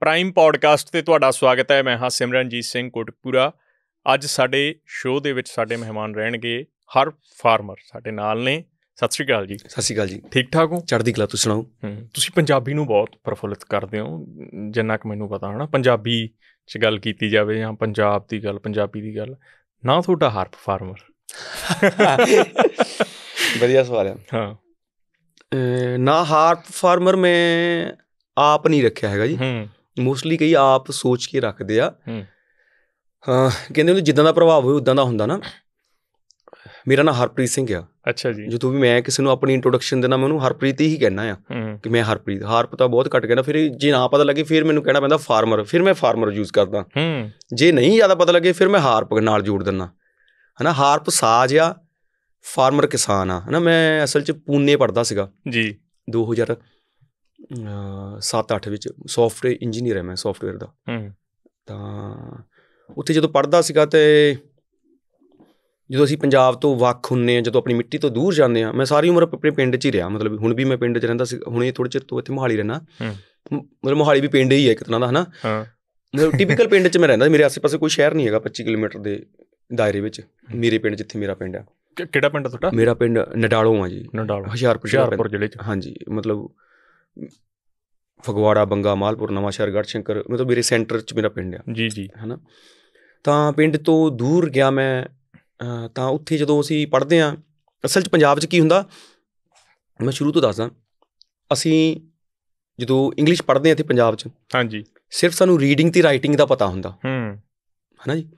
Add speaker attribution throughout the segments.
Speaker 1: prime podcast ਤੇ ਤੁਹਾਡਾ ਸਵਾਗਤ ਹੈ ਮੈਂ ਹਾਂ ਸਿਮਰਨਜੀਤ ਸਿੰਘ ਕੋਟਪੂਰਾ ਅੱਜ ਸਾਡੇ ਸ਼ੋਅ ਦੇ ਵਿੱਚ ਸਾਡੇ ਮਹਿਮਾਨ ਰਹਿਣਗੇ ਹਰ ਫਾਰਮਰ ਸਾਡੇ ਨਾਲ ਨੇ ਸਤਿ ਸ਼੍ਰੀ ਅਕਾਲ ਜੀ ਸਤਿ ਸ਼੍ਰੀ ਅਕਾਲ ਜੀ ਠੀਕ ਠਾਕ ਹੋ ਚੜ੍ਹਦੀ ਕਲਾ ਤੁਸੀਂ ਸੁਣਾਓ ਤੁਸੀਂ ਪੰਜਾਬੀ ਨੂੰ ਬਹੁਤ ਪ੍ਰਫੁੱਲਿਤ ਕਰਦੇ ਹੋ ਜਿੰਨਾ ਕਿ ਮੈਨੂੰ ਪਤਾ ਹਨਾ ਪੰਜਾਬੀ 'ਚ ਗੱਲ ਕੀਤੀ ਜਾਵੇ ਜਾਂ ਪੰਜਾਬ ਦੀ ਗੱਲ ਪੰਜਾਬੀ ਦੀ ਗੱਲ ਨਾ ਤੁਹਾਡਾ ਹਰ ਫਾਰਮਰ ਵਧੀਆ ਸਵਾਲ ਹੈ
Speaker 2: ਹਾਂ ਨਾ ਹਾਰਪ ਫਾਰਮਰ ਮੈਂ ਆਪ ਨਹੀਂ ਰੱਖਿਆ ਹੈਗਾ ਜੀ ਹੂੰ ਮੋਸਟਲੀ ਕਈ ਆਪ ਸੋਚ ਕੇ ਰੱਖਦੇ ਆ ਹਾਂ ਕਹਿੰਦੇ ਉਹ ਜਿੱਦਾਂ ਦਾ ਪ੍ਰਭਾਵ ਹੋਵੇ ਉਦਾਂ ਦਾ ਹੁੰਦਾ ਨਾ ਮੇਰਾ ਨਾਮ ਹਰਪ੍ਰੀਤ ਸਿੰਘ ਆ ਅੱਛਾ ਜੀ ਜਦੋਂ ਵੀ ਮੈਂ ਕਿਸੇ ਨੂੰ ਆਪਣੀ ਇੰਟਰੋਡਕਸ਼ਨ ਦੇਣਾ ਮੈਂ ਉਹਨੂੰ ਹਰਪ੍ਰੀਤ ਹੀ ਕਹਿਣਾ ਆ ਕਿ ਮੈਂ ਹਰਪ੍ਰੀਤ ਹਾਰਪ ਤਾਂ ਬਹੁਤ ਘੱਟ ਕਹਿੰਦਾ ਫਿਰ ਜੇ ਨਾ ਪਤਾ ਲੱਗੇ ਫਿਰ ਮੈਨੂੰ ਕਹਿਣਾ ਪੈਂਦਾ ਫਾਰਮਰ ਫਿਰ ਮੈਂ ਫਾਰਮਰ ਯੂਜ਼ ਕਰਦਾ ਜੇ ਨਹੀਂ ਜ਼ਿਆਦਾ ਪਤਾ ਲੱਗੇ ਫਿਰ ਮੈਂ ਹਾਰਪ ਨਾਲ ਜੋੜ ਦਿੰਦਾ ਹਨਾ ਹਾਰਪ ਸਾਜ ਆ ਫਾਰਮਰ ਕਿਸਾਨ ਆ ਹਨਾ ਮੈਂ ਅਸਲ 'ਚ ਪੂਨੇ ਪੜਦਾ ਸੀਗਾ ਜੀ 2000 7-8 ਵਿੱਚ ਸੌਫਟਵੇਅਰ ਇੰਜੀਨੀਅਰ ਐ ਮੈਂ ਸੌਫਟਵੇਅਰ ਦਾ ਹੂੰ ਤਾਂ ਉੱਥੇ ਜਦੋਂ ਪੜਦਾ ਸੀਗਾ ਤੇ ਜਦੋਂ ਅਸੀਂ ਪੰਜਾਬ ਤੋਂ ਵੱਖ ਹੁੰਨੇ ਆ ਜਦੋਂ ਆਪਣੀ ਮਿੱਟੀ ਤੋਂ ਦੂਰ ਜਾਂਦੇ ਆ ਮੈਂ ਸਾਰੀ ਉਮਰ ਆਪਣੇ ਪਿੰਡ 'ਚ ਹੀ ਰਿਹਾ ਮਤਲਬ ਹੁਣ ਵੀ ਮੈਂ ਪਿੰਡ 'ਚ ਰਹਿੰਦਾ ਸੀ ਹੁਣੇ ਥੋੜੇ ਚਿਰ ਤੋਂ ਇੱਥੇ ਮੋਹਾਲੀ ਰਹਿਣਾ ਮਤਲਬ ਮੋਹਾਲੀ ਵੀ ਪਿੰਡ ਹੀ ਹੈ ਇੱਕ ਤਰ੍ਹਾਂ ਦਾ ਹਨਾ ਹਾਂ ਮੈਂ ਟਿਪੀਕਲ ਪਿੰਡ 'ਚ ਮੈਂ ਰਹਿੰਦਾ ਮੇਰੇ ਆਸ-ਪਾਸੇ ਕੋਈ ਸ਼ਹਿਰ ਨਹੀਂ ਹੈਗਾ 25 ਕਿਲੋਮੀਟਰ ਦੇ ਦਾਇਰੇ ਵਿੱਚ ਮੇਰੇ ਪਿੰਡ ਜਿੱਥੇ ਮੇਰਾ ਪਿੰਡ ਆ
Speaker 1: ਕਿਹੜਾ ਪਿੰਡ ਤੁਹਾਡਾ ਮੇਰਾ
Speaker 2: ਪਿੰਡ ਨਡਾਲੋਂ ਆ ਜੀ ਨਡਾਲੋ ਹਸ਼ਿਆਰਪੁਰ ਜ਼ਿਲ੍ਹੇ 'ਚ ਹਾਂਜੀ ਮਤਲਬ ਫਗਵਾੜਾ ਬੰਗਾ ਮਾਲਪੁਰ ਨਵਾਂ ਸ਼ਹਿਰ ਗੜਸ਼ੰਕਰ ਮਤਲਬ ਮੇਰੇ ਸੈਂਟਰ ਚ ਮੇਰਾ ਪਿੰਡ ਆ ਜੀ ਜੀ ਹਨਾ ਤਾਂ ਪਿੰਡ ਤੋਂ ਦੂਰ ਗਿਆ ਮੈਂ ਤਾਂ ਉੱਥੇ ਜਦੋਂ ਅਸੀਂ ਪੜਦੇ ਆ ਅਸਲ ਚ ਪੰਜਾਬ ਚ ਕੀ ਹੁੰਦਾ ਮੈਂ ਸ਼ੁਰੂ ਤੋਂ ਦੱਸਦਾ ਅਸੀਂ ਜਦੋਂ ਇੰਗਲਿਸ਼ ਪੜ੍ਹਦੇ ਆ ਇੱਥੇ ਪੰਜਾਬ ਚ ਹਾਂਜੀ ਸਿਰਫ ਸਾਨੂੰ ਰੀਡਿੰਗ ਤੇ ਰਾਈਟਿੰਗ ਦਾ ਪਤਾ ਹੁੰਦਾ
Speaker 3: ਹੂੰ ਹਨਾ ਜੀ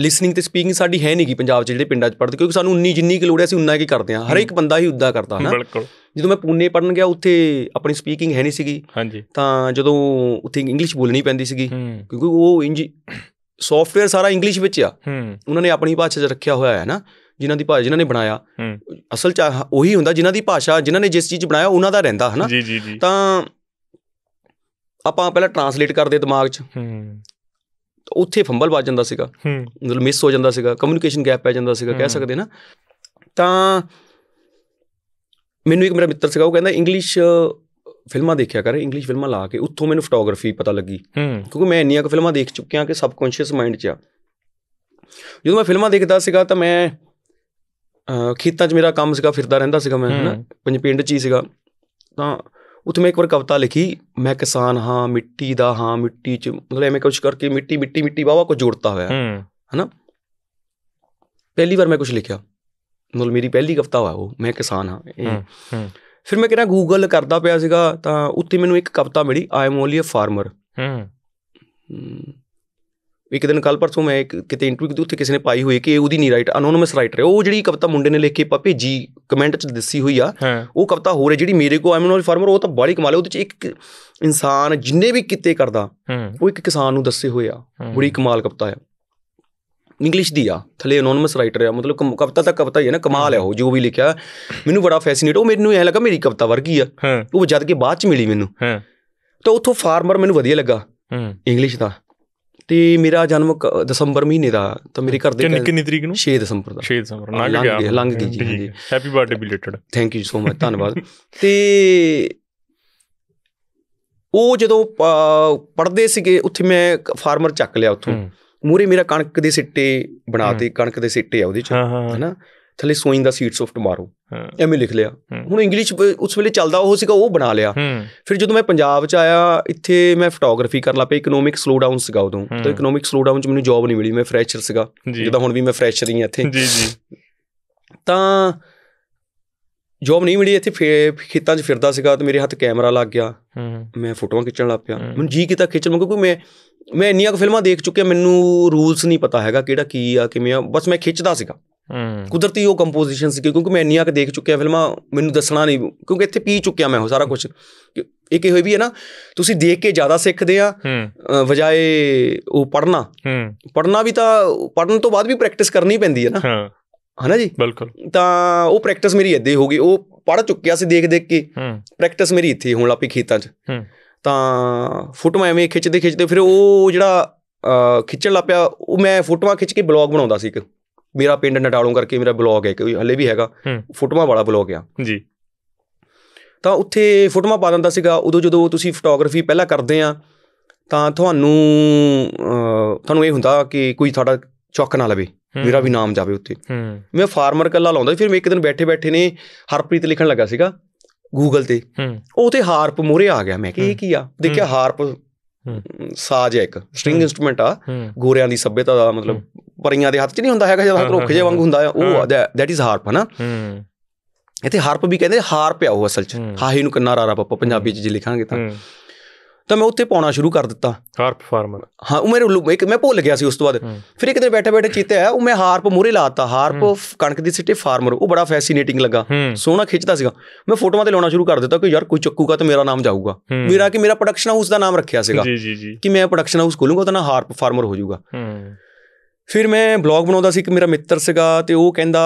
Speaker 2: ਲਿਸਨਿੰਗ ਤੇ ਸਪੀਕਿੰਗ ਸਾਡੀ ਹੈ ਨਹੀਂਗੀ ਪੰਜਾਬ ਚ ਜਿਹੜੇ ਪਿੰਡਾਂ ਚ ਪੜ੍ਹਦੇ ਕਿਉਂਕਿ ਸਾਨੂੰ ਉਨੀ ਜਿੰਨੀ ਕਿ ਲੋੜ ਹੈ ਅਸੀਂ ਉਨਾ ਹੀ ਕਰਦੇ ਆ ਹਰ ਇੱਕ ਬੰਦਾ ਹੀ ਉਦਾਂ ਕਰਦਾ ਹਨਾ ਬਿਲਕੁਲ ਜਦੋਂ ਮੈਂ ਪੂਨੇ ਪੜਨ ਗਿਆ ਉੱਥੇ ਆਪਣੀ ਸਪੀਕਿੰਗ ਹੈ ਨਹੀਂ ਸੀਗੀ ਹਾਂਜੀ ਤਾਂ ਜਦੋਂ ਉੱਥੇ ਇੰਗਲਿਸ਼ ਬੋਲਣੀ ਪੈਂਦੀ ਸੀਗੀ ਕਿਉਂਕਿ ਉਹ ਇੰਜ ਸੌਫਟਵੇਅਰ ਸਾਰਾ ਇੰਗਲਿਸ਼ ਵਿੱਚ ਆ ਉਹਨਾਂ ਨੇ ਆਪਣੀ ਭਾਸ਼ਾ 'ਚ ਰੱਖਿਆ ਹੋਇਆ ਹੈ ਨਾ ਜਿਨ੍ਹਾਂ ਦੀ ਭਾਸ਼ਾ ਜਿਨ੍ਹਾਂ ਨੇ ਬਣਾਇਆ ਅਸਲ 'ਚ ਉਹੀ ਹੁੰਦਾ ਜਿਨ੍ਹਾਂ ਦੀ ਭਾਸ਼ਾ ਜਿਨ੍ਹਾਂ ਨੇ ਜਿਸ ਚੀਜ਼ ਬਣਾਇਆ ਉਹਨਾਂ ਦਾ ਰਹਿੰਦਾ ਹੈ ਜੀ ਤਾਂ ਆਪਾਂ ਪਹਿਲਾਂ ਟਰਾਂਸਲੇਟ ਕਰਦੇ ਦਿਮਾਗ 'ਚ ਉੱਥੇ ਫੰਬਲ ਵੱਜ ਜਾਂਦਾ ਸੀਗਾ ਮਤਲਬ ਮਿਸ ਹੋ ਜਾਂਦਾ ਸੀਗਾ ਕਮਿਊਨੀਕੇਸ਼ਨ ਗੈਪ ਪੈ ਜਾਂਦਾ ਸੀਗਾ ਕਹਿ ਸਕਦੇ ਨਾ ਤਾਂ ਮੈਨੂੰ ਇੱਕ ਮੇਰਾ ਮਿੱਤਰ ਸੀਗਾ ਉਹ ਕਹਿੰਦਾ ਇੰਗਲਿਸ਼ ਫਿਲਮਾਂ ਦੇਖਿਆ ਕਰ ਇੰਗਲਿਸ਼ ਫਿਲਮਾਂ ਲਾ ਕੇ ਉੱਥੋਂ ਮੈਨੂੰ ਫੋਟੋਗ੍ਰਾਫੀ ਪਤਾ ਲੱਗੀ ਕਿਉਂਕਿ ਮੈਂ ਇੰਨੀਆਂ ਕੁ ਫਿਲਮਾਂ ਦੇਖ ਚੁੱਕਿਆ ਕਿ ਸਬਕੌਂਸ਼ੀਅਸ ਮਾਈਂਡ 'ਚ ਆ ਜਦੋਂ ਮੈਂ ਫਿਲਮਾਂ ਦੇਖਦਾ ਸੀਗਾ ਤਾਂ ਮੈਂ ਖੇਤਾਂ 'ਚ ਮੇਰਾ ਕੰਮ ਸੀਗਾ ਫਿਰਦਾ ਰਹਿੰਦਾ ਸੀਗਾ ਮੈਂ ਹਨਾ ਪੰਜ ਪਿੰਡ 'ਚ ਹੀ ਸੀਗਾ ਤਾਂ ਉੱਥੇ ਮੈਂ ਇੱਕ ਵਾਰ ਕਵਿਤਾ ਲਿਖੀ ਮੈਂ ਕਿਸਾਨ ਹਾਂ ਮਿੱਟੀ ਦਾ ਹਾਂ ਮਿੱਟੀ 'ਚ ਮਤਲਬ ਐਵੇਂ ਕੁਝ ਕਰਕੇ ਮਿੱਟੀ ਮਿੱਟੀ ਮਿੱਟੀ ਵਾਵਾ ਕੁਝ ਜੋੜਤਾ ਹੋਇਆ ਹਨਾ ਪਹਿਲੀ ਵਾਰ ਮੈਂ ਕੁਝ ਲਿਖਿਆ ਮਤਲਬ ਮੇਰੀ ਪਹਿਲੀ ਕਵਿਤਾ ਹੋਇਆ ਉਹ ਮੈਂ ਕਿਸਾਨ ਹਾਂ
Speaker 3: ਇਹ
Speaker 2: ਫਿਰ ਮੈਂ ਕਿਹਾ ਗੂਗਲ ਕਰਦਾ ਪਿਆ ਸੀਗਾ ਤਾਂ ਉੱਥੇ ਮੈਨੂੰ ਇੱਕ ਕਵਿਤਾ ਮਿਲੀ I am only a farmer ਹੂੰ ਇੱਕ ਦਿਨ ਕੱਲ ਪਰਸੋਂ ਮੈਂ ਇੱਕ ਕਿਤੇ ਇੰਟਰਵਿਊ ਕਿਤੇ ਉੱਥੇ ਕਿਸੇ ਨੇ ਪਾਈ ਹੋਈ ਕਿ ਇਹ ਉਹਦੀ ਨਹੀਂ ਰਾਈਟ ਅਨੋਨਮਸ ਰਾਈਟਰ ਹੈ ਉਹ ਜਿਹੜੀ ਕਵਿਤਾ ਮੁੰਡੇ ਨੇ ਲਿਖ ਕੇ ਭੇਜੀ ਕਮੈਂਟ 'ਚ ਦੱਸੀ ਹੋਈ ਆ ਉਹ ਕਵਿਤਾ ਹੋਰ ਹੈ ਜਿਹੜੀ ਮੇਰੇ ਕੋ ਏਮ ਓਨਲੀ ਫਾਰਮਰ ਉਹ ਤਾਂ ਬੜੀ ਕਮਾਲ ਹੈ ਉਹਦੇ 'ਚ ਇੱਕ ਇਨਸਾਨ ਜਿੰਨੇ ਵੀ ਕਿਤੇ ਕਰਦਾ ਉਹ ਇੱਕ ਕਿਸਾਨ ਨੂੰ ਦੱਸੇ ਹੋਏ ਆ ਬੜੀ ਕਮਾਲ ਕਵਿਤਾ ਆ ਇੰਗਲਿਸ਼ ਦੀ ਆ ਥਲੇ ਅਨੋਨਮਸ ਰਾਈਟਰ ਆ ਮਤਲਬ ਕਵਿਤਾ ਤਾਂ ਕਵਿਤਾ ਹੀ ਹੈ ਨਾ ਕਮਾਲ ਹੈ ਉਹ ਜੋ ਵੀ ਲਿਖਿਆ ਮੈਨੂੰ ਬੜਾ ਫੈਸੀਨੇਟ ਉਹ ਮੈਨੂੰ ਐ ਲੱਗਾ ਮੇਰੀ ਕਵਿਤਾ ਵਰਗੀ ਆ ਉਹ ਜਦ ਕੇ ਬਾਅਦ ਚ ਮਿਲੀ ਮੈਨੂੰ ਹਾਂ ਤਾਂ ਉੱਥੋਂ ਫਾਰਮਰ ਮੈਨੂੰ ਵਧੀਆ ਲੱਗਾ ਹਾਂ ਇੰਗਲਿਸ਼ ਦਾ ਤੇ ਮੇਰਾ ਜਨਮ ਦਸੰਬਰ ਮਹੀਨੇ ਦਾ ਤਾਂ ਮੇਰੇ ਘਰ ਦੇ ਕਿੰਨੀ ਕਿੰਨੀ ਤਰੀਕ ਨੂੰ 6 ਦਸੰਬਰ ਦਾ 6 ਦਸੰਬਰ ਲੰਘ ਗਿਆ ਲੰਘ ਗਈ ਜੀ ਹਾਂਜੀ
Speaker 1: happy birthday belated
Speaker 2: thank you so much ਧੰਨਵਾਦ ਤੇ ਉਹ ਜਦੋਂ ਪੜਦੇ ਸੀਗੇ ਉੱਥੇ ਮੈਂ ਫਾਰਮਰ ਚੱਕ ਲਿਆ ਉੱਥੋਂ ਮੂਰੇ ਮੇਰਾ ਕਣਕ ਦੇ ਸਿੱਟੇ ਬਣਾਤੇ ਕਣਕ ਦੇ ਸਿੱਟੇ ਆ ਉਹਦੇ ਚ ਹੈਨਾ ਥੱਲੇ ਸੋਇੰਗ ਦਾ ਸੀਡਸ ਆਫ ਟਮਾਰੋ ਐਵੇਂ ਲਿਖ ਲਿਆ ਹੁਣ ਇੰਗਲਿਸ਼ ਉਸ ਵੇਲੇ ਚੱਲਦਾ ਉਹ ਸੀਗਾ ਉਹ ਬਣਾ ਲਿਆ ਫਿਰ ਜਦੋਂ ਮੈਂ ਪੰਜਾਬ ਚ ਆਇਆ ਇੱਥੇ ਮੈਂ ਫੋਟੋਗ੍ਰਾਫੀ ਕਰਨ ਲੱਪੇ ਇਕਨੋਮਿਕ ਸਲੋ ਡਾਊਨ ਸੀਗਾ ਉਦੋਂ ਤਾਂ ਇਕਨੋਮਿਕ ਸਲੋ ਡਾਊਨ ਚ ਮੈਨੂੰ ਜੌਬ ਨਹੀਂ ਮਿਲੀ ਮੈਂ ਫਰੈਸ਼ਰ ਸੀਗਾ ਜਿੱਦਾਂ ਹੁਣ ਵੀ ਮੈਂ ਫਰੈਸ਼ਰ ਹੀ ਆ ਇੱਥੇ ਜੀ ਜੀ ਤਾਂ ਜੌਬ ਨਹੀਂ ਮਿਲੀ ਇੱਥੇ ਖੇਤਾਂ 'ਚ ਫਿਰਦਾ ਸੀਗਾ ਤੇ ਮੇਰੇ ਹੱਥ ਕੈਮਰਾ ਲੱਗ ਗਿਆ ਮੈਂ ਫੋਟੋਆਂ ਖਿੱਚਣ ਲੱਪਿਆ ਮਨ ਮੈਨੂੰ ਜੀ ਕੀਤਾ ਖਿੱਚਣ ਮੈਂ ਕਿਉਂਕਿ ਮੈਂ ਮੈਂ ਇੰਨੀਆਂ ਕੁ ਫਿਲਮਾਂ ਦੇਖ ਚੁੱਕਿਆ ਮੈਨੂੰ ਰੂਲਸ ਨਹੀਂ ਪਤਾ ਹੈਗਾ ਕਿਹੜਾ ਕੀ ਆ ਕਿਵੇਂ ਆ ਬਸ ਮੈਂ ਖਿੱਚਦਾ ਸੀਗਾ ਹੂੰ ਕੁਦਰਤੀ ਉਹ ਕੰਪੋਜੀਸ਼ਨ ਸੀ ਕਿਉਂਕਿ ਮੈਂ ਇੰਨੀਆਂ ਕੁ ਦੇਖ ਚੁੱਕਿਆ ਫਿਲਮਾਂ ਮੈਨੂੰ ਦੱਸਣਾ ਨਹੀਂ ਕਿਉਂਕਿ ਇੱਥੇ ਪੀ ਚੁੱਕਿਆ ਮੈਂ ਉਹ ਸਾਰਾ ਕੁਝ ਇਹ ਹੋਈ ਵੀ ਹੈ ਨਾ ਤੁਸੀਂ ਦੇਖ ਕੇ ਜ਼ਿਆਦਾ ਸਿੱਖਦੇ ਆ ਵਜਾਏ ਉਹ ਪੜਨਾ ਹੂੰ ਪੜਨਾ ਵੀ ਤਾਂ ਪੜਨ ਤੋਂ ਬਾਅਦ ਵੀ ਪ੍ਰੈਕਟਿਸ ਕਰਨੀ ਪੈਂਦੀ ਹੈ ਨਾ ਹਾਂ
Speaker 3: ਹਨਾ ਜੀ ਬਿਲਕੁਲ
Speaker 2: ਤਾਂ ਉਹ ਪ੍ਰੈਕਟਿਸ ਮੇਰੀ ਇੱਦੇ ਹੋ ਗਈ ਉਹ ਪੜ ਚੁੱਕਿਆ ਸੀ ਦੇਖ ਦੇਖ ਕੇ ਹੂੰ ਪ੍ਰੈਕਟਿਸ ਮੇਰੀ ਇੱਥੇ ਹੁਣ ਲਾਪੀ ਖੇਤਾਂ 'ਚ ਹੂੰ ਤਾਂ ਫੋਟੋਆਂ ਐਵੇਂ ਖਿੱਚਦੇ ਖਿੱਚਦੇ ਫਿਰ ਉਹ ਜਿਹੜਾ ਖਿੱਚਣ ਲੱਗ ਪਿਆ ਉਹ ਮੈਂ ਫੋਟੋਆਂ ਖਿੱਚ ਕੇ ਬਲੌਗ ਬਣਾਉਂਦਾ ਸੀ ਇੱਕ ਮੇਰਾ ਪਿੰਡ ਨਟਾਲੋਂ ਕਰਕੇ ਮੇਰਾ ਬਲੌਗ ਹੈ ਕਿ ਹੱਲੇ ਵੀ ਹੈਗਾ ਫੋਟੋਆਂ ਵਾਲਾ ਬਲੌਗ ਆ ਜੀ ਤਾਂ ਉੱਥੇ ਫੋਟੋਆਂ ਪਾ ਦਿੰਦਾ ਸੀਗਾ ਉਦੋਂ ਜਦੋਂ ਤੁਸੀਂ ਫੋਟੋਗ੍ਰਾਫੀ ਪਹਿਲਾਂ ਕਰਦੇ ਆ ਤਾਂ ਤੁਹਾਨੂੰ ਤੁਹਾਨੂੰ ਇਹ ਹੁੰਦਾ ਕਿ ਕੋਈ ਤੁਹਾਡਾ ਚੌਕ ਨਾ ਲਵੇ ਮੇਰਾ ਵੀ ਨਾਮ ਜਾਵੇ ਉੱਤੇ ਮੈਂ ਫਾਰਮਰ ਕੱਲਾ ਲਾਉਂਦਾ ਫਿਰ ਮੈਂ ਇੱਕ ਦਿਨ ਬੈਠੇ ਬੈਠੇ ਨੇ ਹਰਪ੍ਰੀਤ ਲਿਖਣ ਲੱਗਾ ਸੀਗਾ ਗੂਗਲ ਤੇ ਉਹ ਤੇ ਹਾਰਪ ਮੂਰੇ ਆ ਗਿਆ ਮੈਂ ਕਿ ਇਹ ਕੀ ਆ ਦੇਖਿਆ ਹਾਰਪ ਸਾਜ ਹੈ ਇੱਕ ਸਟ੍ਰਿੰਗ ਇਨਸਟਰੂਮੈਂਟ ਆ ਗੋਰਿਆਂ ਦੀ ਸੱਭਿਅਤਾ ਦਾ ਮਤਲਬ ਪਰੀਆਂ ਦੇ ਹੱਥ 'ਚ ਨਹੀਂ ਹੁੰਦਾ ਹੈਗਾ ਜਿਹੜਾ ਰੁੱਖ ਜੇ ਵਾਂਗੂ ਹੁੰਦਾ ਆ ਉਹ ਦੈਟ ਇਜ਼ ਹਾਰਪ ਹਨਾ ਇੱਥੇ ਹਾਰਪ ਵੀ ਕਹਿੰਦੇ ਹਾਰਪ ਆ ਉਹ ਅਸਲ 'ਚ ਹਾਹੀ ਨੂੰ ਕੰਨਾ ਰਾਰਾ ਪਾਪਾ ਪੰਜਾਬੀ 'ਚ ਜੇ ਲਿਖਾਂਗੇ ਤਾਂ ਤਾਂ ਮੈਂ ਉੱਥੇ ਪਾਉਣਾ ਸ਼ੁਰੂ ਕਰ ਦਿੱਤਾ ਹਾਰਪ ਫਾਰਮਰ ਹਾਂ ਉਹ ਮੇਰੇ ਇੱਕ ਮੈਂ ਭੁੱਲ ਗਿਆ ਸੀ ਉਸ ਤੋਂ ਬਾਅਦ ਫਿਰ ਇੱਕ ਦਿਨ ਬੈਠੇ ਬੈਠੇ ਚੀਤੇ ਆ ਉਹ ਮੈਂ ਹਾਰਪ ਮੂਰੇ ਲਾਤਾ ਹਾਰਪ ਕਣਕ ਦੀ ਸਿੱਟੇ ਫਾਰਮਰ ਉਹ ਬੜਾ ਫੈਸੀਨੇਟਿੰਗ ਲੱਗਾ ਸੋਹਣਾ ਖਿੱਚਦਾ ਸੀਗਾ ਮੈਂ ਫੋਟੋਆਂ ਤੇ ਲਾਉਣਾ ਸ਼ੁਰੂ ਕਰ ਦਿੱਤਾ ਕਿ ਯਾਰ ਕੋਈ ਚੱਕੂਗਾ ਤਾਂ ਮੇਰਾ ਨਾਮ ਜਾਊਗਾ ਮੇਰਾ ਕਿ ਮੇਰਾ ਪ੍ਰੋਡਕਸ਼ਨ ਹਾਊਸ ਦਾ ਨਾਮ ਰੱਖਿਆ ਸੀਗਾ ਕਿ ਮੈਂ ਪ੍ਰੋਡਕਸ਼ਨ ਹਾਊਸ ਖੋਲੂੰਗਾ ਤਾਂ ਨਾ ਹਾਰਪ ਫਾਰਮਰ ਹੋ ਜਾਊਗਾ ਫਿਰ ਮੈਂ ਬਲੌਗ ਬਣਾਉਂਦਾ ਸੀ ਇੱਕ ਮੇਰਾ ਮਿੱਤਰ ਸੀਗਾ ਤੇ ਉਹ ਕਹਿੰਦਾ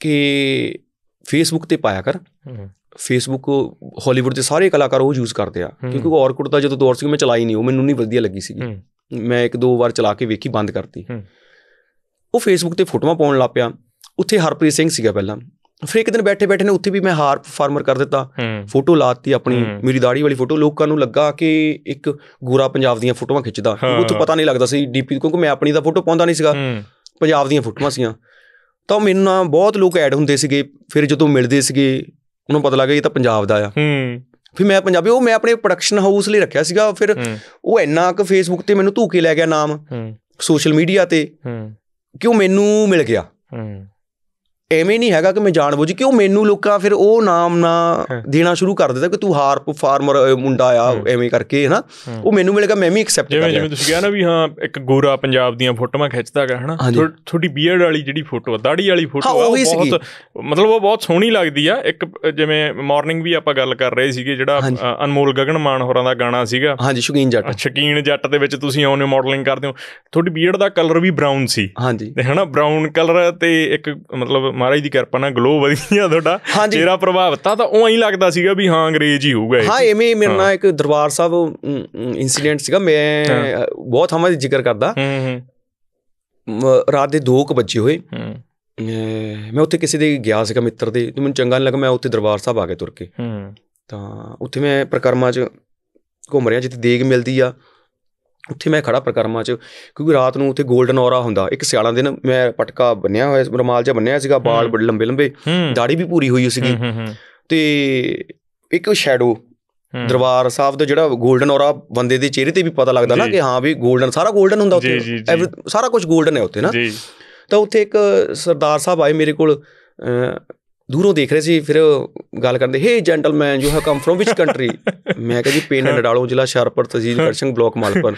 Speaker 2: ਕਿ ਫੇਸਬੁੱਕ ਤੇ ਪਾਇਆ ਕਰ ਫੇਸਬੁੱਕ ਹਾਲੀਵੁੱਡ ਦੇ ਸਾਰੇ ਕਲਾਕਾਰ ਉਹ ਯੂਜ਼ ਕਰਦੇ ਆ ਕਿਉਂਕਿ ਉਹ ਔਰਕੁੱਟ ਦਾ ਜਦੋਂ ਦੌਰ ਸੀ ਮੈਂ ਚਲਾਈ ਨਹੀਂ ਉਹ ਮੈਨੂੰ ਨਹੀਂ ਵਧੀਆ ਲੱਗੀ ਸੀਗੀ ਮੈਂ ਇੱਕ ਦੋ ਵਾਰ ਚਲਾ ਕੇ ਵੇਖੀ ਬੰਦ ਕਰਤੀ ਉਹ ਫੇਸਬੁੱਕ ਤੇ ਫੋਟੋਆਂ ਪਾਉਣ ਲੱਗ ਪਿਆ ਉੱਥੇ ਹਰਪ੍ਰੀਤ ਸਿੰਘ ਸੀਗਾ ਪਹਿਲਾਂ ਫਿਰ ਇੱਕ ਦਿਨ ਬੈਠੇ ਬੈਠੇ ਨੇ ਉੱਥੇ ਵੀ ਮੈਂ ਹਾਰ ਪਰਫਾਰਮਰ ਕਰ ਦਿੱਤਾ ਫੋਟੋ ਲਾਤੀ ਆਪਣੀ ਮੇਰੀ ਦਾੜੀ ਵਾਲੀ ਫੋਟੋ ਲੋਕਾਂ ਨੂੰ ਲੱਗਾ ਕਿ ਇੱਕ ਗੂਰਾ ਪੰਜਾਬ ਦੀਆਂ ਫੋਟੋਆਂ ਖਿੱਚਦਾ ਉਹ ਤੋਂ ਪਤਾ ਨਹੀਂ ਲੱਗਦਾ ਸੀ ਡੀਪੀ ਕਿਉਂਕਿ ਮੈਂ ਆਪਣੀ ਦਾ ਫੋਟੋ ਪਾਉਂਦਾ ਨਹੀਂ ਸੀਗਾ ਪੰਜਾਬ ਦੀਆਂ ਫੋਟੋਆਂ ਸੀਆਂ ਤਾਂ ਮੈਨੂੰ ਬਹੁਤ ਲੋਕ ਐਡ ਹੁੰਦੇ ਸੀਗੇ ਫਿਰ ਜਦੋਂ ਮਿਲਦੇ ਸੀਗੇ ਉਹਨੂੰ ਪਤਾ ਲੱਗਾ ਇਹ ਤਾਂ ਪੰਜਾਬ ਦਾ ਆ ਹੂੰ ਫਿਰ ਮੈਂ ਪੰਜਾਬੀ ਉਹ ਮੈਂ ਆਪਣੇ ਪ੍ਰੋਡਕਸ਼ਨ ਹਾਊਸ ਲਈ ਰੱਖਿਆ ਸੀਗਾ ਫਿਰ ਉਹ ਇੰਨਾ ਕਿ ਫੇਸਬੁੱਕ ਤੇ ਮੈਨੂੰ ਧੂਕੇ ਲੈ ਗਿਆ ਨਾਮ ਹੂੰ ਸੋਸ਼ਲ ਮੀਡੀਆ ਤੇ ਹੂੰ ਕਿਉਂ ਮੈਨੂੰ ਮਿਲ ਗਿਆ ਹੂੰ ਐਵੇਂ ਨਹੀਂ ਹੈਗਾ ਕਿ ਮੈਂ ਜਾਣਬੁੱਝ ਕਿ ਉਹ ਮੈਨੂੰ ਲੋਕਾਂ ਫਿਰ ਉਹ ਨਾਮ ਨਾ ਦੇਣਾ ਸ਼ੁਰੂ ਕਰ ਦਿੱਤਾ ਕਿ ਤੂੰ ਹਾਰਪ ਫਾਰਮਰ ਮੁੰਡਾ ਆ ਐਵੇਂ ਕਰਕੇ ਹਨਾ ਉਹ ਮੈਨੂੰ ਮਿਲੇਗਾ ਮੈਂ ਵੀ ਐਕਸੈਪਟ ਕਰ ਲਿਆ ਜਿਵੇਂ ਤੁਸੀਂ ਕਿਹਾ ਨਾ
Speaker 1: ਵੀ ਹਾਂ ਇੱਕ ਗੋਰਾ ਪੰਜਾਬ ਦੀਆਂ ਫੋਟੋਆਂ ਖਿੱਚਦਾ ਹੈ ਹਨਾ ਥੋੜੀ ਬੀਅਰਡ ਵਾਲੀ ਜਿਹੜੀ ਫੋਟੋ ਆ ਦਾੜੀ ਵਾਲੀ ਫੋਟੋ ਆ ਉਹ ਬਹੁਤ ਮਤਲਬ ਉਹ ਬਹੁਤ ਸੋਹਣੀ ਲੱਗਦੀ ਆ ਇੱਕ ਜਿਵੇਂ ਮਾਰਨਿੰਗ ਵੀ ਆਪਾਂ ਗੱਲ ਕਰ ਰਹੇ ਸੀਗੇ ਜਿਹੜਾ ਅਨਮੋਲ ਗਗਨ ਮਾਨ ਹੋਰਾਂ ਦਾ ਗਾਣਾ ਸੀਗਾ ਹਾਂਜੀ ਸ਼ਕੀਨ ਜੱਟ ਸ਼ਕੀਨ ਜੱਟ ਦੇ ਵਿੱਚ ਤੁਸੀਂ ਆਉਨੇ ਮਾਡਲਿੰਗ ਕਰਦੇ ਹੋ ਤੁਹਾਡੀ ਬੀਅਰਡ ਦਾ ਕਲਰ ਵੀ ਬ੍ਰਾਊਨ ਸੀ ਹਾਂਜੀ ਤੇ ਹਨਾ ਬ੍ਰਾਊਨ ਕਲਰ ਤੇ ਇੱਕ ਮਤਲਬ ਮਹਾਰਾਜ ਦੀ ਕਿਰਪਾ ਨਾਲ ਗਲੋ ਵਧੀਆ ਤੁਹਾਡਾ ਚਿਹਰਾ ਪ੍ਰਭਾਵਤਾ ਤਾਂ ਉਹ ਐਂ ਲੱਗਦਾ ਸੀਗਾ ਵੀ ਹਾਂ ਅੰਗਰੇਜ਼ ਹੀ ਹੋਊਗਾ ਹਾਂ ਐਵੇਂ ਮੇਰੇ ਨਾਲ
Speaker 2: ਇੱਕ ਦਰਬਾਰ ਸਾਹਿਬ ਇਨਸੀਡੈਂਟ ਸੀਗਾ ਮੈਂ ਬਹੁਤ ਹਮਾਂ ਜ਼ਿਕਰ ਕਰਦਾ ਰਾਤ ਦੇ 2:00 ਵਜੇ ਹੋਏ ਮੈਂ ਉੱਥੇ ਕਿਸੇ ਦੇ ਗਿਆ ਸੀਗਾ ਮਿੱਤਰ ਦੇ ਮੈਨੂੰ ਚੰਗਾ ਲੱਗਾ ਮੈਂ ਉੱਥੇ ਦਰਬਾਰ ਸਾਹਿਬ ਆ ਕੇ ਤੁਰ ਕੇ ਤਾਂ ਉੱਥੇ ਮੈਂ ਪ੍ਰਕਰਮਾ 'ਚ ਘੁੰਮ ਰਿਹਾ ਜਿੱਥੇ ਦੇਗ ਮਿਲਦੀ ਆ ਉੱਥੇ ਮੈਂ ਖੜਾ ਪ੍ਰਕਰਮਾ 'ਚ ਕਿਉਂਕਿ ਰਾਤ ਨੂੰ ਉੱਥੇ 골ਡਨ ਔਰਾ ਹੁੰਦਾ ਇੱਕ ਸਿਆਲਾਂ ਦਿਨ ਮੈਂ ਪਟਕਾ ਬੰਨਿਆ ਹੋਇਆ ਰਮਾਲ ਜਿਹਾ ਬੰਨਿਆ ਸੀਗਾ ਬਾਲ ਬੜੇ ਲੰਬੇ ਲੰਬੇ ਦਾੜੀ ਵੀ ਪੂਰੀ ਹੋਈ ਸੀਗੀ ਤੇ ਇੱਕ ਸ਼ੈਡੋ ਦਰਬਾਰ ਸਾਹਿਬ ਦਾ ਜਿਹੜਾ 골ਡਨ ਔਰਾ ਬੰਦੇ ਦੇ ਚਿਹਰੇ ਤੇ ਵੀ ਪਤਾ ਲੱਗਦਾ ਨਾ ਕਿ ਹਾਂ ਵੀ 골ਡਨ ਸਾਰਾ 골ਡਨ ਹੁੰਦਾ ਉੱਥੇ ਸਾਰਾ ਕੁਝ 골ਡਨ ਹੈ ਉੱਥੇ ਨਾ ਤਾਂ ਉੱਥੇ ਇੱਕ ਸਰਦਾਰ ਸਾਹਿਬ ਆਏ ਮੇਰੇ ਕੋਲ ਦੂਰੋਂ ਦੇਖ ਰਹੇ ਸੀ ਫਿਰ ਗੱਲ ਕਰਦੇ hey gentleman you have come from which country ਮੈਂ ਕਿਹਾ ਜੀ ਪਿੰਡ ਨਡਾਲੋ ਜ਼ਿਲ੍ਹਾ ਸ਼ਰਪੁਰ ਤਹਿਸੀਲ ਕਰਸ਼ੰਗ ਬਲਾਕ ਮਾਲਪੁਰ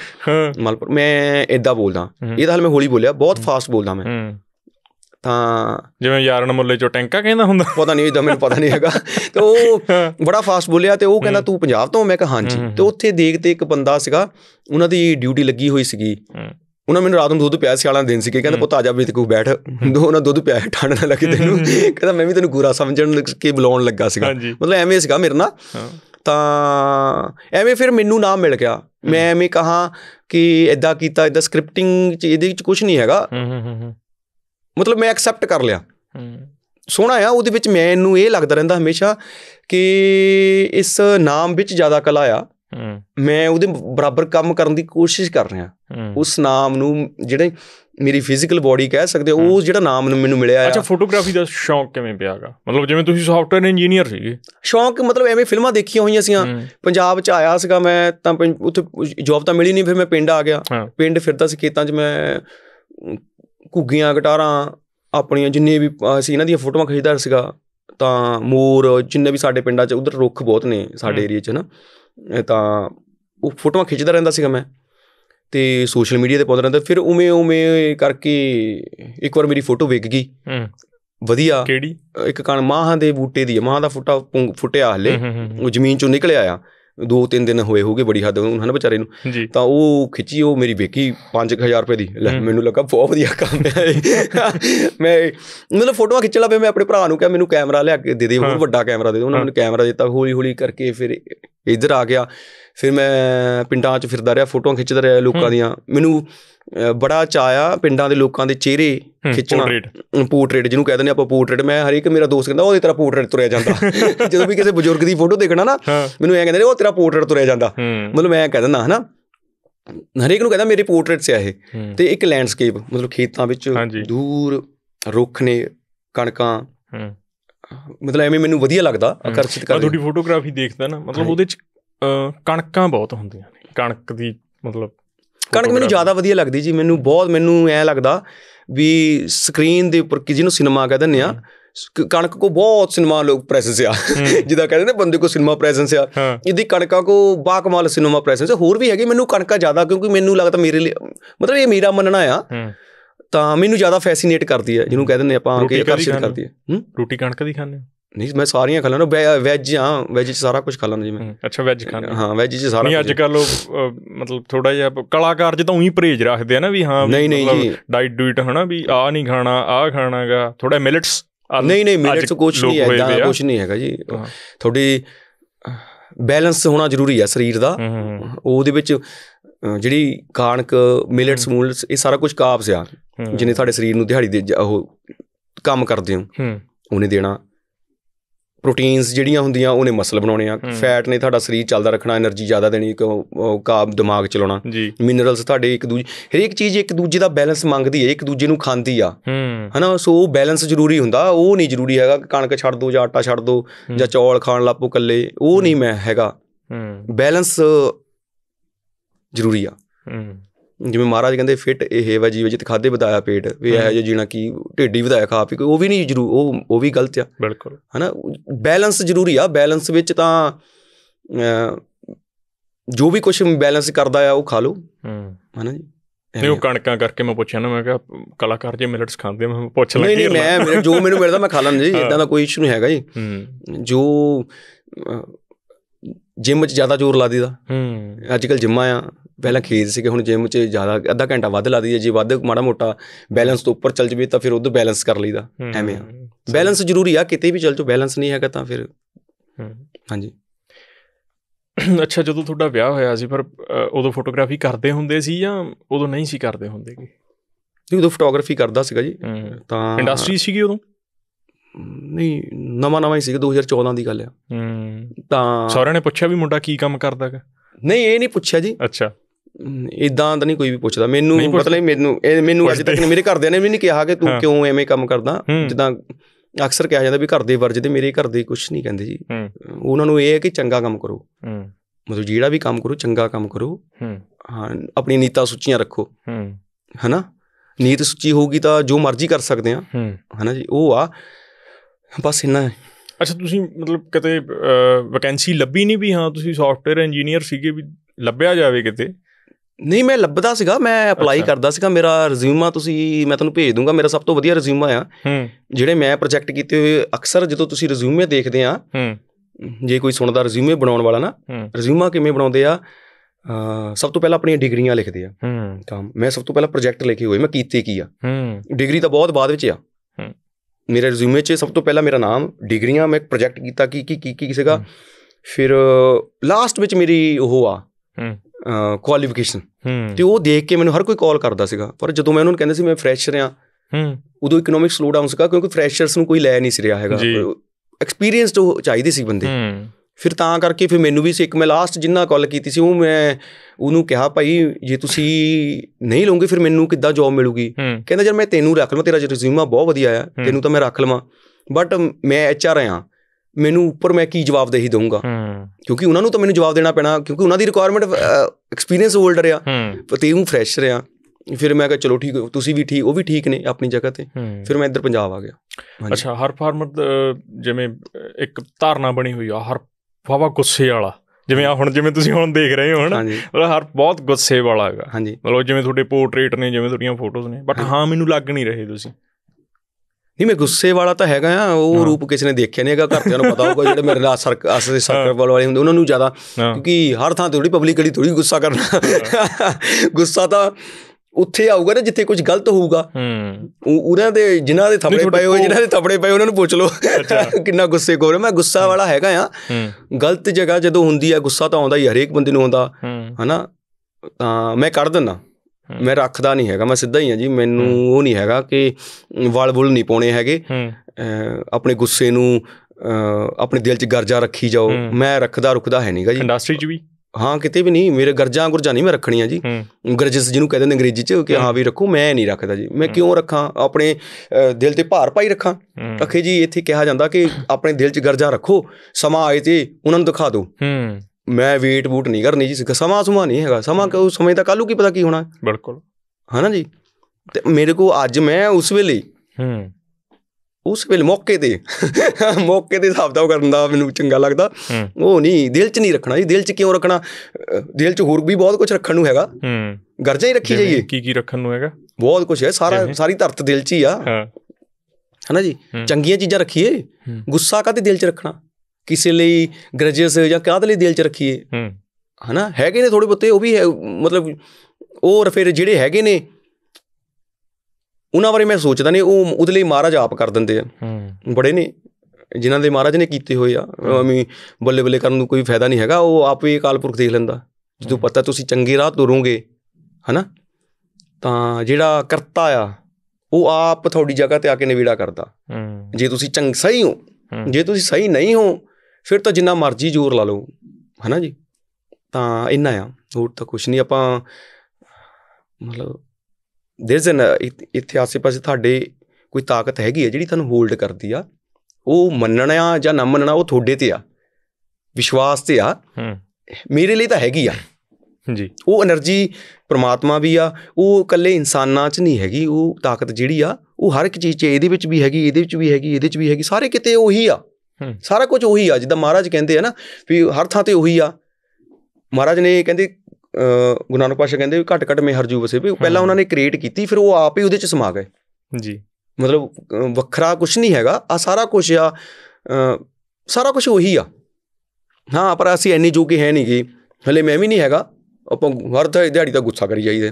Speaker 2: ਮਾਲਪੁਰ ਮੈਂ ਇਦਾਂ ਬੋਲਦਾ ਇਹਦਾ ਹਾਲ ਮੈਂ ਹੌਲੀ ਬੋਲਿਆ ਬਹੁਤ ਫਾਸਟ ਬੋਲਦਾ ਮੈਂ ਤਾਂ
Speaker 1: ਜਿਵੇਂ ਯਾਰਨ ਮੁੱਲੇ ਚੋਂ ਟੈਂਕਾ ਕਹਿੰਦਾ ਹੁੰਦਾ ਪਤਾ ਨਹੀਂ ਇਦਾਂ ਮੈਨੂੰ ਪਤਾ ਨਹੀਂ ਹੈਗਾ
Speaker 2: ਤੇ ਉਹ ਬੜਾ ਫਾਸਟ ਬੋਲਿਆ ਤੇ ਉਹ ਕਹਿੰਦਾ ਤੂੰ ਪੰਜਾਬ ਤੋਂ ਮੈਂ ਕਿਹਾ ਹਾਂਜੀ ਤੇ ਉੱਥੇ ਦੇਖ ਤੇ ਇੱਕ ਬੰਦਾ ਸੀਗਾ ਉਹਨਾਂ ਦੀ ਡਿਊਟੀ ਲੱਗੀ ਹੋਈ ਸੀਗੀ ਉਹਨਾਂ ਮੈਨੂੰ ਰਾਤ ਨੂੰ ਦੁੱਧ ਪਿਆਸ ਵਾਲਾ ਦਿਨ ਸੀ ਕਿ ਕਹਿੰਦਾ ਪੁੱਤ ਆ ਜਾ ਵੀ ਤੇ ਕੋਈ ਬੈਠ ਦੋ ਉਹਨਾਂ ਦੁੱਧ ਪਿਆ ਠੰਡ ਨਾ ਲੱਗੇ ਤੈਨੂੰ ਕਹਿੰਦਾ ਮੈਂ ਵੀ ਤੈਨੂੰ ਗੂਰਾ ਸਮਝਣ ਕੇ ਬੁਲਾਉਣ ਲੱਗਾ ਸੀਗਾ ਮਤਲਬ ਐਵੇਂ ਸੀਗਾ ਮੇਰੇ ਨਾਲ ਤਾਂ ਐਵੇਂ ਫਿਰ ਮੈਨੂੰ ਨਾਮ ਮਿਲ ਗਿਆ ਮੈਂ ਐਵੇਂ ਕਹਾ ਕਿ ਇਦਾਂ ਕੀਤਾ ਇਦਾਂ ਸਕ੍ਰਿਪਟਿੰਗ ਚ ਇਹਦੇ ਵਿੱਚ ਕੁਝ ਨਹੀਂ ਹੈਗਾ ਮਤਲਬ ਮੈਂ ਐਕਸੈਪਟ ਕਰ ਲਿਆ ਸੋਹਣਾ ਆ ਉਹਦੇ ਵਿੱਚ ਮੈਨੂੰ ਇਹ ਲੱਗਦਾ ਰਹਿੰਦਾ ਹਮੇਸ਼ਾ ਕਿ ਇਸ ਨਾਮ ਵਿੱਚ ਜ਼ਿਆਦਾ ਕਲਾ ਆ ਮੈਂ ਉਹਦੇ ਬਰਾਬਰ ਕੰਮ ਕਰਨ ਦੀ ਕੋਸ਼ਿਸ਼ ਕਰ ਰਿਹਾ ਉਸ ਨਾਮ ਨੂੰ ਜਿਹੜੇ ਮੇਰੀ ਫਿਜ਼ੀਕਲ ਬਾਡੀ ਕਹਿ
Speaker 1: ਸਕਦੇ ਉਹ ਜਿਹੜਾ ਨਾਮ ਮੈਨੂੰ ਮਿਲਿਆ ਆ ਅੱਛਾ ਫੋਟੋਗ੍ਰਾਫੀ ਦਾ ਸ਼ੌਂਕ ਕਿਵੇਂ ਪਿਆਗਾ ਮਤਲਬ ਜਿਵੇਂ ਤੁਸੀਂ ਸੌਫਟਵੇਅਰ ਇੰਜੀਨੀਅਰ ਸੀਗੇ
Speaker 2: ਸ਼ੌਂਕ ਮਤਲਬ ਐਵੇਂ ਫਿਲਮਾਂ ਦੇਖੀਆਂ ਹੋਈਆਂ ਸੀਆਂ ਪੰਜਾਬ ਚ ਆਇਆ ਸੀਗਾ ਮੈਂ ਤਾਂ ਉੱਥੇ ਜੌਬ ਤਾਂ ਮਿਲੀ ਨਹੀਂ ਫਿਰ ਮੈਂ ਪਿੰਡ ਆ ਗਿਆ ਪਿੰਡ ਫਿਰਦਾ ਸੀ ਖੇਤਾਂ 'ਚ ਮੈਂ ਘੁੱਗੀਆਂ ਗਟਾਰਾਂ ਆਪਣੀਆਂ ਜਿੰਨੇ ਵੀ ਸੀ ਇਹਨਾਂ ਦੀਆਂ ਫੋਟੋਆਂ ਖਿੱਚਦਾ ਸੀਗਾ ਤਾਂ ਮੂਰ ਜਿੰਨੇ ਵੀ ਸਾਡੇ ਪਿੰਡਾਂ 'ਚ ਉਧਰ ਰੁੱਖ ਬਹੁਤ ਨੇ ਸਾਡੇ ਏਰੀਆ 'ਚ ਨਾ ਤਾਂ ਉਹ ਫੋਟੋਆਂ ਖਿੱਚਦਾ ਰਹਿੰਦਾ ਸੀਗਾ ਮੈਂ ਤੇ ਸੋਸ਼ਲ ਮੀਡੀਆ ਤੇ ਪਾਉਂਦਾ ਰਹਿੰਦਾ ਫਿਰ ਉਵੇਂ ਉਵੇਂ ਕਰਕੇ ਇੱਕ ਵਾਰ ਮੇਰੀ ਫੋਟੋ ਵਿਕ ਗਈ ਹੂੰ ਵਧੀਆ ਕਿਹੜੀ ਇੱਕ ਕਣ ਮਾਹਾਂ ਦੇ ਬੂਟੇ ਦੀ ਮਾਹਾਂ ਦਾ ਫੁੱਟਾ ਫੁੱਟਿਆ ਹਲੇ ਉਹ ਜ਼ਮੀਨ ਚੋਂ ਨਿਕਲਿਆ ਆ ਦੋ ਤਿੰਨ ਦਿਨ ਹੋਏ ਹੋਗੇ ਬੜੀ ਹੱਦ ਉਹਨਾਂ ਨੇ ਵਿਚਾਰੇ ਨੂੰ ਤਾਂ ਉਹ ਖਿੱਚੀ ਉਹ ਮੇਰੀ ਵੇਖੀ 5000 ਰੁਪਏ ਦੀ ਲੈ ਮੈਨੂੰ ਲੱਗਾ ਬਹੁਤ ਵਧੀਆ ਕੰਮ ਹੈ ਮੈਂ ਮੈਨੂੰ ਫੋਟੋਆਂ ਖਿੱਚ ਲਾ ਪਏ ਮੈਂ ਆਪਣੇ ਭਰਾ ਨੂੰ ਕਿਹਾ ਮੈਨੂੰ ਕੈਮਰਾ ਲਿਆ ਕੇ ਦੇ ਦੇ ਹੋਰ ਵੱਡਾ ਕੈਮਰਾ ਦੇ ਦੇ ਉਹਨਾਂ ਨੇ ਕੈਮਰਾ ਦਿੱਤਾ ਹੌਲੀ ਹੌਲੀ ਕਰਕੇ ਫਿਰ ਇੱਧਰ ਆ ਗਿਆ ਫਿਰ ਮੈਂ ਪਿੰਡਾਂ 'ਚ ਫਿਰਦਾ ਰਿਹਾ ਫੋਟੋਆਂ ਖਿੱਚਦਾ ਰਿਹਾ ਲੋਕਾਂ ਦੀਆਂ ਮੈਨੂੰ ਬੜਾ ਚਾਇਆ ਪਿੰਡਾਂ ਦੇ ਲੋਕਾਂ ਦੇ ਚਿਹਰੇ ਖਿੱਚਣਾ ਪੋਰਟਰੇਟ ਜਿਹਨੂੰ ਕਹਿੰਦੇ ਨੇ ਆਪਾਂ ਪੋਰਟਰੇਟ ਮੈਂ ਹਰ ਇੱਕ ਮੇਰਾ ਦੋਸਤ ਕਹਿੰਦਾ ਉਹ ਤੇਰਾ ਪੋਰਟਰੇਟ ਤੁਰਿਆ ਜਾਂਦਾ ਜਦੋਂ ਵੀ ਕਿਸੇ ਬਜ਼ੁਰਗ ਦੀ ਫੋਟੋ ਦੇਖਣਾ ਨਾ ਮੈਨੂੰ ਐਂ ਕਹਿੰਦੇ ਨੇ ਉਹ ਤੇਰਾ ਪੋਰਟਰੇਟ ਤੁਰਿਆ ਜਾਂਦਾ ਮਤਲਬ ਮੈਂ ਕਹਿ ਦਿੰਦਾ ਹਨਾ ਹਰੇਕ ਨੂੰ ਕਹਿੰਦਾ ਮੇਰੇ ਪੋਰਟਰੇਟ ਸਿਆ ਆ ਇਹ ਤੇ ਇੱਕ ਲੈਂਡਸਕੇਪ ਮਤਲਬ ਖੇਤਾਂ ਵਿੱਚ ਦੂਰ ਰੁੱਖ ਨੇ ਕਣਕਾਂ ਮਤਲਬ ਐਵੇਂ ਮੈਨੂੰ ਵਧੀਆ ਲੱਗਦਾ
Speaker 1: ਆਕਰਸ਼ਿਤ ਕਰਦਾ ਤੁਹਾਡੀ ਫੋਟੋਗ੍ਰਾਫੀ ਦੇਖਦਾ ਨਾ ਮਤਲਬ ਉਹਦੇ ਚ ਕਣਕਾਂ ਬਹੁਤ ਹੁੰਦੀਆਂ ਨੇ ਕਣਕ ਦੀ ਮਤਲਬ ਕਣਕ ਮੈਨੂੰ ਜ਼ਿਆਦਾ ਵਧੀਆ ਲੱਗਦੀ ਜੀ
Speaker 2: ਮੈਨੂੰ ਬਹੁਤ ਮੈਨੂੰ ਐ ਲੱਗਦਾ ਵੀ ਸਕਰੀਨ ਦੇ ਉੱਪਰ ਕਿ ਜਿਹਨੂੰ ਸਿਨੇਮਾ ਕਹਿੰਦੇ ਨੇ ਆ ਕਣਕ ਕੋ ਬਹੁਤ ਸਿਨੇਮਾ ਲੋਕ ਪ੍ਰੈਜ਼ੈਂਸ ਆ ਜਿਹਦਾ ਕਹਿੰਦੇ ਨੇ ਬੰਦੇ ਕੋ ਸਿਨੇਮਾ ਪ੍ਰੈਜ਼ੈਂਸ ਆ ਇਹਦੀ ਕਣਕਾ ਕੋ ਬਾ ਕਮਾਲ ਸਿਨੇਮਾ ਪ੍ਰੈਜ਼ੈਂਸ ਹੋਰ ਵੀ ਹੈਗੇ ਮੈਨੂੰ ਕਣਕਾ ਜ਼ਿਆਦਾ ਕਿਉਂਕਿ ਮੈਨੂੰ ਲੱਗਦਾ ਮੇਰੇ ਲਈ ਮਤਲਬ ਇਹ ਮੇਰਾ ਮੰਨਣਾ ਆ ਤਾਂ ਮੈਨੂੰ ਜ਼ਿਆਦਾ ਫੈਸੀਨੇਟ ਕਰਦੀ ਹੈ ਜਿਹਨੂੰ ਕਹਿੰਦੇ ਨੇ ਆਪਾਂ ਕਿ ਆਕਰਸ਼ਿਤ ਕਰਦੀ
Speaker 1: ਹੈ ਰੋਟੀ ਕਣਕ ਦੀ ਖਾਂਦੇ
Speaker 2: ਨਹੀਂ ਮੈਂ ਸਾਰੀਆਂ ਖਾ ਲੈਣਾ ਵੈਜ ਹਾਂ ਵੈਜ ਚ ਸਾਰਾ ਕੁਝ ਖਾ ਲੈਣਾ ਜੀ ਮੈਂ ਅੱਛਾ ਵੈਜ ਖਾਣਾ ਹਾਂ ਵੈਜ ਚ ਸਾਰਾ ਨਹੀਂ ਅੱਜ ਕੱਲ ਉਹ
Speaker 1: ਮਤਲਬ ਥੋੜਾ ਜਿਹਾ ਕਲਾਕਾਰ ਜਿਹਾ ਤਾਂ ਉਹੀ ਪ੍ਰੇਜ ਰੱਖਦੇ ਆ ਨਾ ਵੀ ਹਾਂ ਮਤਲਬ ਡਾਈਟ ਡੂਇਟ ਹਨਾ ਵੀ ਆ ਨਹੀਂ ਖਾਣਾ ਆ ਖਾਣਾਗਾ ਥੋੜਾ ਮਿਲਟਸ ਨਹੀਂ ਨਹੀਂ ਮਿਲਟਸ ਕੁਝ ਨਹੀਂ ਹੈ ਇਦਾਂ ਕੁਝ ਨਹੀਂ
Speaker 2: ਹੈਗਾ ਜੀ ਥੋੜੀ ਬੈਲੈਂਸ ਹੋਣਾ ਜ਼ਰੂਰੀ ਹੈ ਸਰੀਰ ਦਾ ਉਹਦੇ ਵਿੱਚ ਜਿਹੜੀ ਕਾਣਕ ਮਿਲਟਸ ਮੂਲਸ ਇਹ ਸਾਰਾ ਕੁਝ ਕਾਪਸ ਆ ਜਿਹਨੇ ਸਾਡੇ ਸਰੀਰ ਨੂੰ ਦਿਹਾੜੀ ਦੇ ਉਹ ਕੰਮ ਕਰਦੇ ਹੋ ਉਹਨੇ ਦੇਣਾ ਪ੍ਰੋਟੀਨਸ ਜਿਹੜੀਆਂ ਹੁੰਦੀਆਂ ਉਹਨੇ ਮਸਲ ਬਣਾਉਣੇ ਆ ਫੈਟ ਨੇ ਤੁਹਾਡਾ ਸਰੀਰ ਚੱਲਦਾ ਰੱਖਣਾ એનર્ਜੀ ਜ਼ਿਆਦਾ ਦੇਣੀ ਕਾਬ ਦਿਮਾਗ ਚਲਾਉਣਾ ਮਿਨਰਲਸ ਤੁਹਾਡੇ ਇੱਕ ਦੂਜੇ ਹਰੇਕ ਚੀਜ਼ ਇੱਕ ਦੂਜੇ ਦਾ ਬੈਲੈਂਸ ਮੰਗਦੀ ਹੈ ਇੱਕ ਦੂਜੇ ਨੂੰ ਖਾਂਦੀ ਆ ਹਨਾ ਸੋ ਉਹ ਬੈਲੈਂਸ ਜ਼ਰੂਰੀ ਹੁੰਦਾ ਉਹ ਨਹੀਂ ਜ਼ਰੂਰੀ ਹੈਗਾ ਕਿ ਕਣਕ ਛੱਡ ਦੋ ਜਾਂ ਆਟਾ ਛੱਡ ਦੋ ਜਾਂ ਚੌਲ ਖਾਣ ਲੱਪੋ ਕੱਲੇ ਉਹ ਨਹੀਂ ਮੈਂ ਹੈਗਾ ਬੈਲੈਂਸ ਜ਼ਰੂਰੀ ਆ ਜਿਵੇਂ ਮਹਾਰਾਜ ਕਹਿੰਦੇ ਫਿਟ ਇਹ ਵਾ ਜੀਵ ਜਿਤ ਖਾਦੇ ਬਤਾਇਆ ਪੇਟ ਵੀ ਇਹ ਜੇ ਜੀਣਾ ਕੀ ਢੇਡੀ ਵਧਾਇਆ ਖਾ ਪੀ ਕੋਈ ਉਹ ਵੀ ਨਹੀਂ ਜ਼ਰੂਰ ਉਹ ਉਹ ਵੀ ਗਲਤ ਆ ਬਿਲਕੁਲ ਹਨਾ ਬੈਲੈਂਸ ਜ਼ਰੂਰੀ ਆ ਬੈਲੈਂਸ ਵਿੱਚ ਤਾਂ ਜੋ ਵੀ ਕੁਝ ਬੈਲੈਂਸ ਕਰਦਾ ਆ ਉਹ ਖਾ ਲਓ
Speaker 1: ਹਮ ਹਨਾ ਜੀ ਨੇ ਉਹ ਕਣਕਾਂ ਕਰਕੇ ਮੈਂ ਪੁੱਛਿਆ ਨਾ ਮੈਂ ਕਿਹਾ ਕਲਾਕਾਰ ਜੇ ਮਿਲਟਸ ਖਾਂਦੇ ਮੈਂ ਪੁੱਛ ਲੱਗੀ ਨਹੀਂ ਨਹੀਂ ਮੈਂ ਜੋ ਮੈਨੂੰ ਮਿਲਦਾ ਮੈਂ ਖਾ ਲੈਂਦਾ ਜੀ ਇਦਾਂ ਦਾ
Speaker 2: ਕੋਈ ਇਸ਼ੂ ਨਹੀਂ ਹੈਗਾ ਜੀ ਜੋ ਜਿਮ 'ਚ ਜ਼ਿਆਦਾ ਜ਼ੋਰ ਲਾ ਦਈਦਾ ਹੂੰ ਅੱਜ ਕੱਲ ਜਿੰਮਾਂ ਆ ਪਹਿਲਾਂ ਖੇਤ ਕਿ ਹੁਣ ਜਿਮ 'ਚ ਜ਼ਿਆਦਾ ਅੱਧਾ ਘੰਟਾ ਵੱਧ ਲਾ ਦਈਏ ਜੇ ਵੱਧ ਮਾੜਾ ਮੋਟਾ ਬੈਲੈਂਸ ਤੋਂ ਉੱਪਰ ਚੱਲ ਜਵੇ ਤਾਂ ਫਿਰ ਉਦੋਂ ਬੈਲੈਂਸ ਕਰ ਲਈਦਾ ਐਵੇਂ ਆ ਬੈਲੈਂਸ ਜ਼ਰੂਰੀ ਆ ਕਿਤੇ ਵੀ ਚੱਲ ਜੋ ਬੈਲੈਂਸ ਨਹੀਂ ਹੈਗਾ ਤਾਂ ਫਿਰ
Speaker 1: ਹਾਂਜੀ ਅੱਛਾ ਜਦੋਂ ਤੁਹਾਡਾ ਵਿਆਹ ਹੋਇਆ ਸੀ ਪਰ ਉਦੋਂ ਫੋਟੋਗ੍ਰਾਫੀ ਕਰਦੇ ਹੁੰਦੇ ਸੀ ਜਾਂ ਉਦੋਂ ਨਹੀਂ ਸੀ ਕਰਦੇ ਹੁੰਦੇ ਕਿ ਉਦੋਂ ਫੋਟੋਗ੍ਰਾਫੀ ਕਰਦਾ ਸੀਗਾ ਜੀ ਤਾਂ ਇੰਡਸਟਰੀ ਸੀਗੀ ਉਦੋਂ ਨਹੀਂ ਨਵਾਂ ਨਵਾਂ ਹੀ ਸੀ 2014 ਦੀ ਗੱਲ ਆ
Speaker 2: ਹੂੰ
Speaker 1: ਤਾਂ ਸਾਰਿਆਂ ਨੇ ਪੁੱਛਿਆ ਵੀ ਮੁੰਡਾ ਕੀ ਕੰਮ ਕਰਦਾ ਹੈ ਨਹੀਂ
Speaker 2: ਇਹ ਨਹੀਂ ਪੁੱਛਿਆ ਜੀ ਅੱਛਾ ਇਦਾਂ ਤਾਂ ਨਹੀਂ ਕੋਈ ਵੀ ਪੁੱਛਦਾ ਮੈਨੂੰ ਮਤਲਬ ਮੈਨੂੰ ਇਹ ਮੈਨੂੰ ਅੱਜ ਤੱਕ ਮੇਰੇ ਘਰਦਿਆਂ ਨੇ ਵੀ ਨਹੀਂ ਕਿਹਾ ਕਿ ਤੂੰ ਕਿਉਂ ਐਵੇਂ ਕੰਮ ਕਰਦਾ ਜਿੱਦਾਂ ਅਕਸਰ ਕਿਹਾ ਜਾਂਦਾ ਵੀ ਘਰ ਦੇ ਵਰਜ ਦੇ ਮੇਰੇ ਘਰ ਦੇ ਕੁਝ ਨਹੀਂ ਕਹਿੰਦੇ ਜੀ ਉਹਨਾਂ ਨੂੰ ਇਹ ਹੈ ਕਿ ਚੰਗਾ ਕੰਮ ਕਰੋ
Speaker 3: ਮਤਲਬ
Speaker 2: ਜਿਹੜਾ ਵੀ ਕੰਮ ਕਰੋ ਚੰਗਾ ਕੰਮ ਕਰੋ ਹਾਂ ਆਪਣੀ ਨੀਤਾ ਸੁੱਚੀਆਂ ਰੱਖੋ ਹਨਾ ਨੀਤ ਸੁੱਚੀ ਹੋਊਗੀ ਤਾਂ ਜੋ
Speaker 1: ਮਰਜ਼ੀ ਕਰ ਸਕਦੇ ਆ ਹਨਾ ਜੀ ਉਹ ਆ ਬਸ ਇੰਨਾ ਹੈ ਅੱਛਾ ਤੁਸੀਂ ਮਤਲਬ ਕਿਤੇ ਵੈਕੈਂਸੀ ਲੱਭੀ ਨਹੀਂ ਵੀ ਹਾਂ ਤੁਸੀਂ ਸੌਫਟਵੇਅਰ ਇੰਜੀਨੀਅਰ ਸੀਗੇ ਵੀ ਲੱਭਿਆ ਜਾਵੇ ਕਿਤੇ ਨਹੀਂ ਮੈਂ ਲੱਭਦਾ ਸੀਗਾ ਮੈਂ ਅਪਲਾਈ ਕਰਦਾ ਸੀਗਾ ਮੇਰਾ ਰਿਜ਼ਿਊਮਾ ਤੁਸੀਂ ਮੈਂ ਤੁਹਾਨੂੰ ਭੇਜ ਦੂੰਗਾ
Speaker 2: ਮੇਰਾ ਸਭ ਤੋਂ ਵਧੀਆ ਰਿਜ਼ਿਊਮਾ ਆ ਜਿਹੜੇ ਮੈਂ ਪ੍ਰੋਜੈਕਟ ਕੀਤੇ ਹੋਏ ਅਕਸਰ ਜਦੋਂ ਤੁਸੀਂ ਰਿਜ਼ਿਊਮੇ ਦੇਖਦੇ ਆ ਜੇ ਕੋਈ ਸੁਣਦਾ ਰਿਜ਼ਿਊਮੇ ਬਣਾਉਣ ਵਾਲਾ ਨਾ ਰਿਜ਼ਿਊਮਾ ਕਿਵੇਂ ਬਣਾਉਂਦੇ ਆ ਸਭ ਤੋਂ ਪਹਿਲਾਂ ਆਪਣੀਆਂ ਡਿਗਰੀਆਂ ਲਿਖਦੇ ਆ ਕੰਮ ਮੈਂ ਸਭ ਤੋਂ ਪਹਿਲਾਂ ਪ੍ਰੋਜੈਕਟ ਲਿਖੇ ਹੋਏ ਮੈਂ ਕੀਤੇ ਕੀ ਆ ਡਿਗਰੀ ਤਾਂ ਬਹੁਤ ਬਾਅਦ ਵਿੱਚ ਆ ਮੇਰੇ ਰਿਜ਼ਿਊਮੇ 'ਚ ਸਭ ਤੋਂ ਪਹਿਲਾਂ ਮੇਰਾ ਨਾਮ ਡਿਗਰੀਆਂ ਮੈਂ ਇੱਕ ਪ੍ਰੋਜੈਕਟ ਕੀਤਾ ਕੀ ਕੀ ਕੀ ਸੀਗਾ ਫਿਰ ਲਾਸਟ ਵਿੱਚ ਮੇਰੀ ਉਹ ਆ ਕੁਆਲੀਫਿਕੇਸ਼ਨ ਤੇ ਉਹ ਦੇਖ ਕੇ ਮੈਨੂੰ ਹਰ ਕੋਈ ਕਾਲ ਕਰਦਾ ਸੀਗਾ ਪਰ ਜਦੋਂ ਮੈਂ ਉਹਨਾਂ ਨੂੰ ਕਹਿੰਦਾ ਸੀ ਮੈਂ ਫਰੈਸ਼ਰ ਆ ਉਦੋਂ ਇਕਨੋਮਿਕ ਸਲੋ ਡਾਊਨ ਸੀਗਾ ਕਿਉਂਕਿ ਫਰੈਸ਼ਰਸ ਨੂੰ ਕੋਈ ਲੈ ਨਹੀਂ ਸੀ ਰਿਹਾ ਹੈਗਾ ਐਕਸਪੀਰੀਅੰਸਡ ਚਾਹੀਦੀ ਸੀ ਬੰਦੇ ਫਿਰ ਤਾਂ ਕਰਕੇ ਫਿਰ ਮੈਨੂੰ ਵੀ ਸੀ ਇੱਕ ਮੈਂ ਲਾਸਟ ਜਿੰਨਾ ਕਾਲ ਕੀਤੀ ਸੀ ਉਹ ਮੈਂ ਉਹਨੂੰ ਕਿਹਾ ਭਾਈ ਜੇ ਤੁਸੀਂ ਨਹੀਂ ਲਓਗੇ ਫਿਰ ਮੈਨੂੰ ਕਿੱਦਾਂ ਜੌਬ ਮਿਲੂਗੀ ਕਹਿੰਦਾ ਯਾਰ ਮੈਂ ਤੈਨੂੰ ਰੱਖ ਲਵਾਂ ਤੇਰਾ ਰਿਜ਼ਿਊਮਾ ਬਹੁਤ ਵਧੀਆ ਆ ਤੈਨੂੰ ਤਾਂ ਮੈਂ ਰੱਖ ਲਵਾਂ ਬਟ ਮੈਂ ਐਚਆਰ ਆ ਮੈਨੂੰ ਉੱਪਰ ਮੈਂ ਕੀ ਜਵਾਬ ਦੇਹੀ ਦਊਗਾ ਕਿਉਂਕਿ ਉਹਨਾਂ ਨੂੰ ਤਾਂ ਮੈਨੂੰ ਜਵਾਬ ਦੇਣਾ ਪੈਣਾ ਕਿਉਂਕਿ ਉਹਨਾਂ ਦੀ ਰਿਕੁਆਇਰਮੈਂਟ ਐਕਸਪੀਰੀਅੰਸ ਹੋਲਡਰ ਆ ਤੇ ਉਹ ਫਰੈਸ਼ਰ ਆ ਫਿਰ ਮੈਂ ਕਿਹਾ ਚਲੋ ਠੀਕ ਤੁਸੀਂ ਵੀ ਠੀਕ ਉਹ ਵੀ ਠੀਕ ਨੇ ਆਪਣੀ ਜਗ੍ਹਾ
Speaker 1: ਤੇ ਫਿਰ ਮੈਂ ਇੱਧਰ ਪੰਜਾਬ ਆ ਗਿਆ ਅੱਛਾ ਹਰ ਫਾਰਮਰ ਜਿਵੇਂ ਇੱਕ ਧਾਰਨਾ ਬਣੀ ਹੋਈ ਆ ਹਰ ਵਾਵਾ ਗੁੱਸੇ ਵਾਲਾ ਜਿਵੇਂ ਆ ਹੁਣ ਜਿਵੇਂ ਤੁਸੀਂ ਹੁਣ ਦੇਖ ਰਹੇ ਹੋ ਹਨ ਮਤਲਬ ਹਰ ਬਹੁਤ ਗੁੱਸੇ ਵਾਲਾ ਹੈਗਾ ਮਤਲਬ ਜਿਵੇਂ ਤੁਹਾਡੇ ਪੋਰਟਰੇਟ ਨੇ ਜਿਵੇਂ ਤੁਹਾਡੀਆਂ ਫੋਟੋਜ਼ ਨੇ ਬਟ ਹਾਂ ਮੈਨੂੰ ਲੱਗ ਨਹੀਂ ਰਹੇ ਤੁਸੀਂ
Speaker 2: ਨਹੀਂ ਮੈਂ ਗੁੱਸੇ ਵਾਲਾ ਤਾਂ ਹੈਗਾ ਆ ਉਹ
Speaker 1: ਰੂਪ ਕਿਸੇ ਨੇ ਦੇਖਿਆ ਨਹੀਂ ਹੈਗਾ ਘਰਦਿਆਂ ਨੂੰ ਪਤਾ ਹੋਊਗਾ ਜਿਹੜੇ
Speaker 2: ਮੇਰੇ ਨਾਲ ਸਰਕ ਅਸਲ ਦੇ ਸਰਕਲ ਵਾਲੇ ਹੁੰਦੇ ਉਹਨਾਂ ਨੂੰ ਜ਼ਿਆਦਾ ਕਿਉਂਕਿ ਹਰ ਥਾਂ ਤੇ ਥੋੜੀ ਪਬਲਿਕਲੀ ਥੋੜੀ ਗੁੱਸਾ ਕਰਨਾ ਗੁੱਸਾ ਤਾਂ ਉੱਥੇ ਆਊਗਾ ਨਾ ਜਿੱਥੇ ਕੁਝ ਗਲਤ ਹੋਊਗਾ ਹੂੰ ਉਹਨਾਂ ਦੇ ਜਿਨ੍ਹਾਂ ਦੇ ਥੱਪੜੇ ਪਏ ਹੋਏ ਜਿਨ੍ਹਾਂ ਦੇ ਥੱਪੜੇ ਪਏ ਉਹਨਾਂ ਨੂੰ ਪੁੱਛ ਲਓ ਕਿੰਨਾ ਗੁੱਸੇ ਕੋਲ ਮੈਂ ਗੁੱਸਾ ਵਾਲਾ ਹੈਗਾ ਆ ਗਲਤ ਜਗ੍ਹਾ ਜਦੋਂ ਹੁੰਦੀ ਆ ਗੁੱਸਾ ਤਾਂ ਆਉਂਦਾ ਹੀ ਹਰੇਕ ਬੰਦੇ ਨੂੰ ਆਉਂਦਾ ਹਨਾ ਤਾਂ ਮੈਂ ਕੱਢ ਦਿੰਦਾ ਮੈਂ ਰੱਖਦਾ ਨਹੀਂ ਹੈਗਾ ਮੈਂ ਸਿੱਧਾ ਹੀ ਆ ਜੀ ਮੈਨੂੰ ਉਹ ਨਹੀਂ ਹੈਗਾ ਕਿ ਵਲ ਬੁਲ ਨਹੀਂ ਪਾਉਣੇ ਹੈਗੇ ਆਪਣੇ ਗੁੱਸੇ ਨੂੰ ਆਪਣੇ ਦਿਲ 'ਚ ਗਰਜਾ ਰੱਖੀ ਜਾਓ ਮੈਂ ਰੱਖਦਾ ਰੁਕਦਾ ਹੈ ਨਹੀਂਗਾ ਜੀ ਇੰਡਸਟਰੀ 'ਚ ਵੀ ਹਾਂ ਕਿਤੇ ਵੀ ਨਹੀਂ ਮੇਰੇ ਗਰਜਾਂ ਗੁਰਜਾਂ ਨਹੀਂ ਮੈਂ ਰੱਖਣੀਆਂ ਜੀ ਗਰਜਸ ਜਿਹਨੂੰ ਕਹਿੰਦੇ ਨੇ ਅੰਗਰੇਜ਼ੀ 'ਚ ਕਿ ਹਾਂ ਵੀ ਰੱਖੋ ਮੈਂ ਨਹੀਂ ਰੱਖਦਾ ਜੀ ਮੈਂ ਕਿਉਂ ਰੱਖਾਂ ਆਪਣੇ ਦਿਲ ਤੇ ਭਾਰ ਪਾਈ ਰੱਖਾਂ ਅਖੇ ਜੀ ਇੱਥੇ ਕਿਹਾ ਜਾਂਦਾ ਕਿ ਆਪਣੇ ਦਿਲ 'ਚ ਗਰਜਾਂ ਰੱਖੋ ਸਮਾਂ ਆਏ ਤੇ ਉਹਨਾਂ ਨੂੰ ਦਿਖਾ ਦਿਓ ਮੈਂ ਵੇਟ ਬੂਟ ਨਹੀਂ ਕਰਨੀ ਜੀ ਸਮਾਂ ਸਮਾਂ ਨਹੀਂ ਹੈਗਾ ਸਮਾਂ ਕਿ ਉਸ ਸਮੇਂ ਦਾ ਕੱਲੂ ਕੀ ਪਤਾ ਕੀ ਹੋਣਾ ਬਿਲਕੁਲ ਹਨਾ ਜੀ ਤੇ ਮੇਰੇ ਕੋ ਅੱਜ ਮੈਂ ਉਸ ਵੇਲੇ ਹੂੰ ਉਸ ਵੇਲੇ ਮੌਕੇ ਤੇ ਮੌਕੇ ਤੇ ਹਸਾਬ ਦਾ ਕਰਨ ਦਾ ਮੈਨੂੰ ਚੰਗਾ ਲੱਗਦਾ ਉਹ ਨਹੀਂ ਦਿਲ 'ਚ ਨਹੀਂ ਰੱਖਣਾ ਜੀ ਦਿਲ 'ਚ ਕਿਉਂ ਰੱਖਣਾ ਦਿਲ 'ਚ ਹੋਰ ਵੀ ਬਹੁਤ ਕੁਝ ਰੱਖਣ ਨੂੰ ਹੈਗਾ ਗਰਜਾਂ ਹੀ ਰੱਖੀ ਜਾਈਏ
Speaker 1: ਕੀ ਕੀ ਰੱਖਣ ਨੂੰ ਹੈਗਾ
Speaker 2: ਬਹੁਤ ਕੁਝ ਹੈ ਸਾਰਾ ਸਾਰੀ ਧਰਤ ਦਿਲ 'ਚ ਹੀ ਆ ਹਾਂ ਹਨਾ ਜੀ ਚੰਗੀਆਂ ਚੀਜ਼ਾਂ ਰੱਖੀਏ ਗੁੱਸਾ ਕਾਤੇ ਦਿਲ 'ਚ ਰੱਖਣਾ ਕਿਸੇ ਲਈ ਗਰਜਸ ਜਾਂ ਕਾਹਦੇ ਲਈ ਦਿਲ 'ਚ ਰੱਖੀਏ ਹਨਾ ਹੈਗੇ ਨੇ ਥੋੜੇ ਬੁੱਤੇ ਉਹ ਵੀ ਮਤਲਬ ਉਹ ਫਿਰ ਜਿਹੜੇ ਹੈਗੇ ਨੇ ਉਹਨਾਂ ਬਾਰੇ ਮੈਂ ਸੋਚਦਾ ਨਹੀਂ ਉਹ ਉਹਦੇ ਲਈ ਮਹਾਰਾਜ ਆਪ ਕਰ ਦਿੰਦੇ ਆ ਹੂੰ ਬੜੇ ਨੇ ਜਿਨ੍ਹਾਂ ਦੇ ਮਹਾਰਾਜ ਨੇ ਕੀਤੇ ਹੋਏ ਆ ਐਵੇਂ ਬੱਲੇ ਬੱਲੇ ਕਰਨ ਨੂੰ ਕੋਈ ਫਾਇਦਾ ਨਹੀਂ ਹੈਗਾ ਉਹ ਆਪ ਹੀ ਕਾਲਪੁਰਖ ਦੇਖ ਲੈਂਦਾ ਜਦੋਂ ਪਤਾ ਤੁਸੀਂ ਚੰਗੇ ਰਾਹ ਤੁਰੋਗੇ ਹਨਾ ਤਾਂ ਜਿਹੜਾ ਕਰਤਾ ਆ ਉਹ ਆਪ ਤੁਹਾਡੀ ਜਗ੍ਹਾ ਤੇ ਆ ਕੇ ਨਵੇੜਾ ਕਰਦਾ ਜੇ ਤੁਸੀਂ ਚੰਗ ਸਹੀ ਹੋ ਜੇ ਤੁਸੀਂ ਸਹੀ ਨਹੀਂ ਹੋ ਫਿਰ ਤਾਂ ਜਿੰਨਾ ਮਰਜ਼ੀ ਜ਼ੋਰ ਲਾ ਲਓ ਹਨਾ ਜੀ ਤਾਂ ਇੰਨਾ ਆ ਹੋਰ ਤਾਂ ਕੁਝ ਨਹੀਂ ਆਪਾਂ ਮਤਲਬ ਦੇਰ इज ਇਥੇ ਇੱਥੇ ਆਸੇ-ਪਾਸੇ ਤੁਹਾਡੇ ਕੋਈ ਤਾਕਤ ਹੈਗੀ ਹੈ ਜਿਹੜੀ ਤੁਹਾਨੂੰ ਹੋਲਡ ਕਰਦੀ ਆ ਉਹ ਮੰਨਣਾ ਜਾਂ ਨਾ ਮੰਨਣਾ ਉਹ ਤੁਹਾਡੇ ਤੇ ਆ ਵਿਸ਼ਵਾਸ ਤੇ ਆ ਹੂੰ ਮੇਰੇ ਲਈ ਤਾਂ ਹੈਗੀ ਆ ਜੀ ਉਹ એનર્ਜੀ ਪ੍ਰਮਾਤਮਾ ਵੀ ਆ ਉਹ ਇਕੱਲੇ ਇਨਸਾਨਾਂ 'ਚ ਨਹੀਂ ਹੈਗੀ ਉਹ ਤਾਕਤ ਜਿਹੜੀ ਆ ਉਹ ਹਰ ਇੱਕ ਚੀਜ਼ 'ਚ ਇਹਦੇ ਵਿੱਚ ਵੀ ਹੈਗੀ ਇਹਦੇ ਵਿੱਚ ਵੀ ਹੈਗੀ ਇਹਦੇ 'ਚ ਵੀ ਹੈਗੀ ਸਾਰੇ ਕਿਤੇ ਉਹੀ ਆ ਸਾਰਾ ਕੁਝ ਉਹੀ ਆ ਜਿੱਦਾਂ ਮਹਾਰਾਜ ਕਹਿੰਦੇ ਆ ਨਾ ਵੀ ਹਰ ਥਾਂ ਤੇ ਉਹੀ ਆ ਮਹਾਰਾਜ ਨੇ ਕਹਿੰਦੇ ਗੁਰੂ ਨਾਨਕ ਪਾਸ਼ਾ ਕਹਿੰਦੇ ਵੀ ਘਟ ਘਟ ਮਿਹਰ ਜੂ ਵਸੇ ਵੀ ਪਹਿਲਾਂ ਉਹਨਾਂ ਨੇ ਕ੍ਰੀਏਟ ਕੀਤੀ ਫਿਰ ਉਹ ਆਪ ਹੀ ਉਹਦੇ ਚ ਸਮਾ ਗਏ ਜੀ ਮਤਲਬ ਵੱਖਰਾ ਕੁਝ ਨਹੀਂ ਹੈਗਾ ਆ ਸਾਰਾ ਕੁਝ ਆ ਸਾਰਾ ਕੁਝ ਉਹੀ ਆ ਹਾਂ ਪਰ ਅਸੀਂ ਇੰਨੀ ਜੋਗੇ ਹੈ ਨਹੀਂ ਗਏ ਹਲੇ ਮੈਂ ਵੀ ਨਹੀਂ ਹੈਗਾ ਆਪਾਂ ਹਰ ਥਾਈ ਦਿਹਾੜੀ ਦਾ ਗੁੱਸਾ ਕਰੀ ਜਾਈਦੇ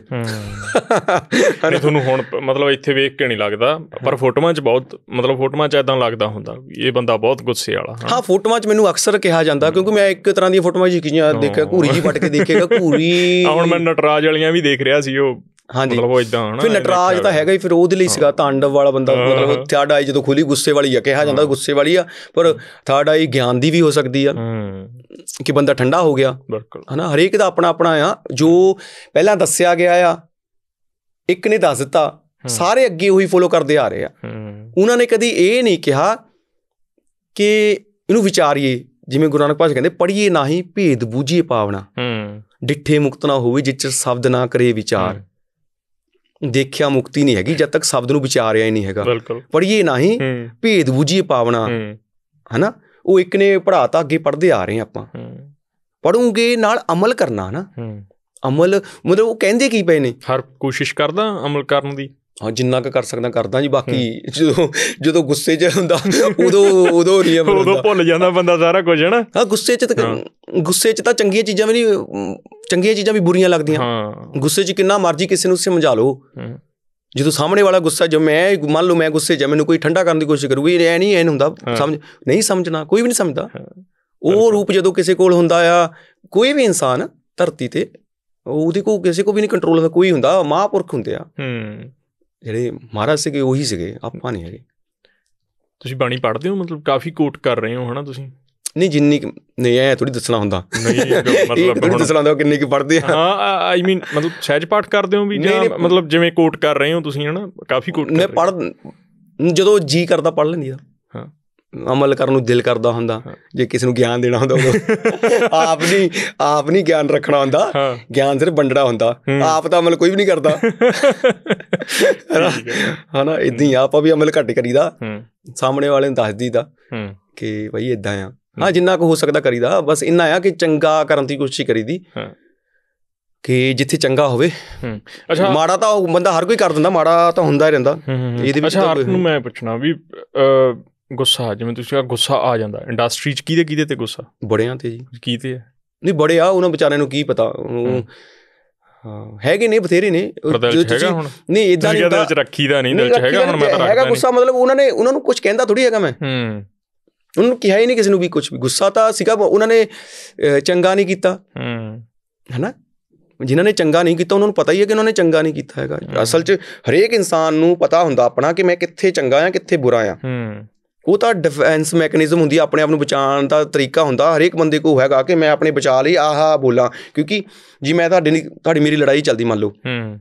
Speaker 1: ਹਾਂ ਤੁਹਾਨੂੰ ਹੁਣ ਮਤਲਬ ਇੱਥੇ ਵੇਖ ਕੇ ਨਹੀਂ ਲੱਗਦਾ ਪਰ ਫੋਟੋਆਂ 'ਚ ਬਹੁਤ ਮਤਲਬ ਫੋਟੋਆਂ 'ਚ ਐਦਾਂ ਲੱਗਦਾ ਹੁੰਦਾ ਇਹ ਬੰਦਾ ਬਹੁਤ ਗੁੱਸੇ ਵਾਲਾ ਹਾਂ
Speaker 2: ਫੋਟੋਆਂ 'ਚ ਮੈਨੂੰ ਅਕਸਰ ਕਿਹਾ ਜਾਂਦਾ ਕਿਉਂਕਿ ਮੈਂ ਇੱਕ ਤਰ੍ਹਾਂ ਦੀਆਂ ਫੋਟੋਆਂ ਜੀ ਦੇਖਿਆ ਘੂਰੀ ਜੀ
Speaker 1: ਪਟ ਕੇ ਦੇਖੇਗਾ ਘੂਰੀ ਹੁਣ ਮੈਂ ਨਟਰਾਜ ਵਾਲੀਆਂ ਵੀ ਦੇਖ ਰਿਹਾ ਸੀ ਉਹ ਹਾਂਜੀ ਮਤਲਬ ਉਹ ਇਦਾਂ ਹਨਾ ਫਿਰ ਨਟਰਾਜ ਤਾਂ
Speaker 2: ਹੈਗਾ ਹੀ ਫਿਰ ਉਹਦੇ ਲਈ ਸੀਗਾ ਤਾਂਡਵ ਵਾਲਾ ਬੰਦਾ ਮਤਲਬ ਥਰਡ ਆਈ ਜਦੋਂ ਖੁੱਲੀ ਗੁੱਸੇ ਵਾਲੀ ਆ ਕਿਹਾ ਜਾਂਦਾ ਗੁੱਸੇ ਵਾਲੀ ਆ ਪਰ ਥਰਡ ਆਈ ਗਿਆਨ ਦੀ ਵੀ ਹੋ ਸਕਦੀ ਆ ਕਿ ਬੰਦਾ ਠੰਡਾ ਹੋ ਗਿਆ ਬਿਲਕੁਲ ਹਨਾ ਹਰੇਕ ਦਾ ਆਪਣਾ ਆਪਣਾ ਆ ਜੋ ਪਹਿਲਾਂ ਦੱਸਿਆ ਗਿਆ ਆ ਇੱਕ ਨੇ ਦੱਸ ਦਿੱਤਾ ਸਾਰੇ ਅੱਗੇ ਉਹੀ ਫੋਲੋ ਕਰਦੇ ਆ ਰਹੇ ਆ ਉਹਨਾਂ ਨੇ ਕਦੀ ਇਹ ਨਹੀਂ ਕਿਹਾ ਕਿ ਇਹਨੂੰ ਵਿਚਾਰੀਏ ਜਿਵੇਂ ਗੁਰੂ ਨਾਨਕ ਪਾਸ਼ਾ ਕਹਿੰਦੇ ਪੜੀਏ ਨਾਹੀਂ ਭੇਦ ਬੂਝੀਏ ਪਾਵਨਾ ਹੂੰ ਡਿੱਠੇ ਮੁਕਤ ਨਾ ਹੋਵੇ ਜਿੱਚ ਸ਼ਬਦ ਨਾ ਕਰੇ ਵਿਚਾਰ ਦੇਖਿਆ ਮੁਕਤੀ ਨਹੀਂ ਹੈਗੀ ਜਦ ਤੱਕ ਸ਼ਬਦ ਨੂੰ ਵਿਚਾਰਿਆ ਹੀ ਨਹੀਂ ਹੈਗਾ ਪੜੀਏ ਨਹੀਂ ਭੇਦ ਬੁਝੀਏ ਪਾਵਣਾ ਹਨਾ ਉਹ ਇੱਕ ਨੇ ਪੜਾਤਾ ਅੱਗੇ ਪੜਦੇ ਆ ਰਹੇ ਆਪਾਂ ਪੜੂਗੇ ਨਾਲ ਅਮਲ ਕਰਨਾ ਹਨਾ ਅਮਲ ਮਤਲਬ ਉਹ ਕਹਿੰਦੇ ਕੀ ਪਏ ਨੇ ਹਰ ਕੋਸ਼ਿਸ਼ ਕਰਦਾ ਅਮਲ ਕਰਨ ਦੀ ਹਾਂ ਜਿੰਨਾ ਕੁ ਕਰ ਸਕਦਾ ਕਰਦਾ ਜੀ ਬਾਕੀ ਜਦੋਂ ਜਦੋਂ ਗੁੱਸੇ 'ਚ ਹੁੰਦਾ ਉਦੋਂ ਉਦੋਂ ਨਹੀਂ ਹੁੰਦਾ ਉਦੋਂ ਭੁੱਲ ਜਾਂਦਾ ਬੰਦਾ ਸਾਰਾ ਕੁਝ ਹੈ ਨਾ ਹਾਂ ਗੁੱਸੇ 'ਚ ਤਾਂ ਗੁੱਸੇ 'ਚ ਤਾਂ ਚੰਗੀਆਂ ਚੀਜ਼ਾਂ ਵੀ ਨਹੀਂ ਚੰਗੀਆਂ ਚੀਜ਼ਾਂ ਵੀ ਬੁਰੀਆਂ ਲੱਗਦੀਆਂ ਹਾਂ ਗੁੱਸੇ 'ਚ ਕਿੰਨਾ ਮਰਜ਼ੀ ਕਿਸੇ ਨੂੰ ਸਮਝਾ ਲਓ ਜਦੋਂ ਸਾਹਮਣੇ ਵਾਲਾ ਗੁੱਸਾ ਜੋ ਮੈਂ ਮੰਨ ਲਓ ਮੈਂ ਗੁੱਸੇ 'ਚ ਮੈਨੂੰ ਕੋਈ ਠੰਡਾ ਕਰਨ ਦੀ ਕੋਸ਼ਿਸ਼ ਕਰੂਗੀ ਇਹ ਨਹੀਂ ਐਨ ਹੁੰਦਾ ਸਮਝ ਨਹੀਂ ਸਮਝਣਾ ਕੋਈ ਵੀ ਨਹੀਂ ਸਮਝਦਾ ਉਹ ਰੂਪ ਜਦੋਂ ਕਿਸੇ ਕੋਲ ਹੁੰਦਾ ਆ ਕੋਈ ਵੀ ਇਨਸਾਨ ਧਰਤੀ ਤੇ ਉਹਦੇ ਕੋਲ ਕਿਸੇ ਕੋ ਵੀ ਨਹੀਂ ਕੰਟਰੋਲ ਹੁੰਦਾ ਕੋਈ ਹੁੰਦਾ ਮਹਾਪੁਰਖ ਹੁੰਦੇ ਆ
Speaker 1: ਹੂੰ ਜਿਹੜੇ ਮਹਾਰਾਜ ਸੀਗੇ ਉਹੀ ਸੀਗੇ ਆਪਾਂ ਨਹੀਂ ਹੈਗੇ ਤੁਸੀਂ ਬਾਣੀ ਪੜ੍ਹਦੇ ਹੋ ਮਤਲਬ ਕਾਫੀ ਕੋਟ ਕਰ ਰਹੇ ਹੋ ਹਨਾ ਤੁਸੀਂ
Speaker 2: ਨਹੀਂ ਜਿੰਨੀ ਨਹੀਂ ਐ ਥੋੜੀ ਦੱਸਣਾ ਹੁੰਦਾ ਨਹੀਂ ਮਤਲਬ ਥੋੜੀ ਦੱਸਣਾ
Speaker 1: ਹੁੰਦਾ ਕਿੰਨੀ ਕਿ ਪੜ੍ਹਦੇ ਆ ਹਾਂ ਆਈ ਮੀਨ ਮਤਲਬ ਸਹਿਜ ਪਾਠ ਕਰਦੇ ਹੋ ਵੀ ਜਾਂ ਮਤਲਬ ਜਿਵੇਂ ਕੋਟ ਕਰ ਰਹੇ ਹੋ ਤੁਸੀਂ ਹਨਾ ਕਾਫੀ ਕੋਟ ਮੈਂ ਪੜ ਜਦੋਂ ਜੀ ਕਰਦਾ ਪੜ ਲੈਂਦੀ ਆ ਅਮਲ ਕਰਨ ਨੂੰ ਦਿਲ ਕਰਦਾ ਹੁੰਦਾ ਜੇ
Speaker 2: ਕਿਸੇ ਨੂੰ ਗਿਆਨ ਦੇਣਾ ਹੁੰਦਾ ਆਪ ਨਹੀਂ ਆਪ ਨਹੀਂ ਗਿਆਨ ਰੱਖਣਾ ਹੁੰਦਾ ਗਿਆਨ ਸਿਰ ਬੰਡੜਾ ਹੁੰਦਾ ਆਪ ਤਾਂ ਅਮਲ ਕੋਈ ਵੀ ਨਹੀਂ ਕਰਦਾ ਹਨਾ ਇਦਾਂ ਹੀ ਆਪਾਂ ਵੀ ਅਮਲ ਘੱਟ ਕਰੀਦਾ ਸਾਹਮਣੇ ਵਾਲੇ ਨੂੰ ਦੱਸ ਦੀਦਾ ਕਿ ਭਾਈ ਇਦਾਂ ਆ ਹਾਂ ਜਿੰਨਾ ਕੁ ਹੋ ਸਕਦਾ ਕਰੀਦਾ ਬਸ ਇੰਨਾ ਆ ਕਿ ਚੰਗਾ ਕਰਨ ਦੀ ਕੋਸ਼ਿਸ਼ ਕਰੀਦੀ ਕਿ ਜਿੱਥੇ ਚੰਗਾ ਹੋਵੇ ਅੱਛਾ ਮਾੜਾ ਤਾਂ ਬੰਦਾ ਹਰ ਕੋਈ ਕਰ ਦਿੰਦਾ ਮਾੜਾ ਤਾਂ ਹੁੰਦਾ ਹੀ ਰਹਿੰਦਾ ਇਹਦੇ ਵਿੱਚ ਅੱਛਾ ਨੂੰ
Speaker 1: ਮੈਂ ਪੁੱਛਣਾ ਵੀ ਗੁੱਸਾ ਜਿਵੇਂ ਤੁਸੀਂ ਕਹਾ ਗੁੱਸਾ ਆ ਜਾਂਦਾ ਇੰਡਸਟਰੀ 'ਚ ਕਿਹਦੇ ਕਿਹਦੇ ਤੇ ਗੁੱਸਾ ਬੜਿਆਂ ਤੇ ਜੀ ਕੀ ਤੇ ਆ ਨਹੀਂ ਬੜੇ ਆ ਉਹਨਾਂ ਵਿਚਾਰਿਆਂ ਨੂੰ ਕੀ ਪਤਾ
Speaker 2: ਹੈਗੇ ਨਹੀਂ ਬਥੇਰੇ ਨੇ ਜੋ ਤੁਸੀਂ ਨਹੀਂ ਇਦਾਂ ਨਹੀਂ ਦਿਲ ਚ
Speaker 3: ਰੱਖੀਦਾ ਨਹੀਂ ਦਿਲ ਚ ਹੈਗਾ ਹੁਣ ਮੈਂ
Speaker 2: ਤਾਂ ਰੱਖਦਾ ਹੈਗਾ ਗੁੱਸਾ ਮਤਲਬ ਉਹਨਾਂ ਨੇ ਉਹਨਾਂ ਨੂੰ ਕੁਝ ਕਹਿੰਦਾ ਥੋੜੀ ਹੈਗਾ ਮੈਂ ਹੂੰ ਉਹਨਾਂ ਕਿਹਾ ਹੀ ਨਹੀਂ ਕਿਸੇ ਨੂੰ ਵੀ ਕੁਝ ਵੀ ਗੁੱਸਾ ਤਾਂ ਸੀਗਾ ਉਹਨਾਂ ਨੇ ਚੰਗਾ ਨਹੀਂ ਕੀਤਾ ਹੂੰ ਹੈਨਾ ਜਿਨ੍ਹਾਂ ਨੇ ਚੰਗਾ ਨਹੀਂ ਕੀਤਾ ਉਹਨਾਂ ਨੂੰ ਪਤਾ ਹੀ ਹੈ ਕਿ ਉਹਨਾਂ ਨੇ ਚੰਗਾ ਨਹੀਂ ਕੀਤਾ ਹੈਗਾ ਅਸਲ 'ਚ ਹਰੇਕ ਇਨਸਾਨ ਨੂੰ ਪਤਾ ਹੁੰਦਾ ਆਪਣਾ ਕਿ ਮੈਂ ਕਿੱਥੇ ਚੰਗਾ ਆ ਕਿੱਥੇ ਬੁਰਾ ਆ ਹੂੰ ਉਹ ਤਾਂ ਡਿਫੈਂਸ ਮੈਕੈਨਿਜ਼ਮ ਹੁੰਦੀ ਆਪਣੇ ਆਪ ਨੂੰ ਬਚਾਉਣ ਦਾ ਤਰੀਕਾ ਹੁੰਦਾ ਹਰੇਕ ਬੰਦੇ ਕੋ ਹੈਗਾ ਕਿ ਮੈਂ ਆਪਣੇ ਬਚਾ ਲਈ ਆਹਾ ਬੋਲਾਂ ਕਿਉਂਕਿ ਜੀ ਮੈਂ ਤੁਹਾਡੇ ਤੁਹਾਡੀ ਮੇਰੀ ਲੜਾਈ ਚੱਲਦੀ ਮੰਨ ਲਓ ਹੂੰ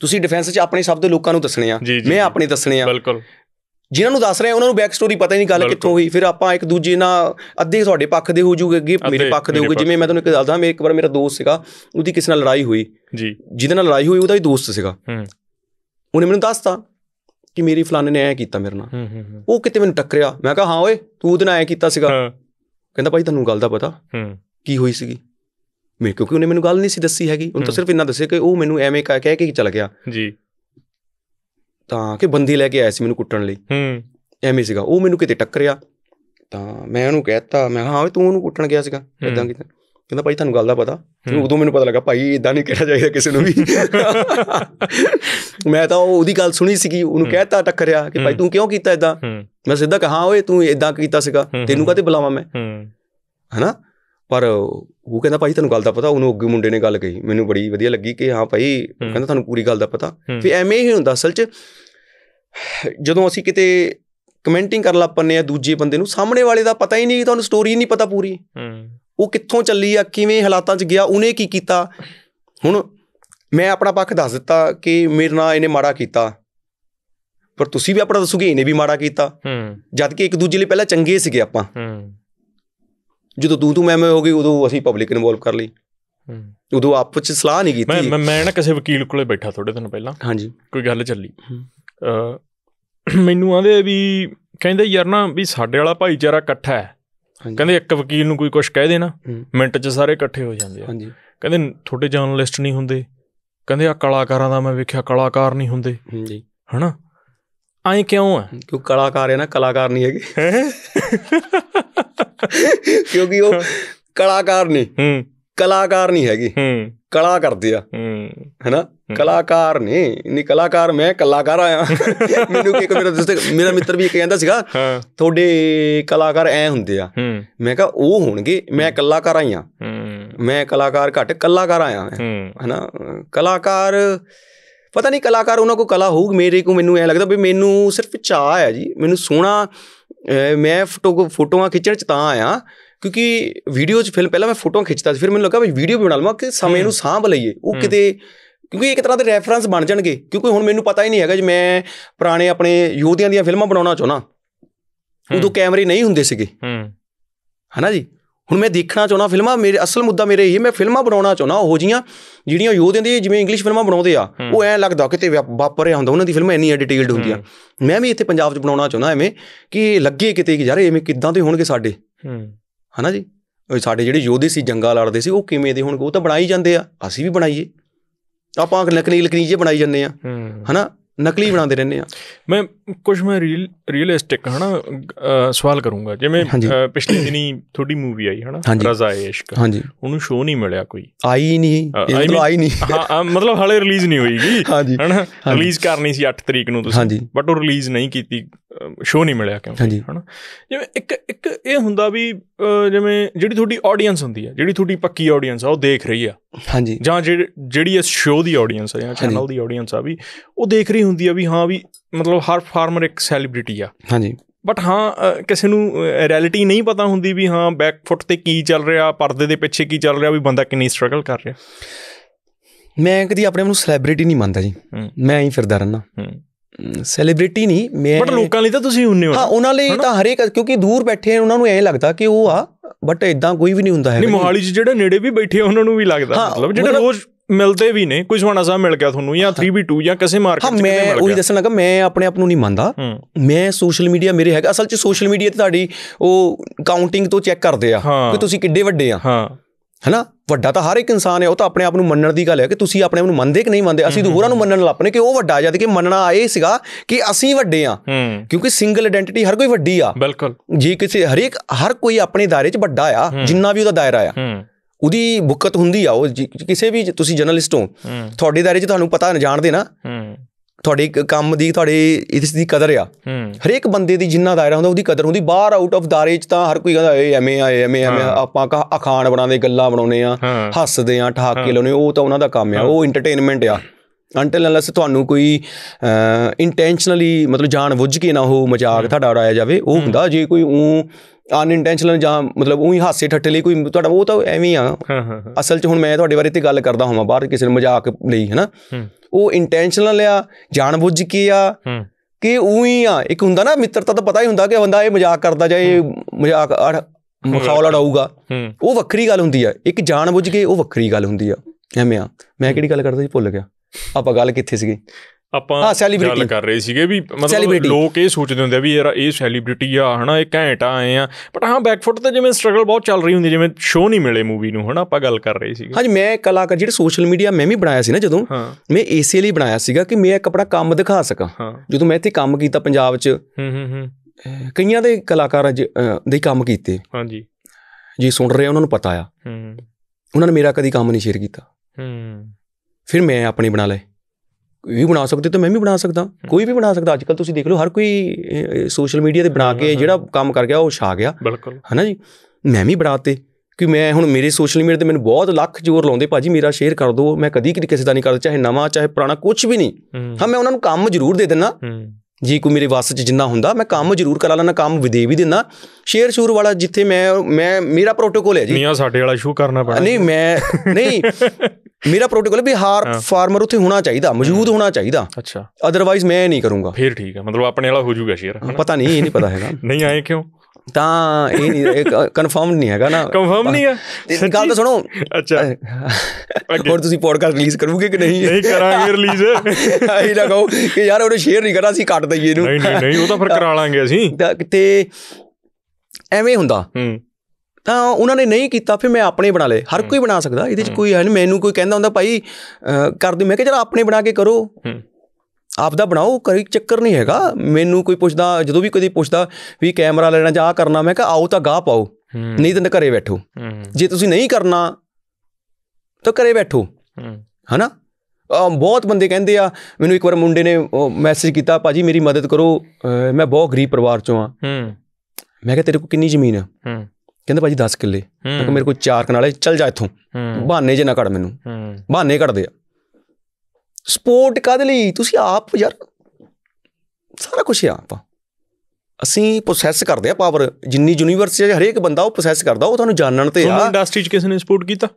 Speaker 2: ਤੁਸੀਂ ਡਿਫੈਂਸ 'ਚ ਆਪਣੇ ਸ਼ਬਦ ਲੋਕਾਂ ਨੂੰ ਦੱਸਣੇ ਆ ਮੈਂ ਆਪਣੇ ਦੱਸਣੇ ਆ ਬਿਲਕੁਲ ਜਿਨ੍ਹਾਂ ਨੂੰ ਦੱਸ ਰਹੇ ਆ ਉਹਨਾਂ ਨੂੰ ਬੈਕ ਸਟੋਰੀ ਪਤਾ ਹੀ ਨਹੀਂ ਗੱਲ ਕਿੱਥੋਂ ਹੋਈ ਫਿਰ ਆਪਾਂ ਇੱਕ ਦੂਜੇ ਨਾਲ ਅੱਧੇ ਤੁਹਾਡੇ ਪੱਖ ਦੇ ਹੋ ਜੂਗੇ ਅੱਗੇ ਮੇਰੇ ਪੱਖ ਦੇ ਹੋਗੇ ਜਿਵੇਂ ਮੈਂ ਤੁਹਾਨੂੰ ਇੱਕ ਦੱਸਦਾ ਮੇਰੇ ਇੱਕ ਵਾਰ ਮੇਰਾ ਦੋਸਤ ਸੀਗਾ ਉਹਦੀ ਕਿਸੇ ਨਾਲ ਲੜਾਈ ਹੋਈ ਜੀ ਜਿਹਦੇ ਨਾਲ ਲੜਾਈ ਹੋਈ ਉਹਦਾ ਹੀ ਦੋਸਤ ਸੀਗਾ ਹੂੰ ਉਹਨੇ ਮੈਨੂੰ ਦੱਸਤਾ ਕਿ ਮੇਰੀ ਫਲਾਣੇ ਨੇ ਐ ਕੀਤਾ ਮੇਰੇ
Speaker 3: ਨਾਲ
Speaker 2: ਉਹ ਕਿਤੇ ਮੈਨੂੰ ਟੱਕਰਿਆ ਮੈਂ ਕਿਹਾ ਹਾਂ ਓਏ ਤੂੰ ਉਹਦੇ ਨਾਲ ਐ ਕੀਤਾ ਸੀਗਾ ਕਹਿੰਦਾ ਭਾਈ ਤੁਹਾਨੂੰ ਗੱਲ ਦਾ ਪਤਾ ਹੂੰ ਕੀ ਹੋਈ ਸੀਗੀ ਮੈਂ ਕਿਉਂਕਿ ਉਹਨੇ ਮੈਨੂੰ ਗੱਲ ਨਹੀਂ ਸੀ ਦੱਸੀ ਹੈਗੀ ਉਹਨੂੰ ਤਾਂ ਸਿਰਫ ਇੰਨਾ ਦੱਸਿਆ ਕਿ ਉਹ ਮੈਨੂੰ ਐਵੇਂ ਕਹਿ ਕਹਿ ਕੇ ਚਲ ਗਿਆ ਜੀ ਤਾਂ ਕਿ ਬੰਦੀ ਲੈ ਕੇ ਆਇਆ ਸੀ ਮੈਨੂੰ ਕੁੱਟਣ ਲਈ ਹੂੰ ਐਵੇਂ ਸੀਗਾ ਉਹ ਮੈਨੂੰ ਕਿਤੇ ਟੱਕਰਿਆ ਤਾਂ ਮੈਂ ਉਹਨੂੰ ਕਹਿਤਾ ਮੈਂ ਹਾਂ ਓਏ ਤੂੰ ਉਹਨੂੰ ਕੁੱਟਣ ਗਿਆ ਸੀਗਾ ਇਦਾਂ ਕੀਤਾ ਕਹਿੰਦਾ ਭਾਈ ਤੁਹਾਨੂੰ ਗੱਲ ਦਾ ਪਤਾ ਉਦੋਂ ਮੈਨੂੰ ਪਤਾ ਲੱਗਾ ਭਾਈ ਇਦਾਂ ਨਹੀਂ ਕਿਹਾ ਜਾਏਗਾ ਕਿਸੇ ਨੂੰ ਵੀ ਮੈਂ ਤਾਂ ਉਹਦੀ ਗੱਲ ਸੁਣੀ ਸੀਗੀ ਉਹਨੂੰ ਕਹਿਤਾ ਟੱਕਰਿਆ ਕਿ ਭਾਈ ਤੂੰ ਕਿਉਂ ਕੀਤਾ ਇਦਾਂ ਮੈਂ ਸਿੱਧਾ ਹਾਂ ਓਏ ਤੂੰ ਇਦਾਂ ਕੀਤਾ ਸੀਗਾ ਤੈਨੂੰ ਕਾਤੇ ਬੁਲਾਵਾਂ ਮੈਂ ਹਨਾ ਪਰ ਉਹ ਕਹਿੰਦਾ ਭਾਈ ਤੁਹਾਨੂੰ ਗੱਲ ਦਾ ਪਤਾ ਉਹਨੂੰ ਅੱਗੇ ਮੁੰਡੇ ਨੇ ਗੱਲ ਕਹੀ ਮੈਨੂੰ ਬੜੀ ਵਧੀਆ ਲੱਗੀ ਕਿ ਹਾਂ ਭਾਈ ਕਹਿੰਦਾ ਤੁਹਾਨੂੰ ਪੂਰੀ ਗੱਲ ਦਾ ਪਤਾ ਫਿਰ ਐਵੇਂ ਹੀ ਹੁੰਦਾ ਅਸਲ 'ਚ ਜਦੋਂ ਅਸੀਂ ਕਿਤੇ ਕਮੈਂਟਿੰਗ ਕਰ ਲੱਪਨੇ ਆ ਦੂਜੇ ਬੰਦੇ ਨੂੰ ਸਾਹਮਣੇ ਵਾਲੇ ਦਾ ਪਤਾ ਹੀ ਨਹੀਂ ਤੁਹਾਨੂੰ ਸਟੋਰੀ ਨਹੀਂ ਪਤਾ ਪੂਰੀ ਹੂੰ ਉਹ ਕਿੱਥੋਂ ਚੱਲੀ ਆ ਕਿਵੇਂ ਹਾਲਾਤਾਂ 'ਚ ਗਿਆ ਉਹਨੇ ਕੀ ਕੀਤਾ ਹੁਣ ਮੈਂ ਆਪਣਾ ਪੱਖ ਦੱਸ ਦਿੱਤਾ ਕਿ ਮੇਰੇ ਨਾਲ ਇਹਨੇ ਮਾੜਾ ਕੀਤਾ ਪਰ ਤੁਸੀਂ ਵੀ ਆਪਣਾ ਦੱਸੋਗੇ ਇਹਨੇ ਵੀ ਮਾੜਾ ਕੀਤਾ ਹੂੰ ਜਦ ਕਿ ਇੱਕ ਦੂਜੇ ਲਈ ਪਹਿਲਾਂ ਚੰਗੇ ਸੀਗੇ ਆਪਾਂ ਹੂੰ ਜਦੋਂ ਤੂੰ ਤੂੰ ਮੈਂ ਮੈਂ ਹੋ ਗਈ ਉਦੋਂ ਅਸੀਂ ਪਬਲਿਕ ਇਨਵੋਲਵ ਕਰ ਲਈ ਹੂੰ ਉਦੋਂ ਆਪ ਵਿੱਚ ਸਲਾਹ ਨਹੀਂ ਕੀਤੀ
Speaker 3: ਮੈਂ ਮੈਂ ਨਾ
Speaker 1: ਕਿਸੇ ਵਕੀਲ ਕੋਲੇ ਬੈਠਾ ਥੋੜੇ ਦਿਨ ਪਹਿਲਾਂ ਹਾਂਜੀ ਕੋਈ ਗੱਲ ਚੱਲੀ ਮੈਨੂੰ ਆਂਦੇ ਵੀ ਕਹਿੰਦੇ ਯਾਰ ਨਾ ਵੀ ਸਾਡੇ ਵਾਲਾ ਭਾਈਚਾਰਾ ਇਕੱਠਾ ਹੈ ਕਹਿੰਦੇ ਇੱਕ ਵਕੀਲ ਨੂੰ ਕੋਈ ਕੁਝ ਕਹਿ ਦੇ ਨਾ ਮਿੰਟ 'ਚ ਸਾਰੇ ਇਕੱਠੇ ਹੋ ਜਾਂਦੇ ਆ ਹਾਂਜੀ ਕਹਿੰਦੇ ਤੁਹਾਡੇ ਜਰਨਲਿਸਟ ਨਹੀਂ ਹੁੰਦੇ ਕਹਿੰਦੇ ਆ ਕਲਾਕਾਰਾਂ ਦਾ ਮੈਂ ਵੇਖਿਆ ਕਲਾਕਾਰ ਨਹੀਂ ਹੁੰਦੇ ਜੀ ਹਨਾ ਐਂ ਕਿਉਂ ਆ ਕਿਉਂ ਕਲਾਕਾਰ ਹੈ ਨਾ ਕਲਾਕਾਰ ਨਹੀਂ ਹੈਗੇ
Speaker 2: ਕਿਉਂਕਿ ਉਹ ਕਲਾਕਾਰ ਨਹੀਂ ਹੂੰ ਕਲਾਕਾਰ ਨਹੀਂ ਹੈਗੀ ਹੂੰ ਕਲਾ ਕਰਦੇ ਆ ਹੂੰ ਹੈਨਾ ਕਲਾਕਾਰ ਨੇ ਨਹੀਂ ਕਲਾਕਾਰ ਮੈਂ ਕਲਾਕਾਰ ਆਇਆ ਮੈਨੂੰ ਕਿ ਇੱਕ ਮੇਰਾ ਦੋਸਤ ਮੇਰਾ ਮਿੱਤਰ ਵੀ ਕਹਿੰਦਾ ਸੀਗਾ ਹਾਂ ਤੁਹਾਡੇ ਕਲਾਕਾਰ ਐ ਹੁੰਦੇ ਆ ਮੈਂ ਕਿਹਾ ਉਹ ਹੋਣਗੇ ਮੈਂ ਕਲਾਕਾਰ ਆਇਆ ਮੈਂ ਕਲਾਕਾਰ ਘੱਟ ਕਲਾਕਾਰ ਆਇਆ ਹੈਨਾ ਕਲਾਕਾਰ ਪਤਾ ਨਹੀਂ ਕਲਾਕਾਰ ਉਹਨਾਂ ਕੋ ਕਲਾ ਹੋਊ ਮੇਰੇ ਕੋ ਮੈਨੂੰ ਐ ਲੱਗਦਾ ਵੀ ਮੈਨੂੰ ਸਿਰਫ ਚਾਹ ਆ ਜੀ ਮੈਨੂੰ ਸੋਹਣਾ ਮੈਂ ਫੋਟੋ ਫੋਟੋਆਂ ਖਿੱਚਣ ਚ ਤਾਂ ਆਇਆ ਕਿਉਂਕਿ ਵੀਡੀਓ 'ਚ ਫਿਲਮ ਪਹਿਲਾਂ ਮੈਂ ਫੋਟੋਆਂ ਖਿੱਚਦਾ ਸੀ ਫਿਰ ਮੈਨੂੰ ਲੱਗਾ ਵੀ ਵੀਡੀਓ ਵੀ ਬਣਾ ਲਵਾਂ ਕਿ ਸਮੇਂ ਨੂੰ ਸਾਂਭ ਲਈਏ ਉਹ ਕਿਤੇ ਕਿਉਂਕਿ ਇੱਕ ਤਰ੍ਹਾਂ ਦੇ ਰੈਫਰੈਂਸ ਬਣ ਜਾਣਗੇ ਕਿਉਂਕਿ ਹੁਣ ਮੈਨੂੰ ਪਤਾ ਹੀ ਨਹੀਂ ਹੈਗਾ ਜੇ ਮੈਂ ਪੁਰਾਣੇ ਆਪਣੇ ਯੋਧਿਆਂ ਦੀਆਂ ਫਿਲਮਾਂ ਬਣਾਉਣਾ ਚਾਹਣਾ ਉਦੋਂ ਕੈਮਰੇ ਨਹੀਂ ਹੁੰਦੇ ਸੀਗੇ ਹਾਂ ਹਨਾ ਜੀ ਹੁਣ ਮੈਂ ਦੇਖਣਾ ਚਾਹਣਾ ਫਿਲਮਾਂ ਮੇਰੇ ਅਸਲ ਮੁੱਦਾ ਮੇਰੇ ਇਹ ਹੈ ਮੈਂ ਫਿਲਮਾਂ ਬਣਾਉਣਾ ਚਾਹਣਾ ਉਹ ਜੀਆਂ ਜਿਹੜੀਆਂ ਯੋਧਿਆਂ ਦੀ ਜਿਵੇਂ ਇੰਗਲਿਸ਼ ਫਿਲਮਾਂ ਬਣਾਉਂਦੇ ਆ ਉਹ ਐ ਲੱਗਦਾ ਕਿਤੇ ਵਾਪਰ ਰਿਹਾ ਹੁੰਦਾ ਉਹਨਾਂ ਦੀ ਫਿਲਮਾਂ ਇੰਨੀਆਂ ਡਿਟੇਲਡ ਹੁੰਦੀਆਂ ਮੈਂ ਵੀ ਇੱਥੇ ਪੰਜਾਬ 'ਚ ਬਣਾਉਣਾ ਚਾਹਣਾ ਐਵੇਂ ਕਿ ਲੱਗੇ ਕਿਤੇ ਕਿ ਯਾਰ ਐਵੇਂ ਕਿਦਾਂ ਦੇ ਹੋਣਗੇ ਸਾਡੇ ਹੂੰ ਹਨਾ ਜੀ ਸਾਡੇ ਜਿਹੜੇ ਯੋਧੇ ਸੀ ਜੰਗਾ ਲੜਦੇ ਸੀ ਉਹ ਕਿਵੇਂ ਦੇ ਹੁਣ ਉਹ ਤਾਂ ਬਣਾਈ ਜਾਂਦੇ ਆ ਅਸੀਂ ਵੀ ਬਣਾਈਏ ਆਪਾਂ ਨਕਲੀ ਲਕਲੀ ਜੇ ਬਣਾਈ ਜਾਂਦੇ ਆ ਹਨਾ ਨਕਲੀ ਬਣਾਉਂਦੇ ਰਹਿੰਦੇ ਆ
Speaker 1: ਮੈਂ ਕੁਝ ਮੈਂ ਰੀਅਲ ਰੀਅਲਿਸਟਿਕ ਹਨਾ ਸਵਾਲ ਕਰੂੰਗਾ ਜਿਵੇਂ ਪਿਛਲੇ ਦਿਨੀ ਤੁਹਾਡੀ ਮੂਵੀ ਆਈ ਹਨਾ ਰਜ਼ਾ ਇਸ਼ਕ ਉਹਨੂੰ ਸ਼ੋਅ ਨਹੀਂ ਮਿਲਿਆ ਕੋਈ ਆਈ ਨਹੀਂ ਇਹ ਆਈ ਨਹੀਂ ਹਾਂ ਮਤਲਬ ਹਾਲੇ ਰਿਲੀਜ਼ ਨਹੀਂ ਹੋਈਗੀ ਹਨਾ ਰਿਲੀਜ਼ ਕਰਨੀ ਸੀ 8 ਤਰੀਕ ਨੂੰ ਤੁਸੀਂ ਬਟ ਉਹ ਰਿਲੀਜ਼ ਨਹੀਂ ਕੀਤੀ ਸ਼ੋ ਨਹੀਂ ਮਿਲਿਆ ਕਿਉਂਕਿ ਹਨਾ ਜਿਵੇਂ ਇੱਕ ਇੱਕ ਇਹ ਹੁੰਦਾ ਵੀ ਜਿਵੇਂ ਜਿਹੜੀ ਤੁਹਾਡੀ ਆਡੀਅנס ਹੁੰਦੀ ਹੈ ਜਿਹੜੀ ਤੁਹਾਡੀ ਪੱਕੀ ਆਡੀਅנס ਆ ਉਹ ਦੇਖ ਰਹੀ ਆ ਹਾਂਜੀ ਜਾਂ ਜਿਹੜੀ ਇਸ ਸ਼ੋ ਦੀ ਆਡੀਅנס ਆ ਜਾਂ ਚੈਨਲ ਦੀ ਆਡੀਅנס ਆ ਵੀ ਉਹ ਦੇਖ ਰਹੀ ਹੁੰਦੀ ਆ ਵੀ ਹਾਂ ਵੀ ਮਤਲਬ ਹਰ ਫਾਰਮਰ ਇੱਕ ਸੈਲੀਬ੍ਰਿਟੀ ਆ ਹਾਂਜੀ ਬਟ ਹਾਂ ਕਿਸੇ ਨੂੰ ਰਿਐਲਿਟੀ ਨਹੀਂ ਪਤਾ ਹੁੰਦੀ ਵੀ ਹਾਂ ਬੈਕ ਫੁੱਟ ਤੇ ਕੀ ਚੱਲ ਰਿਹਾ ਪਰਦੇ ਦੇ ਪਿੱਛੇ ਕੀ ਚੱਲ ਰਿਹਾ ਵੀ ਬੰਦਾ ਕਿੰਨੀ ਸਟਰਗਲ ਕਰ ਰਿਹਾ
Speaker 2: ਮੈਂ ਕਦੀ ਆਪਣੇ ਆਪ ਨੂੰ ਸੈਲੀਬ੍ਰਿਟੀ ਨਹੀਂ ਮੰਨਦਾ ਜੀ ਮੈਂ ਐਂ ਫਿਰਦਾ ਰਹਿਣਾ ਸੈਲੀਬ੍ਰਿਟੀ ਨਹੀਂ ਮੈਂ ਬਟ ਲੋਕਾਂ ਲਈ ਤਾਂ ਤੁਸੀਂ ਹੁੰਨੇ ਹੋ ਹਾਂ ਉਹਨਾਂ ਲਈ ਤਾਂ ਹਰੇਕ ਕਿਉਂਕਿ ਦੂਰ ਬੈਠੇ ਉਹਨਾਂ ਨੂੰ ਐਂ ਲੱਗਦਾ ਕਿ ਉਹ ਆ ਬਟ ਇਦਾਂ ਕੋਈ ਵੀ ਨਹੀਂ
Speaker 1: ਹੁੰਦਾ ਹੈ ਨਹੀਂ ਮੋਹਾਲੀ 'ਚ ਜਿਹੜੇ ਨੇੜੇ ਵੀ ਬੈਠੇ ਉਹਨਾਂ ਨੂੰ ਵੀ ਲੱਗਦਾ ਮਤਲਬ ਜਿਹੜੇ ਰੋਜ਼ ਮਿਲਦੇ ਵੀ ਨੇ ਕੋਈ ਸੁਹਾਣਾ ਸਾਹਿਬ ਮਿਲ ਗਿਆ ਤੁਹਾਨੂੰ ਜਾਂ 3v2 ਜਾਂ ਕਿਸੇ ਮਾਰਕੀਟ 'ਚ ਮਿਲ ਗਿਆ ਹਾਂ ਮੈਂ ਉਹੀ
Speaker 2: ਦੱਸਣ ਲੱਗਾ ਮੈਂ ਆਪਣੇ ਆਪ ਨੂੰ ਨਹੀਂ ਮੰਨਦਾ ਮੈਂ ਸੋਸ਼ਲ ਮੀਡੀਆ ਮੇਰੇ ਹੈਗਾ ਅਸਲ 'ਚ ਸੋਸ਼ਲ ਮੀਡੀਆ ਤੇ ਤੁਹਾਡੀ ਉਹ ਕਾਊਂਟਿੰਗ ਤੋਂ ਚੈੱਕ ਕਰਦੇ ਆ ਕਿ ਤੁਸੀਂ ਕਿੱਡੇ ਵੱਡੇ ਆ ਹਾਂ ਹੈਨਾ ਵੱਡਾ ਤਾਂ ਹਰ ਇੱਕ ਇਨਸਾਨ ਹੈ ਉਹ ਤਾਂ ਆਪਣੇ ਆਪ ਨੂੰ ਮੰਨਣ ਦੀ ਗੱਲ ਹੈ ਕਿ ਤੁਸੀਂ ਆਪਣੇ ਆਪ ਨੂੰ ਮੰਨਦੇ ਕਿ ਨਹੀਂ ਮੰਨਦੇ ਅਸੀਂ ਤਾਂ ਹੋਰਾਂ ਨੂੰ ਮੰਨਣ ਲੱਪਨੇ ਕਿ ਉਹ ਵੱਡਾ ਜਦ ਕਿ ਮੰਨਣਾ ਆਏ ਸੀਗਾ ਕਿ ਅਸੀਂ ਵੱਡੇ ਆ ਕਿਉਂਕਿ ਸਿੰਗਲ ਆਇਡੈਂਟੀ ਹਰ ਕੋਈ ਵੱਡੀ ਆ ਬਿਲਕੁਲ ਜੀ ਕਿਸੇ ਹਰ ਇੱਕ ਹਰ ਕੋਈ ਆਪਣੇ ਦਾਇਰੇ 'ਚ ਵੱਡਾ ਆ ਜਿੰਨਾ ਵੀ ਉਹਦਾ ਦਾਇਰਾ ਆ ਉਹਦੀ ਬੁੱਕਤ ਹੁੰਦੀ ਆ ਉਹ ਕਿਸੇ ਵੀ ਤੁਸੀਂ ਜਰਨਲਿਸਟ ਹੋ ਤੁਹਾਡੇ ਦਾਇਰੇ 'ਚ ਤੁਹਾਨੂੰ ਪਤਾ ਜਾਣਦੇ ਨਾ ਤੁਹਾਡੇ ਕੰਮ ਦੀ ਤੁਹਾਡੇ ਇਸ ਦੀ ਕਦਰ ਆ ਹਰੇਕ ਬੰਦੇ ਦੀ ਜਿੰਨਾ ਦਾਇਰਾ ਹੁੰਦਾ ਉਹਦੀ ਕਦਰ ਹੁੰਦੀ ਬਾਹਰ ਆਊਟ ਆਫ ਦਾਰੇ ਚ ਤਾਂ ਹਰ ਕੋਈ ਕਹਿੰਦਾ ਏ ਐਵੇਂ ਆ ਐਵੇਂ ਐਵੇਂ ਆਪਾਂ ਅਖਾਣ ਬਣਾਉਂਦੇ ਗੱਲਾਂ ਬਣਾਉਂਦੇ ਆ ਹੱਸਦੇ ਆ ਠਾਕੇ ਲਾਉਨੇ ਉਹ ਤਾਂ ਉਹਨਾਂ ਦਾ ਕੰਮ ਆ ਉਹ ਐਂਟਰਟੇਨਮੈਂਟ ਆ ਅੰਟਿਲ ਅਨਲੈਸ ਤੁਹਾਨੂੰ ਕੋਈ ਇੰਟੈਂਸ਼ਨਲੀ ਮਤਲਬ ਜਾਣ ਬੁੱਝ ਕੇ ਨਾ ਉਹ ਮਜ਼ਾਕ ਤੁਹਾਡਾ ਉਡਾਇਆ ਜਾਵੇ ਉਹ ਹੁੰਦਾ ਜੇ ਕੋਈ ਉਹ ਅਨਇੰਟੈਂਸ਼ਨਲ ਜਾਂ ਮਤਲਬ ਉਹੀ ਹਾਸੇ ਠੱਟੇ ਲਈ ਕੋਈ ਤੁਹਾਡਾ ਉਹ ਤਾਂ ਐਵੇਂ ਆ ਅਸਲ 'ਚ ਹੁਣ ਮੈਂ ਤੁਹਾਡੇ ਬਾਰੇ ਤੇ ਗੱਲ ਕਰਦਾ ਹਾਂ ਬਾਹਰ ਕਿਸੇ ਨੂੰ ਮਜ਼ਾਕ ਲਈ ਹੈਨਾ ਉਹ ਇੰਟੈਂਸ਼ਨਲ ਆ ਜਾਣ ਬੁੱਝ ਕੇ ਆ ਕਿ ਉਹੀ ਆ ਇੱਕ ਹੁੰਦਾ ਨਾ ਮਿੱਤਰਤਾ ਤਾਂ ਪਤਾ ਹੀ ਹੁੰਦਾ ਕਿ ਬੰਦਾ ਇਹ ਮਜ਼ਾਕ ਕਰਦਾ ਜਾਂ ਇਹ ਮਜ਼ਾਕ ਮਖੌਲ ਉਡਾਊਗਾ ਉਹ ਵੱਖਰੀ ਗੱਲ ਹੁੰਦੀ ਆ ਇੱਕ ਜਾਣ ਬੁੱਝ ਕੇ ਉਹ ਵੱਖਰੀ ਗੱਲ ਹੁੰਦੀ ਆ ਐਵੇਂ ਆ ਮੈਂ ਕਿਹੜੀ ਗੱਲ ਕਰਦਾ ਜੀ ਭੁੱਲ ਗਿਆ ਆਪਾਂ ਗੱਲ ਕਿੱਥੇ ਸੀਗੀ
Speaker 1: ਆਪਾਂ ਹਾਂ ਸੈਲੀਬ੍ਰਿਟੀ ਗੱਲ ਕਰ ਰਹੇ ਸੀਗੇ ਵੀ ਮਤਲਬ ਲੋਕ ਇਹ ਸੋਚਦੇ ਹੁੰਦੇ ਆ ਵੀ ਯਾਰ ਇਹ ਸੈਲੀਬ੍ਰਿਟੀ ਆ ਹਨਾ ਇਹ ਘੈਂਟ ਆਏ ਆ ਬਟ ਹਾਂ ਬੈਕਫੁੱਟ ਤੇ ਜਿਵੇਂ ਸਟਰਗਲ ਬਹੁਤ ਚੱਲ ਰਹੀ ਹੁੰਦੀ ਜਿਵੇਂ ਸ਼ੋ ਨਹੀਂ ਮਿਲੇ ਮੂਵੀ ਨੂੰ ਹਨਾ ਆਪਾਂ ਗੱਲ ਕਰ ਰਹੇ ਸੀਗੇ
Speaker 2: ਹਾਂਜੀ ਮੈਂ ਕਲਾਕਾਰ ਜਿਹੜੇ ਸੋਸ਼ਲ ਮੀਡੀਆ ਮੈਂ ਵੀ ਬਣਾਇਆ ਸੀ ਨਾ ਜਦੋਂ ਮੈਂ ਏਸੇ ਲਈ ਬਣਾਇਆ ਸੀਗਾ ਕਿ ਮੈਂ ਇੱਕ ਆਪਣਾ ਕੰਮ ਦਿਖਾ ਸਕਾਂ ਜਦੋਂ ਮੈਂ ਇੱਥੇ ਕੰਮ ਕੀਤਾ ਪੰਜਾਬ 'ਚ ਹੂੰ ਹੂੰ ਹੂੰ ਕਈਆਂ ਦੇ ਕਲਾਕਾਰਾਂ ਦੇ ਕੰਮ ਕੀਤੇ ਹਾਂਜੀ ਜੀ ਸੁਣ ਰਹੇ ਉਹਨਾਂ ਨੂੰ ਪਤਾ ਆ ਹੂੰ ਉਹਨਾਂ ਨੇ ਮੇਰਾ ਕਦੀ ਕੰਮ ਨਹੀਂ ਸ਼ੇਅਰ ਕੀਤਾ ਹੂੰ ਫਿਰ ਮੈਂ ਆਪਣੀ ਬਣਾ ਲਏ ਕੋਈ ਵੀ ਬਣਾ ਸਕਦੇ ਤਾਂ ਮੈਂ ਵੀ ਬਣਾ ਸਕਦਾ ਕੋਈ ਵੀ ਬਣਾ ਸਕਦਾ ਅੱਜ ਕੱਲ ਤੁਸੀਂ ਦੇਖ ਲਓ ਹਰ ਕੋਈ ਸੋਸ਼ਲ ਮੀਡੀਆ ਤੇ ਬਣਾ ਕੇ ਜਿਹੜਾ ਕੰਮ ਕਰ ਗਿਆ ਉਹ ਛਾ ਗਿਆ ਹਨਾ ਜੀ ਮੈਂ ਵੀ ਬਣਾਤੇ ਕਿ ਮੈਂ ਹੁਣ ਮੇਰੇ ਸੋਸ਼ਲ ਮੀਡੀਆ ਤੇ ਮੈਨੂੰ ਬਹੁਤ ਲੱਖ ਜ਼ੋਰ ਲਾਉਂਦੇ ਭਾਜੀ ਮੇਰਾ ਸ਼ੇਅਰ ਕਰ ਦਿਓ ਮੈਂ ਕਦੀ ਕਿਸੇ ਦਾ ਨਹੀਂ ਕਰਦਾ ਚਾਹੇ ਨਵਾਂ ਚਾਹੇ ਪੁਰਾਣਾ ਕੁਝ ਵੀ ਨਹੀਂ ਹਾਂ ਮੈਂ ਉਹਨਾਂ ਨੂੰ ਕੰਮ ਜ਼ਰੂਰ ਦੇ ਦਿੰਦਾ ਜੀ ਕੋ ਮੇਰੇ ਵਾਸਤੇ ਜਿੰਨਾ ਹੁੰਦਾ ਮੈਂ ਕੰਮ ਜ਼ਰੂਰ ਕਰਾ ਲੈਣਾ ਕੰਮ ਵਿਦੇ ਵੀ ਦਿੰਦਾ ਸ਼ੇਅਰ ਸ਼ੂਰ ਵਾਲਾ ਜਿੱਥੇ ਮੈਂ ਮੈਂ ਮੇਰਾ ਪ੍ਰੋਟੋਕੋਲ ਹੈ ਜੀ
Speaker 1: ਮੀਆਂ ਸਾਡੇ ਵਾਲਾ ਸ਼ੂ ਕਰਨਾ ਪੈਣਾ ਨਹੀਂ
Speaker 2: ਮੈਂ ਨਹੀਂ ਮੇਰਾ ਪ੍ਰੋਟੋਕੋਲ ਵੀ ਹਾਰ ਫਾਰਮਰ ਉੱਥੇ ਹੋਣਾ ਚਾਹੀਦਾ ਮੌਜੂਦ ਹੋਣਾ ਚਾਹੀਦਾ ਅੱਛਾ
Speaker 1: ਅਦਰਵਾਈਜ਼ ਮੈਂ ਨਹੀਂ ਕਰੂੰਗਾ ਫਿਰ ਠੀਕ ਹੈ ਮਤਲਬ ਆਪਣੇ ਵਾਲਾ ਹੋ ਜਾਊਗਾ ਸ਼ੇਅਰ ਪਤਾ ਨਹੀਂ ਇਹ ਨਹੀਂ ਪਤਾ ਹੈਗਾ ਨਹੀਂ ਆਏ ਕਿਉਂ ਤਾਂ ਇਹ ਕਨਫਰਮ ਨਹੀਂ
Speaker 2: ਹੈਗਾ ਨਾ ਕਨਫਰਮ ਨਹੀਂ ਹੈ ਗੱਲ ਤਾਂ ਸੁਣੋ ਅੱਛਾ ਹੋਰ ਤੁਸੀਂ ਪੋਡਕਾਸਟ ਰਿਲੀਜ਼ ਕਰੋਗੇ ਕਿ ਨਹੀਂ ਨਹੀਂ ਕਰਾਂਗੇ ਰਿਲੀਜ਼ ਆਈ ਨਾ ਕਹੋ ਕਿ ਯਾਰ ਉਹਨੇ ਸ਼ੇਅਰ ਨਹੀਂ ਕਰਾ ਸੀ ਕੱਟ ਦਈਏ ਇਹਨੂੰ ਨਹੀਂ ਨਹੀਂ ਨਹੀਂ ਉਹ ਤਾਂ ਫਿਰ ਕਰਾ ਲਾਂਗੇ ਅਸੀਂ ਤੇ ਐਵੇਂ ਹੁੰਦਾ ਹੂੰ ਤਾਂ ਉਹਨਾਂ ਨੇ ਨਹੀਂ ਕੀਤਾ ਫਿਰ ਮੈਂ ਆਪਣੇ ਬਣਾ ਲਏ ਹਰ ਕੋਈ ਬਣਾ ਸਕਦਾ ਇਹਦੇ ਚ ਕੋਈ ਹੈ ਨਹੀਂ ਮੈਨੂੰ ਕੋਈ ਕਹਿੰਦਾ ਹੁੰਦਾ ਭਾਈ ਕਰ ਦੇ ਮੈਂ ਕਿਹਾ ਚਲ ਆਪਣੇ ਬਣਾ ਕੇ ਕਰੋ ਹੂੰ ਆਪਦਾ ਬਣਾਓ ਕੋਈ ਚੱਕਰ ਨਹੀਂ ਹੈਗਾ ਮੈਨੂੰ ਕੋਈ ਪੁੱਛਦਾ ਜਦੋਂ ਵੀ ਕੋਈ ਪੁੱਛਦਾ ਵੀ ਕੈਮਰਾ ਲੈਣਾ ਜਾਂ ਆ ਕਰਨਾ ਮੈਂ ਕਿਹਾ ਆਓ ਤਾਂ ਗਾਹ ਪਾਓ ਨਹੀਂ ਤਾਂ ਘਰੇ ਬੈਠੋ ਜੇ ਤੁਸੀਂ ਨਹੀਂ ਕਰਨਾ ਤਾਂ ਘਰੇ ਬੈਠੋ ਹਨਾ ਬਹੁਤ ਬੰਦੇ ਕਹਿੰਦੇ ਆ ਮੈਨੂੰ ਇੱਕ ਵਾਰ ਮੁੰਡੇ ਨੇ ਮੈਸੇਜ ਕੀਤਾ ਭਾਜੀ ਮੇਰੀ ਮਦਦ ਕਰੋ ਮੈਂ ਬਹੁਤ ਗਰੀਬ ਪਰਿਵਾਰ ਚੋਂ ਆ ਮੈਂ ਕਿਹਾ ਤੇਰੇ ਕੋਲ ਕਿੰਨੀ ਜ਼ਮੀਨ ਆ
Speaker 3: ਕਹਿੰਦਾ
Speaker 2: ਭਾਜੀ 10 ਕਿੱਲੇ ਮੈਂ ਕਿਹਾ ਮੇਰੇ ਕੋਲ ਚਾਰ ਕਨਾਲੇ ਚੱਲ ਜਾ ਇੱਥੋਂ ਬਹਾਨੇ ਜੇ ਨਾ ਕੱਢ ਮੈਨੂੰ ਬਹਾਨੇ ਕੱਢਦੇ ਆ ਸਪੋਰਟ ਕਦ ਲਈ ਤੁਸੀਂ ਆਪ ਯਾਰ ਸਾਰਾ ਕੁਝ ਆਪ ਅਸੀਂ ਪ੍ਰੋਸੈਸ ਕਰਦੇ ਆ ਪਾਵਰ ਜਿੰਨੀ ਯੂਨੀਵਰਸਿਟੀ ਚ ਹਰੇਕ ਬੰਦਾ ਉਹ ਪ੍ਰੋਸੈਸ ਕਰਦਾ ਉਹ ਤੁਹਾਨੂੰ ਜਾਣਨ ਤੇ ਆ
Speaker 1: ਇੰਡਸਟਰੀ 'ਚ ਕਿਸ ਨੇ ਸਪੋਰਟ ਕੀਤਾ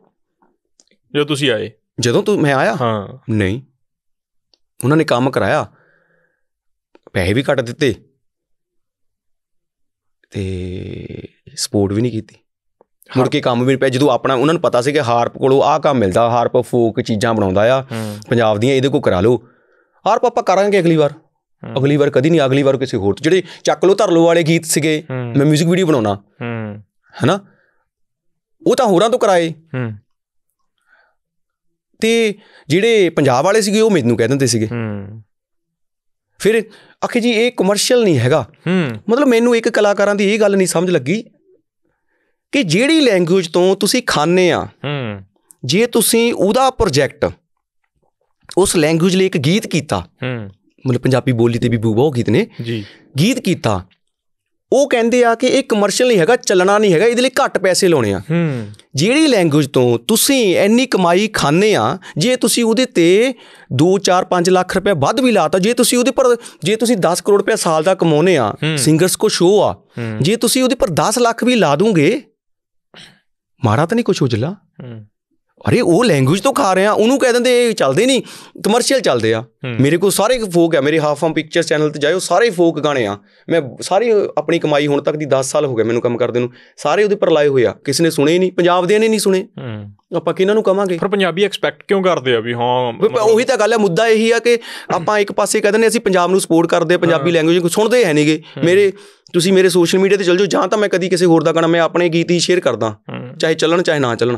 Speaker 1: ਜਦੋਂ ਤੁਸੀਂ ਆਏ
Speaker 2: ਜਦੋਂ ਤੂੰ ਮੈਂ ਆਇਆ ਹਾਂ ਨਹੀਂ ਉਹਨਾਂ ਨੇ ਕੰਮ ਕਰਾਇਆ ਪੈਸੇ ਵੀ ਕੱਟ ਦਿੱਤੇ ਤੇ ਸਪੋਰਟ ਵੀ ਨਹੀਂ ਕੀਤੀ ਮੁੜ ਕੇ ਕੰਮ ਵੀ ਪਿਆ ਜਦੋਂ ਆਪਣਾ ਉਹਨਾਂ ਨੂੰ ਪਤਾ ਸੀ ਕਿ ਹਾਰਪ ਕੋਲੋਂ ਆਹ ਕੰਮ ਮਿਲਦਾ ਹਾਰਪ ਫੋਕ ਚੀਜ਼ਾਂ ਬਣਾਉਂਦਾ ਆ ਪੰਜਾਬ ਦੀਆਂ ਇਹਦੇ ਕੋ ਕਰਾ ਲਓ ਹਾਰਪ ਆਪਾਂ ਕਰਾਂਗੇ ਅਗਲੀ ਵਾਰ ਅਗਲੀ ਵਾਰ ਕਦੀ ਨਹੀਂ ਅਗਲੀ ਵਾਰ ਕਿਸੇ ਹੋਰ ਜਿਹੜੇ ਚੱਕ ਲੋ ਧਰ ਲੋ ਵਾਲੇ ਗੀਤ ਸੀਗੇ ਮੈਂ 뮤직 ਵੀਡੀਓ ਬਣਾਉਣਾ ਹੈਨਾ ਉਹ ਤਾਂ ਹੋਰਾਂ ਤੋਂ ਕਰਾਏ ਤੇ ਜਿਹੜੇ ਪੰਜਾਬ ਵਾਲੇ ਸੀਗੇ ਉਹ ਮੈਨੂੰ ਕਹਿ ਦਿੰਦੇ ਸੀਗੇ ਫਿਰ ਅਖੇ ਜੀ ਇਹ ਕਮਰਸ਼ੀਅਲ ਨਹੀਂ ਹੈਗਾ ਮਤਲਬ ਮੈਨੂੰ ਇੱਕ ਕਲਾਕਾਰਾਂ ਦੀ ਇਹ ਗੱਲ ਨਹੀਂ ਸਮਝ ਲੱਗੀ ਕਿ ਜਿਹੜੀ ਲੈਂਗੁਏਜ ਤੋਂ ਤੁਸੀਂ ਖਾਣੇ ਆ ਹੂੰ ਜੇ ਤੁਸੀਂ ਉਹਦਾ ਪ੍ਰੋਜੈਕਟ ਉਸ ਲੈਂਗੁਏਜ ਲਈ ਇੱਕ ਗੀਤ ਕੀਤਾ ਹੂੰ ਮਤਲਬ ਪੰਜਾਬੀ ਬੋਲੀ ਤੇ ਵੀ ਬਹੁਤ ਗੀਤ ਨੇ ਜੀ ਗੀਤ ਕੀਤਾ ਉਹ ਕਹਿੰਦੇ ਆ ਕਿ ਇਹ ਕਮਰਸ਼ੀਅਲ ਨਹੀਂ ਹੈਗਾ ਚੱਲਣਾ ਨਹੀਂ ਹੈਗਾ ਇਹਦੇ ਲਈ ਘੱਟ ਪੈਸੇ ਲਾਉਣੇ ਆ ਹੂੰ ਜਿਹੜੀ ਲੈਂਗੁਏਜ ਤੋਂ ਤੁਸੀਂ ਇੰਨੀ ਕਮਾਈ ਖਾਣੇ ਆ ਜੇ ਤੁਸੀਂ ਉਹਦੇ ਤੇ 2 4 5 ਲੱਖ ਰੁਪਏ ਵੱਧ ਵੀ ਲਾਤਾ ਜੇ ਤੁਸੀਂ ਉਹਦੇ ਪਰ ਜੇ ਤੁਸੀਂ 10 ਕਰੋੜ ਰੁਪਏ ਸਾਲ ਦਾ ਕਮਾਉਨੇ ਆ ਸਿੰਗਰਸ ਕੋ ਸ਼ੋ ਆ ਜੇ ਤੁਸੀਂ ਉਹਦੇ ਪਰ 10 ਲੱਖ ਵੀ ਲਾ ਦੋਗੇ ਮਾਰਾ ਤਾਂ ਨਹੀਂ ਕੁਝ ਉਜਲਾ ਅਰੇ ਉਹ ਲੈਂਗੁਏਜ ਤੋਂ ਖਾ ਰਹੇ ਆ ਉਹਨੂੰ ਕਹਿ ਦਿੰਦੇ ਇਹ ਚੱਲਦੇ ਨਹੀਂ ਕਮਰਸ਼ੀਅਲ ਚੱਲਦੇ ਆ ਮੇਰੇ ਕੋਲ ਸਾਰੇ ਫੋਕ ਆ ਮੇਰੇ ਹਾਫ ਆਮ ਪਿਕਚਰ ਚੈਨਲ ਤੇ ਜਾਇਓ ਸਾਰੇ ਫੋਕ ਗਾਣੇ ਆ ਮੈਂ ਸਾਰੀ ਆਪਣੀ ਕਮਾਈ ਹੁਣ ਤੱਕ ਦੀ 10 ਸਾਲ ਹੋ ਗਏ ਮੈਨੂੰ ਕੰਮ ਕਰਦੇ ਨੂੰ ਸਾਰੇ ਉਹਦੇ ਪਰ ਲਾਏ ਹੋਏ ਆ ਕਿਸੇ ਨੇ ਸੁਣੇ ਹੀ ਨਹੀਂ ਪੰਜਾਬ ਦੇ ਨੇ ਨਹੀਂ ਸੁਣੇ ਆਪਾਂ ਕਿਹਨਾਂ ਨੂੰ ਕਵਾਂਗੇ ਪਰ ਪੰਜਾਬੀ ਐਕਸਪੈਕਟ ਕਿਉਂ ਕਰਦੇ ਆ ਵੀ ਹਾਂ ਉਹੀ ਤਾਂ ਗੱਲ ਹੈ ਮੁੱਦਾ ਇਹੀ ਆ ਕਿ ਆਪਾਂ ਇੱਕ ਪਾਸੇ ਕਹਿੰਦੇ ਨੇ ਅਸੀਂ ਪੰਜਾਬ ਨੂੰ ਸਪੋਰਟ ਕਰਦੇ ਆ ਪੰਜਾਬੀ ਲੈਂਗੁਏਜ ਨੂੰ ਸੁਣਦੇ ਹੈ ਨਹੀਂਗੇ ਮੇਰੇ ਤੁਸੀਂ ਮੇਰੇ ਸੋਸ਼ਲ ਮੀਡੀਆ ਤੇ ਚਲ ਜਾਓ ਜਾਂ ਤਾਂ ਮੈਂ ਕਦੀ ਕਿਸੇ ਹੋਰ ਦਾ ਗਾਣਾ ਮੈਂ ਆਪਣੇ ਗੀਤ ਹੀ ਸ਼ੇਅਰ ਕਰਦਾ ਚਾਹੇ ਚੱਲਣ ਚਾਹੇ ਨਾ ਚੱਲਣ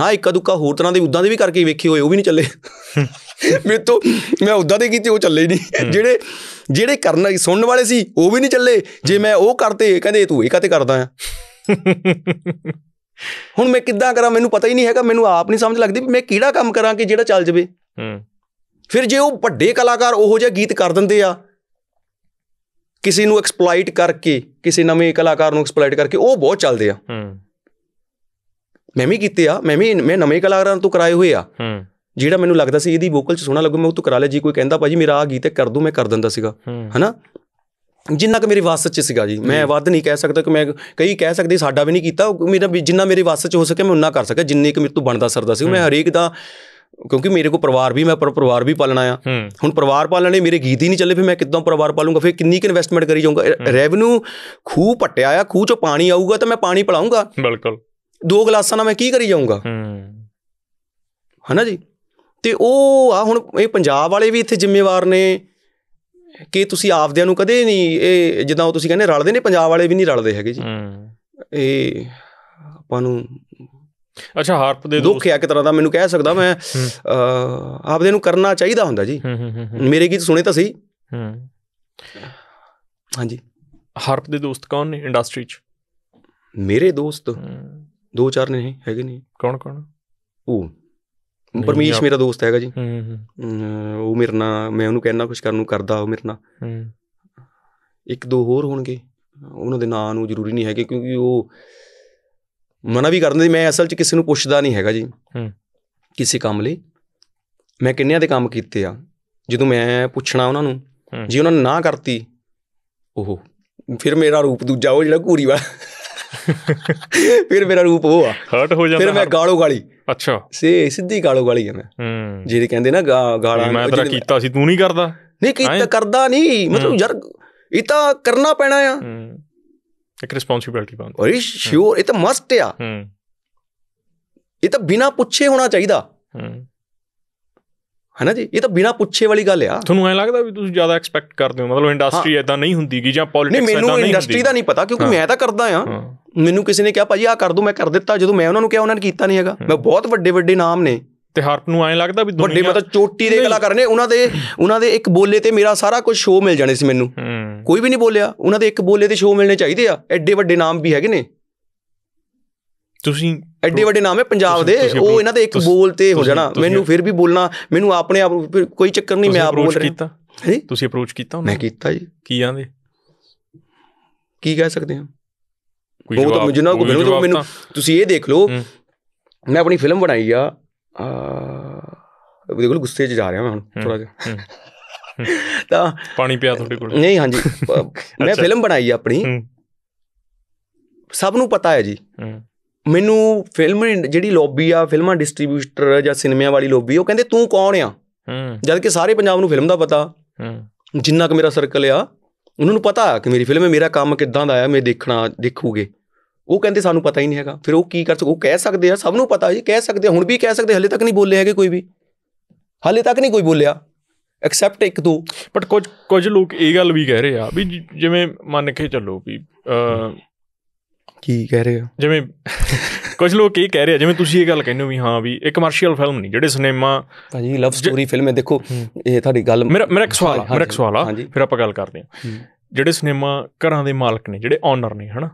Speaker 2: ਹਾਂ ਇੱਕ ਦੁੱਕਾ ਹੋਰ ਤਰ੍ਹਾਂ ਦੇ ਉਦਾਂ ਦੇ ਵੀ ਕਰਕੇ ਵੇਖੇ ਹੋਏ ਉਹ ਵੀ ਨਹੀਂ ਚੱਲੇ ਮੇਰੇ ਤੋਂ ਮੈਂ ਉਦਾਂ ਦੇ ਕੀਤੇ ਉਹ ਚੱਲੇ ਨਹੀਂ ਜਿਹੜੇ ਜਿਹੜੇ ਕਰਨ ਸੁਣਨ ਵਾਲੇ ਸੀ ਉਹ ਵੀ ਨਹੀਂ ਚੱਲੇ ਜੇ ਮੈਂ ਉਹ ਕਰਤੇ ਕਹਿੰਦੇ ਤੂੰ ਇਹ ਕਾਤੇ ਕਰਦਾ ਆ ਹੁਣ ਮੈਂ ਕਿੱਦਾਂ ਕਰਾਂ ਮੈਨੂੰ ਪਤਾ ਹੀ ਨਹੀਂ ਹੈਗਾ ਮੈਨੂੰ ਆਪ ਨਹੀਂ ਸਮਝ ਲੱਗਦੀ ਮੈਂ ਕਿਹੜਾ ਕੰਮ ਕਰਾਂ ਕਿ ਜਿਹੜਾ ਚੱਲ ਜਵੇ ਫਿਰ ਜੇ ਉਹ ਵੱਡੇ ਕਲਾਕਾਰ ਉਹੋ ਜਿਹਾ ਗੀਤ ਕਰ ਦਿੰਦੇ ਆ ਕਿਸੇ ਨੂੰ ਐਕਸਪਲੋਇਟ ਕਰਕੇ ਕਿਸੇ ਨਵੇਂ ਕਲਾਕਾਰ ਨੂੰ ਐਕਸਪਲੋਇਟ ਕਰਕੇ ਉਹ ਬਹੁਤ ਚੱਲਦੇ ਆ ਹੂੰ ਮੈਂ ਵੀ ਕੀਤੇ ਆ ਮੈਂ ਵੀ ਮੈਂ ਨਵੇਂ ਕਲਾਕਾਰਾਂ ਤੋਂ ਕਰਾਏ ਹੋਏ ਆ ਹੂੰ ਜਿਹੜਾ ਮੈਨੂੰ ਲੱਗਦਾ ਸੀ ਇਹਦੀ ਵੋਕਲ ਚ ਸੋਹਣਾ ਲੱਗੂ ਮੈਂ ਉਹ ਤੋਂ ਕਰਾ ਲਿਆ ਜੀ ਕੋਈ ਕਹਿੰਦਾ ਭਾਜੀ ਮੇਰਾ ਆ ਗੀਤ ਕਰ ਦੂੰ ਮੈਂ ਕਰ ਦਿੰਦਾ ਸੀਗਾ ਹਨਾ ਜਿੰਨਾ ਕਿ ਮੇਰੇ ਵਾਸਤੇ ਚ ਸੀਗਾ ਜੀ ਮੈਂ ਵੱਧ ਨਹੀਂ ਕਹਿ ਸਕਦਾ ਕਿ ਮੈਂ ਕਈ ਕਹਿ ਸਕਦੇ ਸਾਡਾ ਵੀ ਨਹੀਂ ਕੀਤਾ ਮੇਰਾ ਜਿੰਨਾ ਮੇਰੇ ਵਾਸਤੇ ਚ ਹੋ ਸਕੇ ਮੈਂ ਉਨਾ ਕਰ ਸਕਿਆ ਜਿੰਨੇ ਕਿ ਮੇਰੇ ਤੋਂ ਬਣਦਾ ਸਰਦਾ ਸੀ ਮੈਂ ਹਰੇਕ ਦਾ ਕਿਉਂਕਿ ਮੇਰੇ ਕੋ ਪਰਿਵਾਰ ਵੀ ਮੈਂ ਪਰ ਪਰਿਵਾਰ ਵੀ ਪਾਲਣਾ ਆ ਹੁਣ ਪਰਿਵਾਰ ਪਾਲਣ ਲਈ ਮੇਰੇ ਗੀਤ ਹੀ ਨਹੀਂ ਚੱਲੇ ਫਿਰ ਮੈਂ ਕਿੱਦਾਂ ਪਰਿਵਾਰ ਪਾਲੂੰਗਾ ਫਿਰ ਕਿੰਨੀ ਕਿ ਇਨਵੈਸਟਮੈਂਟ ਕਰੀ ਜਾਊਂਗਾ ਰੈਵਨਿਊ ਖੂਹ ਪਟਿਆ ਆ ਖੂਹ ਚੋਂ ਪਾਣੀ ਆਊਗਾ ਤਾਂ ਮੈਂ ਪਾਣੀ ਪਲਾਉਂਗਾ ਬਿਲਕੁਲ ਦੋ ਗਲਾਸਾਂ ਨਾਲ ਮੈਂ ਕੀ ਕਰੀ ਜਾਊਂਗਾ ਹਨਾ ਜੀ ਤੇ ਉਹ ਆ ਹੁਣ ਇਹ ਪੰਜਾਬ ਵਾਲੇ ਵੀ ਇੱਥੇ ਜ਼ਿੰਮੇਵਾਰ ਨੇ ਕਿ ਤੁਸੀਂ ਆਪਦਿਆਂ ਨੂੰ ਕਦੇ ਨਹੀਂ ਇਹ ਜਿੱਦਾਂ ਉਹ ਤੁਸੀਂ ਕਹਿੰਦੇ ਰਲਦੇ ਨੇ ਪੰਜਾਬ ਵਾਲੇ ਵੀ ਨਹੀਂ ਰਲਦੇ ਹੈਗੇ ਜੀ ਇਹ ਆਪਾਂ ਨੂੰ ਅੱਛਾ ਹਾਰਪ ਦੇ ਦੋਸਤ ਹੈ ਕਿ ਤਰ੍ਹਾਂ ਦਾ ਮੈਨੂੰ ਕਹਿ ਸਕਦਾ ਮੈਂ ਆਪਦੇ ਨੂੰ ਕਰਨਾ ਚਾਹੀਦਾ ਹੁੰਦਾ ਜੀ ਮੇਰੇ ਗੀਤ ਸੁਣੇ ਤਾਂ ਸਹੀ
Speaker 1: ਹਾਂਜੀ ਹਾਰਪ ਦੇ ਦੋਸਤ ਕੌਣ ਨੇ ਇੰਡਸਟਰੀ 'ਚ ਮੇਰੇ ਦੋਸਤ ਦੋ ਚਾਰ ਨੇ ਹੈਗੇ ਨਹੀਂ ਕੌਣ ਕੌਣ
Speaker 2: ਉਹ ਪਰਮੇਸ਼ ਮੇਰਾ ਦੋਸਤ ਹੈਗਾ ਜੀ ਉਹ ਮੇਰੇ ਨਾਲ ਮੈਂ ਉਹਨੂੰ ਕਹਿਣਾ ਕੁਝ ਕਰਨ ਨੂੰ ਕਰਦਾ ਉਹ ਮੇਰੇ ਨਾਲ ਇੱਕ ਦੋ ਹੋਰ ਹੋਣਗੇ ਉਹਨਾਂ ਦੇ ਨਾਂ ਨੂੰ ਜ਼ਰੂਰੀ ਨਹੀਂ ਹੈਗੇ ਕਿਉਂਕਿ ਉਹ ਮਨਾ ਵੀ ਕਰਦੇ ਮੈਂ ਅਸਲ 'ਚ ਕਿਸੇ ਨੂੰ ਪੁੱਛਦਾ ਨਹੀਂ ਹੈਗਾ ਜੀ ਹੂੰ ਕਿਸੇ ਕੰਮ ਲਈ ਮੈਂ ਕਿੰਨਿਆਂ ਦੇ ਕੰਮ ਕੀਤੇ ਆ ਜਦੋਂ ਮੈਂ ਪੁੱਛਣਾ ਉਹਨਾਂ ਨੂੰ ਜੀ ਉਹਨਾਂ ਨੇ ਨਾ ਕਰਤੀ ਉਹ ਫਿਰ ਮੇਰਾ ਰੂਪ ਦੂਜਾ ਉਹ ਜਿਹੜਾ ਘੂਰੀ ਵਾਲਾ ਫਿਰ ਮੇਰਾ ਰੂਪ ਉਹ ਆ ਹਰਟ ਹੋ ਜਾਂਦਾ ਫਿਰ ਮੈਂ ਗਾਲੋ ਗਾਲੀ ਅੱਛਾ ਸੇ ਸਿੱਧੀ ਗਾਲੋ ਗਾਲੀ ਆ ਮੈਂ ਹੂੰ ਜਿਹੜੇ ਕਹਿੰਦੇ ਨਾ ਗਾਲਾਂ ਮੈਂ ਤਾਂ ਕੀਤਾ
Speaker 1: ਸੀ ਤੂੰ ਨਹੀਂ ਕਰਦਾ
Speaker 2: ਨਹੀਂ ਕੀਤਾ ਕਰਦਾ ਨਹੀਂ ਮਤਲਬ ਯਾਰ ਇਹ ਤਾਂ ਕਰਨਾ ਪੈਣਾ ਆ
Speaker 1: ਹੂੰ ਇੱਕ ਰਿਸਪੌਂਸਿਬਿਲਟੀ ਬਣਦੀ
Speaker 2: ਔਰ ਇਹ ਸ਼ੋਰ ਇਹ ਤਾਂ ਮਸਟ ਆ ਹੂੰ ਇਹ ਤਾਂ ਬਿਨਾ ਪੁੱਛੇ ਹੋਣਾ ਚਾਹੀਦਾ
Speaker 1: ਹੂੰ ਹਨਾ
Speaker 2: ਜੀ ਇਹ ਤਾਂ ਬਿਨਾ ਪੁੱਛੇ ਵਾਲੀ ਗੱਲ ਆ
Speaker 1: ਤੁਹਾਨੂੰ ਐ ਲੱਗਦਾ ਵੀ ਤੁਸੀਂ ਜ਼ਿਆਦਾ ਐਕਸਪੈਕਟ ਕਰਦੇ ਹੋ ਮਤਲਬ ਇੰਡਸਟਰੀ ਐਦਾਂ ਨਹੀਂ ਹੁੰਦੀਗੀ ਜਾਂ ਪੋਲਿਟਿਕਸ ਐਦਾਂ ਨਹੀਂ ਹੁੰਦੀ ਮੈਨੂੰ ਇੰਡਸਟਰੀ ਦਾ ਨਹੀਂ ਪਤਾ ਕਿਉਂਕਿ ਮੈਂ ਤਾਂ ਕਰਦਾ ਆ ਮੈਨੂੰ ਕਿਸੇ ਨੇ ਕਿਹਾ ਭਾਜੀ ਆ ਕਰ ਦੋ ਮੈਂ ਕਰ
Speaker 2: ਦਿੱਤਾ ਜਦੋਂ ਮੈਂ ਉਹਨਾਂ ਨੂੰ ਕਿਹਾ ਉਹਨਾਂ ਨੇ ਕੀਤਾ ਨਹੀਂ ਹੈਗਾ ਮੈਂ ਬਹੁਤ ਵੱਡੇ ਵੱਡੇ ਨਾਮ ਨੇ
Speaker 1: ਤੇ ਹਰਪ ਨੂੰ ਐਂ ਲੱਗਦਾ ਵੀ ਦੁਨੀਆ ਵੱਡੇ ਮਤਲਬ
Speaker 2: ਚੋਟੀ ਦੇ ਕਲਾਕਾਰ ਨੇ ਉਹਨਾਂ ਦੇ ਉਹਨਾਂ ਦੇ ਇੱਕ ਬੋਲੇ ਤੇ ਮੇਰਾ ਸਾਰਾ ਕੁਝ ਸ਼ੋਅ ਮਿਲ ਜਾਣੇ ਸੀ ਮੈਨੂੰ ਕੋਈ ਵੀ ਨਹੀਂ ਬੋਲਿਆ ਉਹਨਾਂ ਦੇ ਇੱਕ ਬੋਲੇ ਤੇ ਸ਼ੋਅ ਮਿਲਣੇ ਚਾਹੀਦੇ ਆ ਐਡੇ ਵੱਡੇ ਨਾਮ ਵੀ ਹੈਗੇ ਨੇ
Speaker 1: ਤੁਸੀਂ ਐਡੇ ਵੱਡੇ ਨਾਮ ਹੈ
Speaker 2: ਪੰਜਾਬ ਦੇ ਉਹ ਇਹਨਾਂ ਦੇ ਇੱਕ ਬੋਲ ਤੇ ਹੋ ਜਾਣਾ ਮੈਨੂੰ ਫਿਰ ਵੀ ਬੋਲਣਾ ਮੈਨੂੰ ਆਪਣੇ ਆਪ ਕੋਈ ਚੱਕਰ ਨਹੀਂ ਮੈਂ ਆਪ ਬੋਲ ਰਿਹਾ
Speaker 1: ਤੁਸੀਂ ਅਪਰੋਚ ਕੀਤਾ ਉਹਨਾਂ ਮੈਂ ਕੀਤਾ ਜੀ ਕੀ ਆਂਦੇ
Speaker 2: ਕੀ ਕਹਿ ਸਕਦੇ ਹਾਂ
Speaker 1: ਕੋਈ ਤਾਂ ਮੈਨੂੰ ਮੈਨੂੰ
Speaker 2: ਤੁਸੀਂ ਇਹ ਦੇਖ ਲਓ ਮੈਂ ਆਪਣੀ ਫਿਲਮ ਬਣਾਈ ਆ ਆ ਬਿਲਕੁਲ ਗੁੱਸੇ 'ਚ ਜਾ ਰਿਹਾ ਮੈਂ ਹੁਣ ਥੋੜਾ
Speaker 1: ਜਿਹਾ ਤਾਂ ਪਾਣੀ ਪਿਆ ਤੁਹਾਡੇ ਕੋਲ ਨਹੀਂ ਹਾਂਜੀ
Speaker 2: ਮੈਂ ਫਿਲਮ ਬਣਾਈ ਆਪਣੀ ਸਭ ਨੂੰ ਪਤਾ ਹੈ ਜੀ ਮੈਨੂੰ ਫਿਲਮ ਜਿਹੜੀ ਲੌਬੀ ਆ ਫਿਲਮਾਂ ਡਿਸਟ੍ਰੀਬਿਊਟਰ ਜਾਂ ਸਿਨੇਮਿਆਂ ਵਾਲੀ ਲੌਬੀ ਉਹ ਕਹਿੰਦੇ ਤੂੰ ਕੌਣ ਆ ਜਦ ਕਿ ਸਾਰੇ ਪੰਜਾਬ ਨੂੰ ਫਿਲਮ ਦਾ ਪਤਾ ਜਿੰਨਾ ਕਿ ਮੇਰਾ ਸਰਕਲ ਆ ਉਹਨਾਂ ਨੂੰ ਪਤਾ ਕਿ ਮੇਰੀ ਫਿਲਮ ਹੈ ਮੇਰਾ ਕੰਮ ਕਿੱਦਾਂ ਦਾ ਆ ਮੈਂ ਦੇਖਣਾ ਦੇਖੂਗੇ ਉਹ ਕਹਿੰਦੇ ਸਾਨੂੰ ਪਤਾ ਹੀ ਨਹੀਂ ਹੈਗਾ ਫਿਰ ਉਹ ਕੀ ਕਰ ਸਕੋ ਉਹ ਕਹਿ ਸਕਦੇ ਆ ਸਭ ਨੂੰ ਪਤਾ ਜੀ ਕਹਿ ਸਕਦੇ ਹੁਣ ਵੀ ਕਹਿ ਸਕਦੇ ਹਲੇ ਤੱਕ ਨਹੀਂ ਬੋਲੇ ਹੈਗੇ ਕੋਈ ਵੀ
Speaker 1: ਹਲੇ ਤੱਕ ਨਹੀਂ ਕੋਈ ਬੋਲਿਆ ਐਕਸੈਪਟ ਇੱਕ ਦੋ ਬਟ ਕੁਝ ਕੁਝ ਲੋਕ ਇਹ ਗੱਲ ਵੀ ਕਹਿ ਰਹੇ ਆ ਵੀ ਜਿਵੇਂ ਮੰਨ ਕੇ ਚੱਲੋ ਵੀ ਅ
Speaker 2: ਕੀ ਕਹਿ ਰਹੇ ਆ
Speaker 1: ਜਿਵੇਂ ਕੁਝ ਲੋਕ ਇਹ ਕਹਿ ਰਹੇ ਆ ਜਿਵੇਂ ਤੁਸੀਂ ਇਹ ਗੱਲ ਕਹਿੰਦੇ ਹੋ ਵੀ ਹਾਂ ਵੀ ਇਹ ਕਮਰਸ਼ੀਅਲ ਫਿਲਮ ਨਹੀਂ ਜਿਹੜੇ ਸਿਨੇਮਾ ਭਾਜੀ ਲਵ ਸਟੋਰੀ ਫਿਲਮ ਹੈ ਦੇਖੋ ਇਹ ਤੁਹਾਡੀ ਗੱਲ ਮੇਰਾ ਮੇਰਾ ਇੱਕ ਸਵਾਲ ਆ ਮੇਰਾ ਇੱਕ ਸਵਾਲ ਆ ਫਿਰ ਆਪਾਂ ਗੱਲ ਕਰਦੇ ਆ ਜਿਹੜੇ ਸਿਨੇਮਾ ਘਰਾਂ ਦੇ ਮਾਲਕ ਨੇ ਜਿਹੜੇ ਓਨਰ ਨੇ ਹਨਾ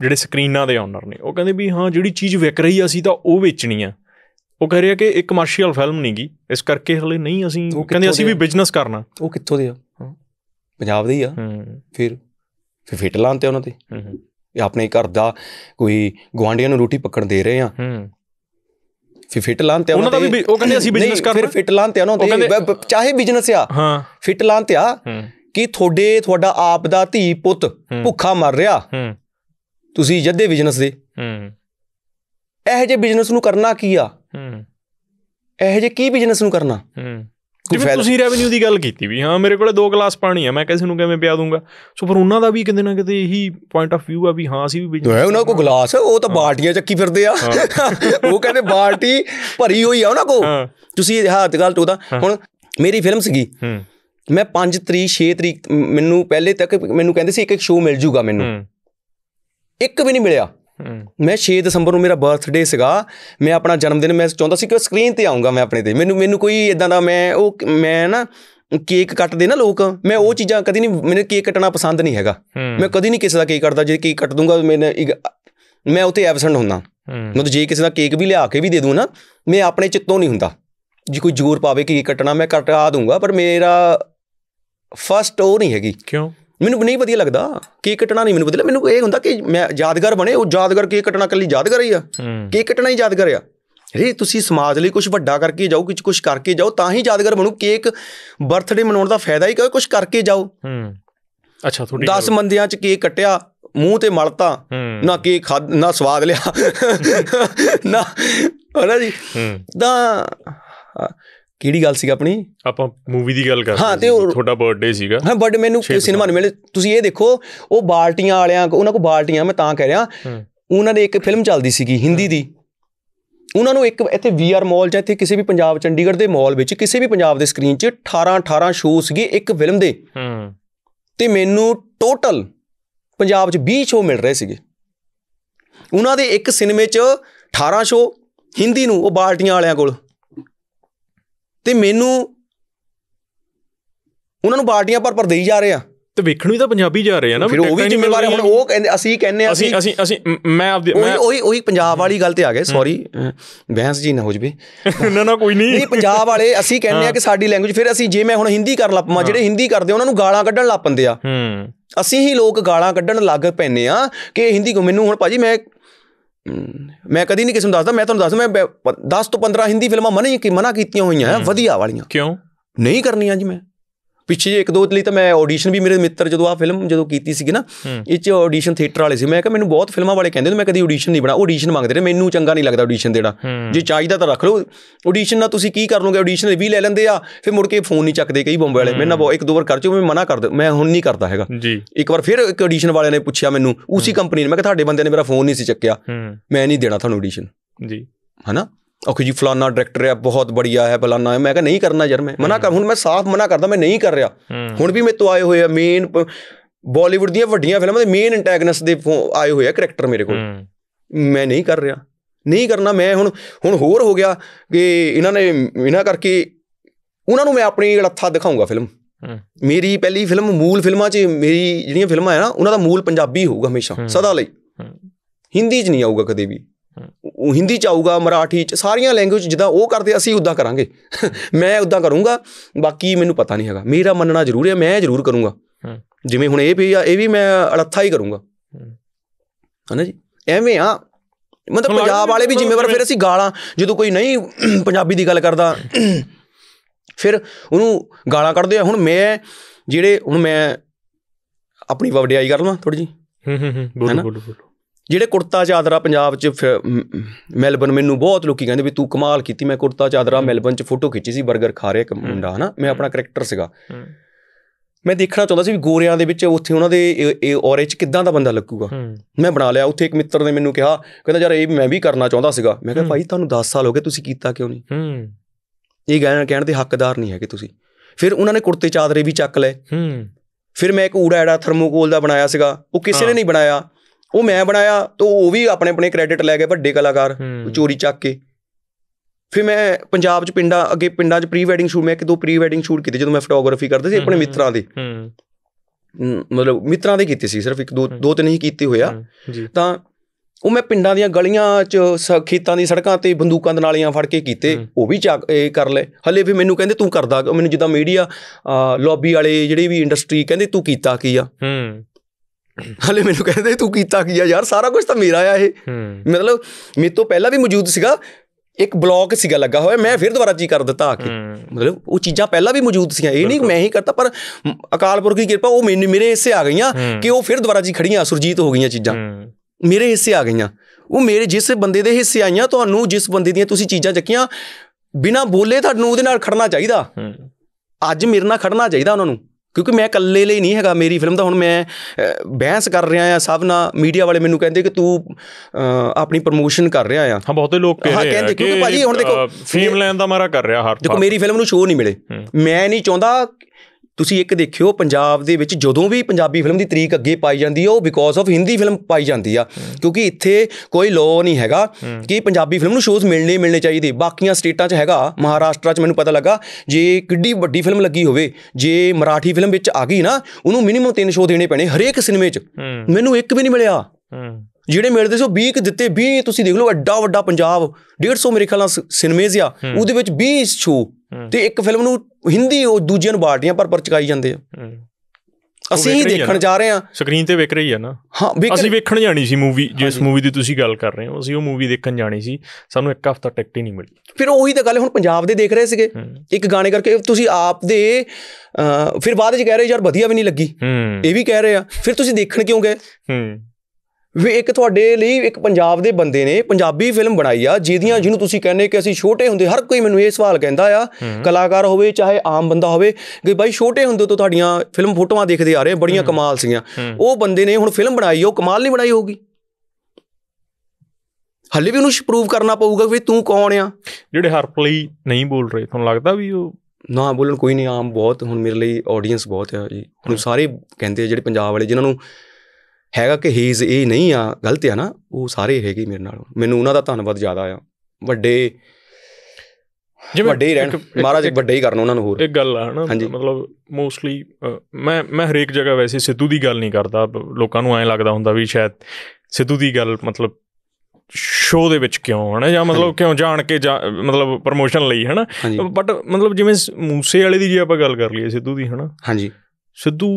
Speaker 1: ਜਿਹੜੇ ਸਕਰੀਨਾਂ ਦੇ ਓਨਰ ਨੇ ਉਹ ਕਹਿੰਦੇ ਵੀ ਹਾਂ ਜਿਹੜੀ ਚੀਜ਼ ਵਿਕ ਰਹੀ ਆ ਸੀ ਤਾਂ ਉਹ ਵੇਚਣੀ ਆ ਉਹ ਕਹ ਰਿਹਾ ਕਿ ਇੱਕ ਕਮਰਸ਼ੀਅਲ ਫਿਲਮ ਨਹੀਂਗੀ ਇਸ ਕਰਕੇ ਹਲੇ ਨਹੀਂ ਅਸੀਂ ਕਹਿੰਦੇ ਅਸੀਂ ਵੀ ਬਿਜ਼ਨਸ ਕਰਨਾ ਉਹ ਕਿੱਥੋਂ ਦੇ ਆ ਪੰਜਾਬ ਦੇ
Speaker 2: ਹੀ ਆ ਫਿਰ ਫਿਰ ਫਿੱਟ ਲਾਂ ਤੇ ਉਹਨਾਂ ਤੇ ਇਹ ਆਪਣੇ ਘਰ ਦਾ ਕੋਈ ਗਵਾਂਡੀਆਂ ਨੂੰ ਰੋਟੀ ਪੱਕਣ ਦੇ ਰਹੇ ਆ ਫਿਰ ਫਿੱਟ ਲਾਂ ਤੇ ਉਹਨਾਂ ਦਾ ਵੀ ਉਹ ਕਹਿੰਦੇ ਅਸੀਂ ਬਿਜ਼ਨਸ ਕਰਨਾ ਫਿਰ ਫਿੱਟ ਲਾਂ ਤੇ ਉਹਨਾਂ ਤੇ ਚਾਹੇ ਬਿਜ਼ਨਸ ਆ ਹਾਂ ਫਿੱਟ ਲਾਂ ਤੇ ਆ ਕਿ ਤੁਹਾਡੇ ਤੁਹਾਡਾ ਆਪ ਦਾ ਧੀ ਪੁੱਤ ਭੁੱਖਾ ਮਰ ਰਿਹਾ ਤੁਸੀਂ ਜੱਦੇ ਬਿਜ਼ਨਸ ਦੇ ਹੂੰ ਇਹ ਜੇ ਬਿਜ਼ਨਸ ਨੂੰ ਕਰਨਾ ਕੀ ਆ ਹੂੰ ਇਹ ਜੇ ਕੀ ਬਿਜ਼ਨਸ ਨੂੰ ਕਰਨਾ
Speaker 1: ਹੂੰ ਜਿਵੇਂ ਤੁਸੀਂ ਰੈਵਨਿਊ ਦੀ ਗੱਲ ਕੀਤੀ ਵੀ ਹਾਂ ਮੇਰੇ ਕੋਲੇ ਦੋ ਗਲਾਸ ਪਾਣੀ ਆ ਮੈਂ ਕਿਸੇ ਨੂੰ ਕਿਵੇਂ ਪਿਆ ਦੂੰਗਾ ਸੋ ਪਰ ਉਹਨਾਂ ਦਾ ਵੀ ਕਿਤੇ ਨਾ ਕਿਤੇ ਇਹੀ ਪੁਆਇੰਟ ਆਫ View ਆ ਵੀ ਹਾਂ ਅਸੀਂ ਵੀ ਬਿਜ਼ਨਸ ਹੈ ਉਹਨਾਂ ਕੋ ਗਲਾਸ ਉਹ
Speaker 2: ਤਾਂ ਬਾਲਟੀਆਂ ਚੱਕੀ ਫਿਰਦੇ ਆ ਉਹ ਕਹਿੰਦੇ ਬਾਲਟੀ ਭਰੀ ਹੋਈ ਆ ਉਹਨਾਂ ਕੋ ਤੁਸੀਂ ਹੱਥ ਗੱਲ ਤੋਂ ਦਾ ਹੁਣ ਮੇਰੀ ਫਿਲਮ ਸੀਗੀ ਮੈਂ 5 ਤਰੀਕ 6 ਤਰੀਕ ਮੈਨੂੰ ਪਹਿਲੇ ਤੱਕ ਮੈਨੂੰ ਕਹਿੰਦੇ ਸੀ ਇੱਕ ਇੱਕ ਸ਼ੋਅ ਮਿਲ ਜੂਗਾ ਮੈਨੂੰ ਇੱਕ ਵੀ ਨਹੀਂ ਮਿਲਿਆ ਮੈਂ 6 ਦਸੰਬਰ ਨੂੰ ਮੇਰਾ ਬਰਥਡੇ ਸੀਗਾ ਮੈਂ ਆਪਣਾ ਜਨਮ ਦਿਨ ਮੈਂ ਚਾਹੁੰਦਾ ਸੀ ਕਿ ਸਕਰੀਨ ਤੇ ਆਉਂਗਾ ਮੈਂ ਆਪਣੇ ਤੇ ਮੈਨੂੰ ਮੈਨੂੰ ਕੋਈ ਇਦਾਂ ਦਾ ਮੈਂ ਉਹ ਮੈਂ ਨਾ ਕੇਕ ਕੱਟਦੇ ਨਾ ਲੋਕ ਮੈਂ ਉਹ ਚੀਜ਼ਾਂ ਕਦੀ ਨਹੀਂ ਮੈਨੂੰ ਕੇਕ ਕੱਟਣਾ ਪਸੰਦ ਨਹੀਂ ਹੈਗਾ ਮੈਂ ਕਦੀ ਨਹੀਂ ਕਿਸੇ ਦਾ ਕੇਕ ਕੱਟਦਾ ਜੇ ਕੇਕ ਕੱਟ ਦੂੰਗਾ ਮੈਂ ਮੈਂ ਉੱਥੇ ਐਬਸੈਂਟ ਹੁੰਦਾ ਮੈਂ ਤਾਂ ਜੇ ਕਿਸੇ ਦਾ ਕੇਕ ਵੀ ਲਿਆ ਕੇ ਵੀ ਦੇ ਦੂੰ ਨਾ ਮੈਂ ਆਪਣੇ ਚਿੱਤੋਂ ਨਹੀਂ ਹੁੰਦਾ ਜੇ ਕੋਈ ਜ਼ੋਰ ਪਾਵੇ ਕਿ ਕੱਟਣਾ ਮੈਂ ਕੱਟਾ ਦੂੰਗਾ ਪਰ ਮੇਰਾ ਫਸਟ ਉਹ ਨਹੀਂ ਹੈਗੀ ਕਿਉਂ ਮੈਨੂੰ ਨਹੀਂ ਵਧੀਆ ਲੱਗਦਾ ਕੇਕ ਕੱਟਣਾ ਨਹੀਂ ਮੈਨੂੰ ਬਦਲੇ ਮੈਨੂੰ ਇਹ ਹੁੰਦਾ ਕਿ ਮੈਂ ਯਾਦਗਾਰ ਬਣੇ ਉਹ ਯਾਦਗਾਰ ਕੇਕ ਕੱਟਣਾ ਕੱਲੀ ਯਾਦਗਾਰ ਹੀ ਆ ਕੇਕ ਕੱਟਣਾ ਹੀ ਯਾਦਗਾਰ ਆ ਰੇ ਤੁਸੀਂ ਸਮਾਜ ਲਈ ਕੁਝ ਵੱਡਾ ਕਰਕੇ ਜਾਓ ਕੁਝ ਕੁਝ ਕਰਕੇ ਜਾਓ ਤਾਂ ਹੀ ਯਾਦਗਾਰ ਬਣੂ ਕੇਕ ਬਰਥਡੇ ਮਨਾਉਣ ਦਾ ਫਾਇਦਾ ਹੀ ਕੋਈ ਕੁਝ ਕਰਕੇ ਜਾਓ
Speaker 3: ਹੂੰ ਅੱਛਾ ਥੋੜੀ 10
Speaker 2: ਮੰਦਿਆਂ ਚ ਕੇਕ ਕਟਿਆ ਮੂੰਹ ਤੇ ਮਲਤਾ ਨਾ ਕੇਕ ਖਾ ਨਾ ਸਵਾਦ
Speaker 1: ਲਿਆ ਨਾ
Speaker 2: ਹਨਾ ਜੀ ਤਾਂ ਕਿਹੜੀ ਗੱਲ ਸੀਗਾ ਆਪਣੀ
Speaker 1: ਆਪਾਂ ਮੂਵੀ ਦੀ ਗੱਲ ਕਰ
Speaker 2: ਹਾਂ ਤੇ ਤੁਹਾਡਾ ਬਰਥਡੇ ਸੀਗਾ ਹਾਂ ਬਰਥਡੇ ਮੈਨੂੰ ਸਿਨੇਮਾ ਨਹੀਂ ਮਿਲੇ ਤੁਸੀਂ ਇਹ ਦੇਖੋ ਉਹ ਬਾਲਟੀਆਂ ਵਾਲਿਆਂ ਉਹਨਾਂ ਕੋ ਬਾਲਟੀਆਂ ਮੈਂ ਤਾਂ ਕਹਿ ਰਿਹਾ ਉਹਨਾਂ ਦੇ ਇੱਕ ਫਿਲਮ ਚੱਲਦੀ ਸੀਗੀ ਹਿੰਦੀ ਦੀ ਉਹਨਾਂ ਨੂੰ ਇੱਕ ਇੱਥੇ ਵੀਆਰ ਮਾਲ ਜਾਂ ਇੱਥੇ ਕਿਸੇ ਵੀ ਪੰਜਾਬ ਚੰਡੀਗੜ੍ਹ ਦੇ ਮਾਲ ਵਿੱਚ ਕਿਸੇ ਵੀ ਪੰਜਾਬ ਦੇ ਸਕਰੀਨ 'ਚ 18 18 ਸ਼ੋਅ ਸੀਗੇ ਇੱਕ ਫਿਲਮ ਦੇ ਹੂੰ ਤੇ ਮੈਨੂੰ ਟੋਟਲ ਪੰਜਾਬ 'ਚ 20 ਸ਼ੋਅ ਮਿਲ ਰਹੇ ਸੀਗੇ ਉਹਨਾਂ ਦੇ ਇੱਕ ਸਿਨੇਮੇ 'ਚ 18 ਸ਼ੋਅ ਹਿੰਦੀ ਨੂੰ ਉਹ ਬਾਲਟੀਆਂ ਵਾਲਿਆਂ ਕੋਲ ਤੇ ਮੈਨੂੰ ਉਹਨਾਂ ਨੂੰ ਪਾਰਟੀਆਂ ਪਰ ਪਰ ਦੇਈ ਜਾ ਰਹੇ ਆ ਤੇ ਵੇਖਣ ਵੀ ਤਾਂ ਪੰਜਾਬੀ ਜਾ ਰਹੇ ਆ ਨਾ ਫਿਰ ਉਹ ਵੀ ਜ਼ਿੰਮੇਵਾਰ ਹੁਣ ਉਹ ਕਹਿੰਦੇ ਅਸੀਂ ਕਹਿੰਨੇ ਆ ਅਸੀਂ ਅਸੀਂ ਅਸੀਂ ਮੈਂ ਆਪਦੀ ਮੈਂ ਉਹੀ ਉਹੀ ਪੰਜਾਬ ਵਾਲੀ ਗੱਲ ਤੇ ਆ ਗਏ ਸੌਰੀ ਬਹਿਸ ਜੀ ਨਾ ਹੋ ਜਵੇ ਨਾ ਨਾ ਕੋਈ ਨਹੀਂ ਇਹ ਪੰਜਾਬ ਵਾਲੇ ਅਸੀਂ ਕਹਿੰਨੇ ਆ ਕਿ ਸਾਡੀ ਲੈਂਗੁਏਜ ਫਿਰ ਅਸੀਂ ਜੇ ਮੈਂ ਹੁਣ ਹਿੰਦੀ ਕਰ ਲੱਪਾਂ ਜਿਹੜੇ ਹਿੰਦੀ ਕਰਦੇ ਉਹਨਾਂ ਨੂੰ ਗਾਲਾਂ ਕੱਢਣ ਲੱਪੰਦੇ ਆ ਅਸੀਂ ਹੀ ਲੋਕ ਗਾਲਾਂ ਕੱਢਣ ਲੱਗ ਪੈਨੇ ਆ ਕਿ ਹਿੰਦੀ ਕੋ ਮੈਨੂੰ ਹੁਣ ਭਾਜੀ ਮੈਂ ਮੈਂ ਕਦੀ ਨਹੀਂ ਕਿਸੇ ਨੂੰ ਦੱਸਦਾ ਮੈਂ ਤੁਹਾਨੂੰ ਦੱਸਦਾ ਮੈਂ 10 ਤੋਂ 15 ਹਿੰਦੀ ਫਿਲਮਾਂ ਮਨਾ ਹੀ ਕਿ ਮਨਾ ਕੀਤੀਆਂ ਹੋਈਆਂ ਵਧੀਆ ਵਾਲੀਆਂ ਕਿਉਂ ਨਹੀਂ ਕਰਨੀਆਂ ਜੀ ਮੈਂ ਪਿੱਛੇ ਜੇ ਇੱਕ ਦੋ ਲਈ ਤਾਂ ਮੈਂ ਆਡੀਸ਼ਨ ਵੀ ਮੇਰੇ ਮਿੱਤਰ ਜਦੋਂ ਆ ਫਿਲਮ ਜਦੋਂ ਕੀਤੀ ਸੀਗੀ ਨਾ ਇਹ ਚ ਆਡੀਸ਼ਨ ਥੀਏਟਰ ਵਾਲੇ ਸੀ ਮੈਂ ਕਿਹਾ ਮੈਨੂੰ ਬਹੁਤ ਫਿਲਮਾਂ ਵਾਲੇ ਕਹਿੰਦੇ ਨੇ ਮੈਂ ਕਦੀ ਆਡੀਸ਼ਨ ਨਹੀਂ ਬਣਾ ਆਡੀਸ਼ਨ ਮੰਗਦੇ ਨੇ ਮੈਨੂੰ ਚੰਗਾ ਨਹੀਂ ਲੱਗਦਾ ਆਡੀਸ਼ਨ ਦੇਣਾ ਜੇ ਚਾਹੀਦਾ ਤਾਂ ਰੱਖ ਲਓ ਆਡੀਸ਼ਨ ਨਾਲ ਤੁਸੀਂ ਕੀ ਕਰ ਲੋਗੇ ਆਡੀਸ਼ਨ ਵੀ ਲੈ ਲੈਂਦੇ ਆ ਫਿਰ ਮੁੜ ਕੇ ਫੋਨ ਨਹੀਂ ਚੱਕਦੇ ਕਈ ਬੰਬੇ ਵਾਲੇ ਮੈਨਾਂ ਬਹੁਤ ਇੱਕ ਦੋ ਵਾਰ ਕਰ ਚੁੱਕੇ ਮੈਂ ਮਨਾ ਕਰ ਦਿੰਦਾ ਮੈਂ ਹੁਣ ਨਹੀਂ ਕਰਦਾ ਹੈਗਾ ਇੱਕ ਵਾਰ ਫਿਰ ਇੱਕ ਆਡੀਸ਼ਨ ਵਾਲਿਆਂ ਨੇ ਪੁੱਛਿਆ ਮੈਨੂੰ ਉਸੇ ਕੰਪਨੀ ਨੇ ਮੈਂ ਕਿਹਾ ਤੁਹਾਡੇ ਬੰਦੇ ਨੇ ਮੇਰਾ ਫੋਨ ਨਹੀਂ ਸੀ ਚੱਕਿਆ ਮੈਂ ਨਹੀਂ ਦੇਣਾ ਤੁਹਾਨੂੰ ਆਡੀਸ਼ਨ ਜੀ ਹਨਾ ਕਿ ਜੀ ਫਲਾਨਾ ਡਾਇਰੈਕਟਰ ਆ ਬਹੁਤ ਬੜੀਆ ਹੈ ਫਲਾਨਾ ਮੈਂ ਕਿਹਾ ਨਹੀਂ ਕਰਨਾ ਯਾਰ ਮੈਂ ਮਨਾ ਕਰ ਹੁਣ ਮੈਂ ਸਾਫ਼ ਮਨਾ ਕਰਦਾ ਮੈਂ ਨਹੀਂ ਕਰ ਰਿਹਾ ਹੁਣ ਵੀ ਮੇਰੇ ਤੋਂ ਆਏ ਹੋਏ ਆ ਮੇਨ ਬਾਲੀਵੁੱਡ ਦੀਆਂ ਵੱਡੀਆਂ ਫਿਲਮਾਂ ਦੇ ਮੇਨ ਐਂਟੈਗਨਿਸਟ ਦੇ ਆਏ ਹੋਏ ਆ ਕੈਰੈਕਟਰ ਮੇਰੇ ਕੋਲ ਮੈਂ ਨਹੀਂ ਕਰ ਰਿਹਾ ਨਹੀਂ ਕਰਨਾ ਮੈਂ ਹੁਣ ਹੁਣ ਹੋਰ ਹੋ ਗਿਆ ਕਿ ਇਹਨਾਂ ਨੇ ਇਹਨਾਂ ਕਰਕੇ ਉਹਨਾਂ ਨੂੰ ਮੈਂ ਆਪਣੀ ਲੱਥਾ ਦਿਖਾਉਂਗਾ ਫਿਲਮ ਮੇਰੀ ਪਹਿਲੀ ਫਿਲਮ ਮੂਲ ਫਿਲਮਾਂ 'ਚ ਮੇਰੀ ਜਿਹੜੀਆਂ ਫਿਲਮਾਂ ਆ ਨਾ ਉਹਨਾਂ ਦਾ ਮੂਲ ਪੰਜਾਬੀ ਹੋਊਗਾ ਹਮੇਸ਼ਾ ਸਦਾ ਲਈ ਹਿੰਦੀ 'ਚ ਨਹੀਂ ਆਊਗਾ ਕਦੇ ਵੀ ਉਹ ਹਿੰਦੀ ਚ ਆਊਗਾ ਮਰਾਠੀ ਚ ਸਾਰੀਆਂ ਲੈਂਗੁਏਜ ਜਿੱਦਾਂ ਉਹ ਕਰਦੇ ਅਸੀਂ ਉਦਾਂ ਕਰਾਂਗੇ ਮੈਂ ਉਦਾਂ ਕਰੂੰਗਾ ਬਾਕੀ ਮੈਨੂੰ ਪਤਾ ਨਹੀਂ ਹੈਗਾ ਮੇਰਾ ਮੰਨਣਾ ਜ਼ਰੂਰ ਹੈ ਮੈਂ ਜ਼ਰੂਰ ਕਰੂੰਗਾ ਜਿਵੇਂ ਹੁਣ ਇਹ ਵੀ ਆ ਇਹ ਵੀ ਮੈਂ ਅੜੱਥਾ ਹੀ ਕਰੂੰਗਾ ਹਨਾ ਜੀ ਐਵੇਂ ਆ ਮਤਲਬ ਪੰਜਾਬ ਵਾਲੇ ਵੀ ਜ਼ਿੰਮੇਵਾਰ ਫਿਰ ਅਸੀਂ ਗਾਲਾਂ ਜਦੋਂ ਕੋਈ ਨਹੀਂ ਪੰਜਾਬੀ ਦੀ ਗੱਲ ਕਰਦਾ ਫਿਰ ਉਹਨੂੰ ਗਾਲਾਂ ਕੱਢਦੇ ਆ ਹੁਣ ਮੈਂ ਜਿਹੜੇ ਹੁਣ ਮੈਂ ਆਪਣੀ ਵਡਿਆਈ ਕਰ ਲਵਾਂ ਥੋੜੀ ਜੀ
Speaker 3: ਹੂੰ ਹੂੰ ਹੂੰ ਬੋਲੋ ਬੋਲੋ
Speaker 2: ਜਿਹੜੇ ਕੁਰਤਾ ਚਾਦਰਾ ਪੰਜਾਬ 'ਚ ਮੈਲਬਨ ਮੈਨੂੰ ਬਹੁਤ ਲੋਕੀ ਕਹਿੰਦੇ ਵੀ ਤੂੰ ਕਮਾਲ ਕੀਤੀ ਮੈਂ ਕੁਰਤਾ ਚਾਦਰਾ ਮੈਲਬਨ 'ਚ ਫੋਟੋ ਖਿੱਚੀ ਸੀ 버ਗਰ ਖਾ ਰਿਹਾ ਇੱਕ ਮੁੰਡਾ ਹਨਾ ਮੈਂ ਆਪਣਾ ਕੈਰੈਕਟਰ ਸੀਗਾ ਮੈਂ ਦੇਖਣਾ ਚਾਹੁੰਦਾ ਸੀ ਵੀ ਗੋਰਿਆਂ ਦੇ ਵਿੱਚ ਉੱਥੇ ਉਹਨਾਂ ਦੇ ਇਹ ਚ ਕਿੱਦਾਂ ਦਾ ਬੰਦਾ ਲੱਗੂਗਾ ਮੈਂ ਬਣਾ ਲਿਆ ਉੱਥੇ ਇੱਕ ਮਿੱਤਰ ਨੇ ਮੈਨੂੰ ਕਿਹਾ ਕਹਿੰਦਾ ਯਾਰ ਇਹ ਮੈਂ ਵੀ ਕਰਨਾ ਚਾਹੁੰਦਾ ਸੀਗਾ ਮੈਂ ਕਿਹਾ ਭਾਈ ਤੁਹਾਨੂੰ 10 ਸਾਲ ਹੋ ਗਏ ਤੁਸੀਂ ਕੀਤਾ ਕਿਉਂ ਨਹੀਂ ਇਹ ਗਾਣਾ ਕਹਿਣ ਦੇ ਹੱਕਦਾਰ ਨਹੀਂ ਹੈਗੇ ਤੁਸੀਂ ਫਿਰ ਉਹਨਾਂ ਨੇ ਕੁਰਤੇ ਚਾਦਰੇ ਵੀ ਚੱਕ ਲਏ ਫਿਰ ਮੈਂ ਇੱਕ ਊੜਾ ਐੜਾ ਥਰਮੋਕੋਲ ਦਾ ਬਣਾਇਆ ਸੀਗਾ ਉਹ ਕਿਸੇ ਨੇ ਨਹੀਂ ਬਣਾਇਆ ਉਹ ਮੈਂ ਬਣਾਇਆ ਤਾਂ ਉਹ ਵੀ ਆਪਣੇ ਆਪਣੇ ਕ੍ਰੈਡਿਟ ਲੈ ਗਏ ਵੱਡੇ ਕਲਾਕਾਰ ਚੋਰੀ ਚੱਕ ਕੇ ਫਿਰ ਮੈਂ ਪੰਜਾਬ ਚ ਪਿੰਡਾਂ ਅੱਗੇ ਪਿੰਡਾਂ ਚ ਪ੍ਰੀ ਵੈਡਿੰਗ ਸ਼ੂਟ ਮੈਂ ਇੱਕ ਦੋ ਪ੍ਰੀ ਵੈਡਿੰਗ ਸ਼ੂਟ ਕੀਤੇ ਜਦੋਂ ਮੈਂ ਫੋਟੋਗ੍ਰਾਫੀ ਕਰਦਾ ਸੀ ਆਪਣੇ ਮਿੱਤਰਾਂ ਦੇ ਮਤਲਬ ਮਿੱਤਰਾਂ ਦੇ ਕੀਤੇ ਸੀ ਸਿਰਫ ਇੱਕ ਦੋ ਦੋ ਤਿੰਨ ਹੀ ਕੀਤੇ ਹੋਇਆ ਤਾਂ ਉਹ ਮੈਂ ਪਿੰਡਾਂ ਦੀਆਂ ਗਲੀਆਂ 'ਚ ਖੇਤਾਂ ਦੀ ਸੜਕਾਂ ਤੇ ਬੰਦੂਕਾਂ ਦੇ ਨਾਲੀਆਂ ਫੜ ਕੇ ਕੀਤੇ ਉਹ ਵੀ ਕਰ ਲੈ ਹਲੇ ਵੀ ਮੈਨੂੰ ਕਹਿੰਦੇ ਤੂੰ ਕਰਦਾ ਮੈਨੂੰ ਜਿੱਦਾਂ ਮੀਡੀਆ ਲੌਬੀ ਵਾਲੇ ਜਿਹੜੇ ਵੀ ਇੰਡਸਟਰੀ ਕਹਿੰਦੇ ਤੂੰ ਕੀਤਾ ਕੀ ਆ ਹੂੰ ਹਲੇ ਮੈਨੂੰ ਕਹਿੰਦੇ ਤੂੰ ਕੀਤਾ ਕੀ ਆ ਯਾਰ ਸਾਰਾ ਕੁਝ ਤਾਂ ਮੇਰਾ ਆ ਇਹ ਮਤਲਬ ਮੇਰੇ ਤੋਂ ਪਹਿਲਾਂ ਵੀ ਮੌਜੂਦ ਸੀਗਾ ਇੱਕ ਬਲੌਕ ਸੀਗਾ ਲੱਗਾ ਹੋਇਆ ਮੈਂ ਫਿਰ ਦੁਬਾਰਾ ਜੀ ਕਰ ਦਿੱਤਾ ਆ ਕੇ ਮਤਲਬ ਉਹ ਚੀਜ਼ਾਂ ਪਹਿਲਾਂ ਵੀ ਮੌਜੂਦ ਸੀਆਂ ਇਹ ਨਹੀਂ ਮੈਂ ਹੀ ਕਰਤਾ ਪਰ ਅਕਾਲਪੁਰ ਦੀ ਕਿਰਪਾ ਉਹ ਮੇਰੇ ਹਿੱਸੇ ਆ ਗਈਆਂ ਕਿ ਉਹ ਫਿਰ ਦੁਬਾਰਾ ਜੀ ਖੜੀਆਂ ਸੁਰਜੀਤ ਹੋ ਗਈਆਂ ਚੀਜ਼ਾਂ ਮੇਰੇ ਹਿੱਸੇ ਆ ਗਈਆਂ ਉਹ ਮੇਰੇ ਜਿਸ ਬੰਦੇ ਦੇ ਹਿੱਸੇ ਆਈਆਂ ਤੁਹਾਨੂੰ ਜਿਸ ਬੰਦੇ ਦੀਆਂ ਤੁਸੀਂ ਚੀਜ਼ਾਂ ਚੱਕੀਆਂ ਬਿਨਾ ਬੋਲੇ ਤੁਹਾਨੂੰ ਉਹਦੇ ਨਾਲ ਖੜਨਾ ਚਾਹੀਦਾ ਅੱਜ ਮੇਰੇ ਨਾਲ ਖੜਨਾ ਚਾਹੀਦਾ ਉਹਨਾਂ ਨੂੰ ਕਿਉਂਕਿ ਮੈਂ ਇਕੱਲੇ ਲਈ ਨਹੀਂ ਹੈਗਾ ਮੇਰੀ ਫਿਲਮ ਦਾ ਹੁਣ ਮੈਂ ਬਹਿਸ ਕਰ ਰਿਹਾ ਆ ਸਭ ਨਾਲ ਮੀਡੀਆ ਵਾਲੇ ਮੈਨੂੰ ਕਹਿੰਦੇ ਕਿ ਤੂੰ ਆਪਣੀ ਪ੍ਰੋਮੋਸ਼ਨ ਕਰ ਰਿਹਾ ਆ ਹਾਂ ਬਹੁਤੇ ਲੋਕ ਕਹਿ ਰਹੇ ਆ ਕਿ ਭਾਜੀ ਹੁਣ ਦੇਖੋ
Speaker 1: ਫੀਮ ਲੈਣ ਦਾ ਮਾਰਾ ਕਰ ਰਿਹਾ ਹਰ ਦੇਖੋ ਮੇਰੀ ਫਿਲਮ ਨੂੰ ਸ਼ੋਅ ਨਹੀਂ ਮਿਲੇ
Speaker 2: ਮੈਂ ਨਹੀਂ ਚਾਹੁੰਦਾ ਤੁਸੀਂ ਇੱਕ ਦੇਖਿਓ ਪੰਜਾਬ ਦੇ ਵਿੱਚ ਜਦੋਂ ਵੀ ਪੰਜਾਬੀ ਫਿਲਮ ਦੀ ਤਰੀਕ ਅੱਗੇ ਪਾਈ ਜਾਂਦੀ ਹੈ ਉਹ ਬਿਕੋਜ਼ ਆਫ ਹਿੰਦੀ ਫਿਲਮ ਪਾਈ ਜਾਂਦੀ ਆ ਕਿਉਂਕਿ ਇੱਥੇ ਕੋਈ ਲਾਅ ਨਹੀਂ ਹੈਗਾ ਕਿ ਪੰਜਾਬੀ ਫਿਲਮ ਨੂੰ ਸ਼ੋਅਸ ਮਿਲਣੇ ਮਿਲਣੇ ਚਾਹੀਦੇ ਬਾਕੀਆਂ ਸਟੇਟਾਂ 'ਚ ਹੈਗਾ ਮਹਾਰਾਸ਼ਟਰ 'ਚ ਮੈਨੂੰ ਪਤਾ ਲੱਗਾ ਜੇ ਕਿੱਡੀ ਵੱਡੀ ਫਿਲਮ ਲੱਗੀ ਹੋਵੇ ਜੇ ਮਰਾਠੀ ਫਿਲਮ ਵਿੱਚ ਆ ਗਈ ਨਾ ਉਹਨੂੰ ਮਿਨੀਮਮ 3 ਸ਼ੋਅ ਦੇਣੇ ਪੈਣੇ ਹਰੇਕ ਸਿਨੇਮੇ 'ਚ ਮੈਨੂੰ ਇੱਕ ਵੀ ਨਹੀਂ ਮਿਲਿਆ ਜਿਹੜੇ ਮਿਲਦੇ ਸੋ 20 ਦਿੱਤੇ 20 ਤੁਸੀਂ ਦੇਖ ਲਓ ਐਡਾ ਵੱਡਾ ਪੰਜਾਬ 150 ਮੇਰੇ ਖਿਆਲ ਨਾਲ ਸਿਨੇਮੇਜ਼ ਆ ਉਹਦੇ ਵਿੱਚ 20 ਸ਼ੋ ਤੇ ਇੱਕ ਫਿਲਮ ਨੂੰ ਹਿੰਦੀ ਉਹ ਦੂਜਿਆਂ ਨੂੰ ਬਾਟੀਆਂ ਪਰ ਪਰ ਚਕਾਈ ਜਾਂਦੇ ਆ ਅਸੀਂ ਹੀ ਦੇਖਣ ਜਾ ਰਹੇ ਆ
Speaker 1: ਸਕਰੀਨ ਤੇ ਵਿਕ ਰਹੀ ਆ ਨਾ ਹਾਂ ਅਸੀਂ ਵੇਖਣ ਜਾਣੀ ਸੀ ਮੂਵੀ ਜਿਸ ਮੂਵੀ ਦੀ ਤੁਸੀਂ ਗੱਲ ਕਰ ਰਹੇ ਹੋ ਅਸੀਂ ਉਹ ਮੂਵੀ ਦੇਖਣ ਜਾਣੀ ਸੀ ਸਾਨੂੰ ਇੱਕ ਹਫ਼ਤਾ ਟਿਕਟ ਹੀ ਨਹੀਂ ਮਿਲੀ
Speaker 2: ਫਿਰ ਉਹੀ ਤਾਂ ਗੱਲ ਹੁਣ ਪੰਜਾਬ ਦੇ ਦੇਖ ਰਹੇ ਸੀਗੇ ਇੱਕ ਗਾਣੇ ਕਰਕੇ ਤੁਸੀਂ ਆਪ ਦੇ ਫਿਰ ਬਾਅਦ ਵਿੱਚ ਕਹਿ ਰਹੇ ਯਾਰ ਵਧੀਆ ਵੀ ਨਹੀਂ ਲੱਗੀ ਇਹ ਵੀ ਕਹਿ ਰਹੇ ਆ ਫਿਰ ਤੁਸੀਂ ਦੇਖਣ ਕਿਉਂ ਗਏ ਹੂੰ ਵੀ ਇੱਕ ਤੁਹਾਡੇ ਲਈ ਇੱਕ ਪੰਜਾਬ ਦੇ ਬੰਦੇ ਨੇ ਪੰਜਾਬੀ ਫਿਲਮ ਬਣਾਈ ਆ ਜਿਹਦੀਆਂ ਜਿਹਨੂੰ ਤੁਸੀਂ ਕਹਿੰਦੇ ਕਿ ਅਸੀਂ ਛੋਟੇ ਹੁੰਦੇ ਹਰ ਕੋਈ ਮੈਨੂੰ ਇਹ ਸਵਾਲ ਕਹਿੰਦਾ ਆ ਕਲਾਕਾਰ ਹੋਵੇ ਚਾਹੇ ਆਮ ਬੰਦਾ ਹੋਵੇ ਕਿ ਬਾਈ ਛੋਟੇ ਹੁੰਦੇ ਤੋਂ ਤੁਹਾਡੀਆਂ ਫਿਲਮ ਫੋਟੋਆਂ ਦੇਖਦੇ ਆ ਰਹੇ ਬੜੀਆਂ ਕਮਾਲ ਸੀਆਂ ਉਹ ਬੰਦੇ ਨੇ ਹੁਣ ਫਿਲਮ ਬਣਾਈ ਉਹ ਕਮਾਲ ਨਹੀਂ ਬਣਾਈ ਹੋਗੀ ਹੱਲੇ ਵੀ ਉਹਨੂੰ ਸ਼ਪਰੂਵ ਕਰਨਾ ਪਊਗਾ ਵੀ ਤੂੰ ਕੌਣ ਆ
Speaker 1: ਜਿਹੜੇ ਹਰਪਲੀ ਨਹੀਂ ਬੋਲ ਰਹੇ ਤੁਹਾਨੂੰ
Speaker 2: ਲੱਗਦਾ ਵੀ ਉਹ ਨਾ ਬੋਲਣ ਕੋਈ ਨਹੀਂ ਆਮ ਬਹੁਤ ਹੁਣ ਮੇਰੇ ਲਈ ਆਡੀਅנס ਬਹੁਤ ਆ ਜੀ ਹੁਣ ਸਾਰੇ ਕਹਿੰਦੇ ਜਿਹੜੇ ਪੰਜਾਬ ਵਾਲੇ ਜਿਨ੍ਹਾਂ ਨੂੰ ਹੈਗਾ ਕਿ ਹੀ ਇਜ਼ ਇਹ ਨਹੀਂ ਆ ਗਲਤ ਆ ਨਾ ਉਹ ਸਾਰੇ ਹੈਗੇ ਮੇਰੇ ਨਾਲ ਮੈਨੂੰ ਉਹਨਾਂ ਦਾ ਧੰਨਵਾਦ ਜ਼ਿਆਦਾ ਆ ਵੱਡੇ ਜਿਵੇਂ ਵੱਡੇ ਹੀ ਰਹਿਣ ਮਹਾਰਾਜ ਵੱਡੇ ਹੀ ਕਰਨ ਉਹਨਾਂ ਨੂੰ ਹੋਰ ਇੱਕ ਗੱਲ ਆ ਹਨਾ
Speaker 1: ਮਤਲਬ ਮੋਸਟਲੀ ਮੈਂ ਮੈਂ ਹਰੇਕ ਜਗ੍ਹਾ ਵੈਸੇ ਸਿੱਧੂ ਦੀ ਗੱਲ ਨਹੀਂ ਕਰਦਾ ਲੋਕਾਂ ਨੂੰ ਐਂ ਲੱਗਦਾ ਹੁੰਦਾ ਵੀ ਸ਼ਾਇਦ ਸਿੱਧੂ ਦੀ ਗੱਲ ਮਤਲਬ ਸ਼ੋਅ ਦੇ ਵਿੱਚ ਕਿਉਂ ਹਨਾ ਜਾਂ ਮਤਲਬ ਕਿਉਂ ਜਾਣ ਕੇ ਮਤਲਬ ਪ੍ਰੋਮੋਸ਼ਨ ਲਈ ਹਨਾ ਬਟ ਮਤਲਬ ਜਿਵੇਂ ਮੂਸੇ ਵਾਲੇ ਦੀ ਜੇ ਆਪਾਂ ਗੱਲ ਕਰ ਲਈਏ ਸਿੱਧੂ ਦੀ ਹਨਾ ਹਾਂਜੀ ਸਿੱਧੂ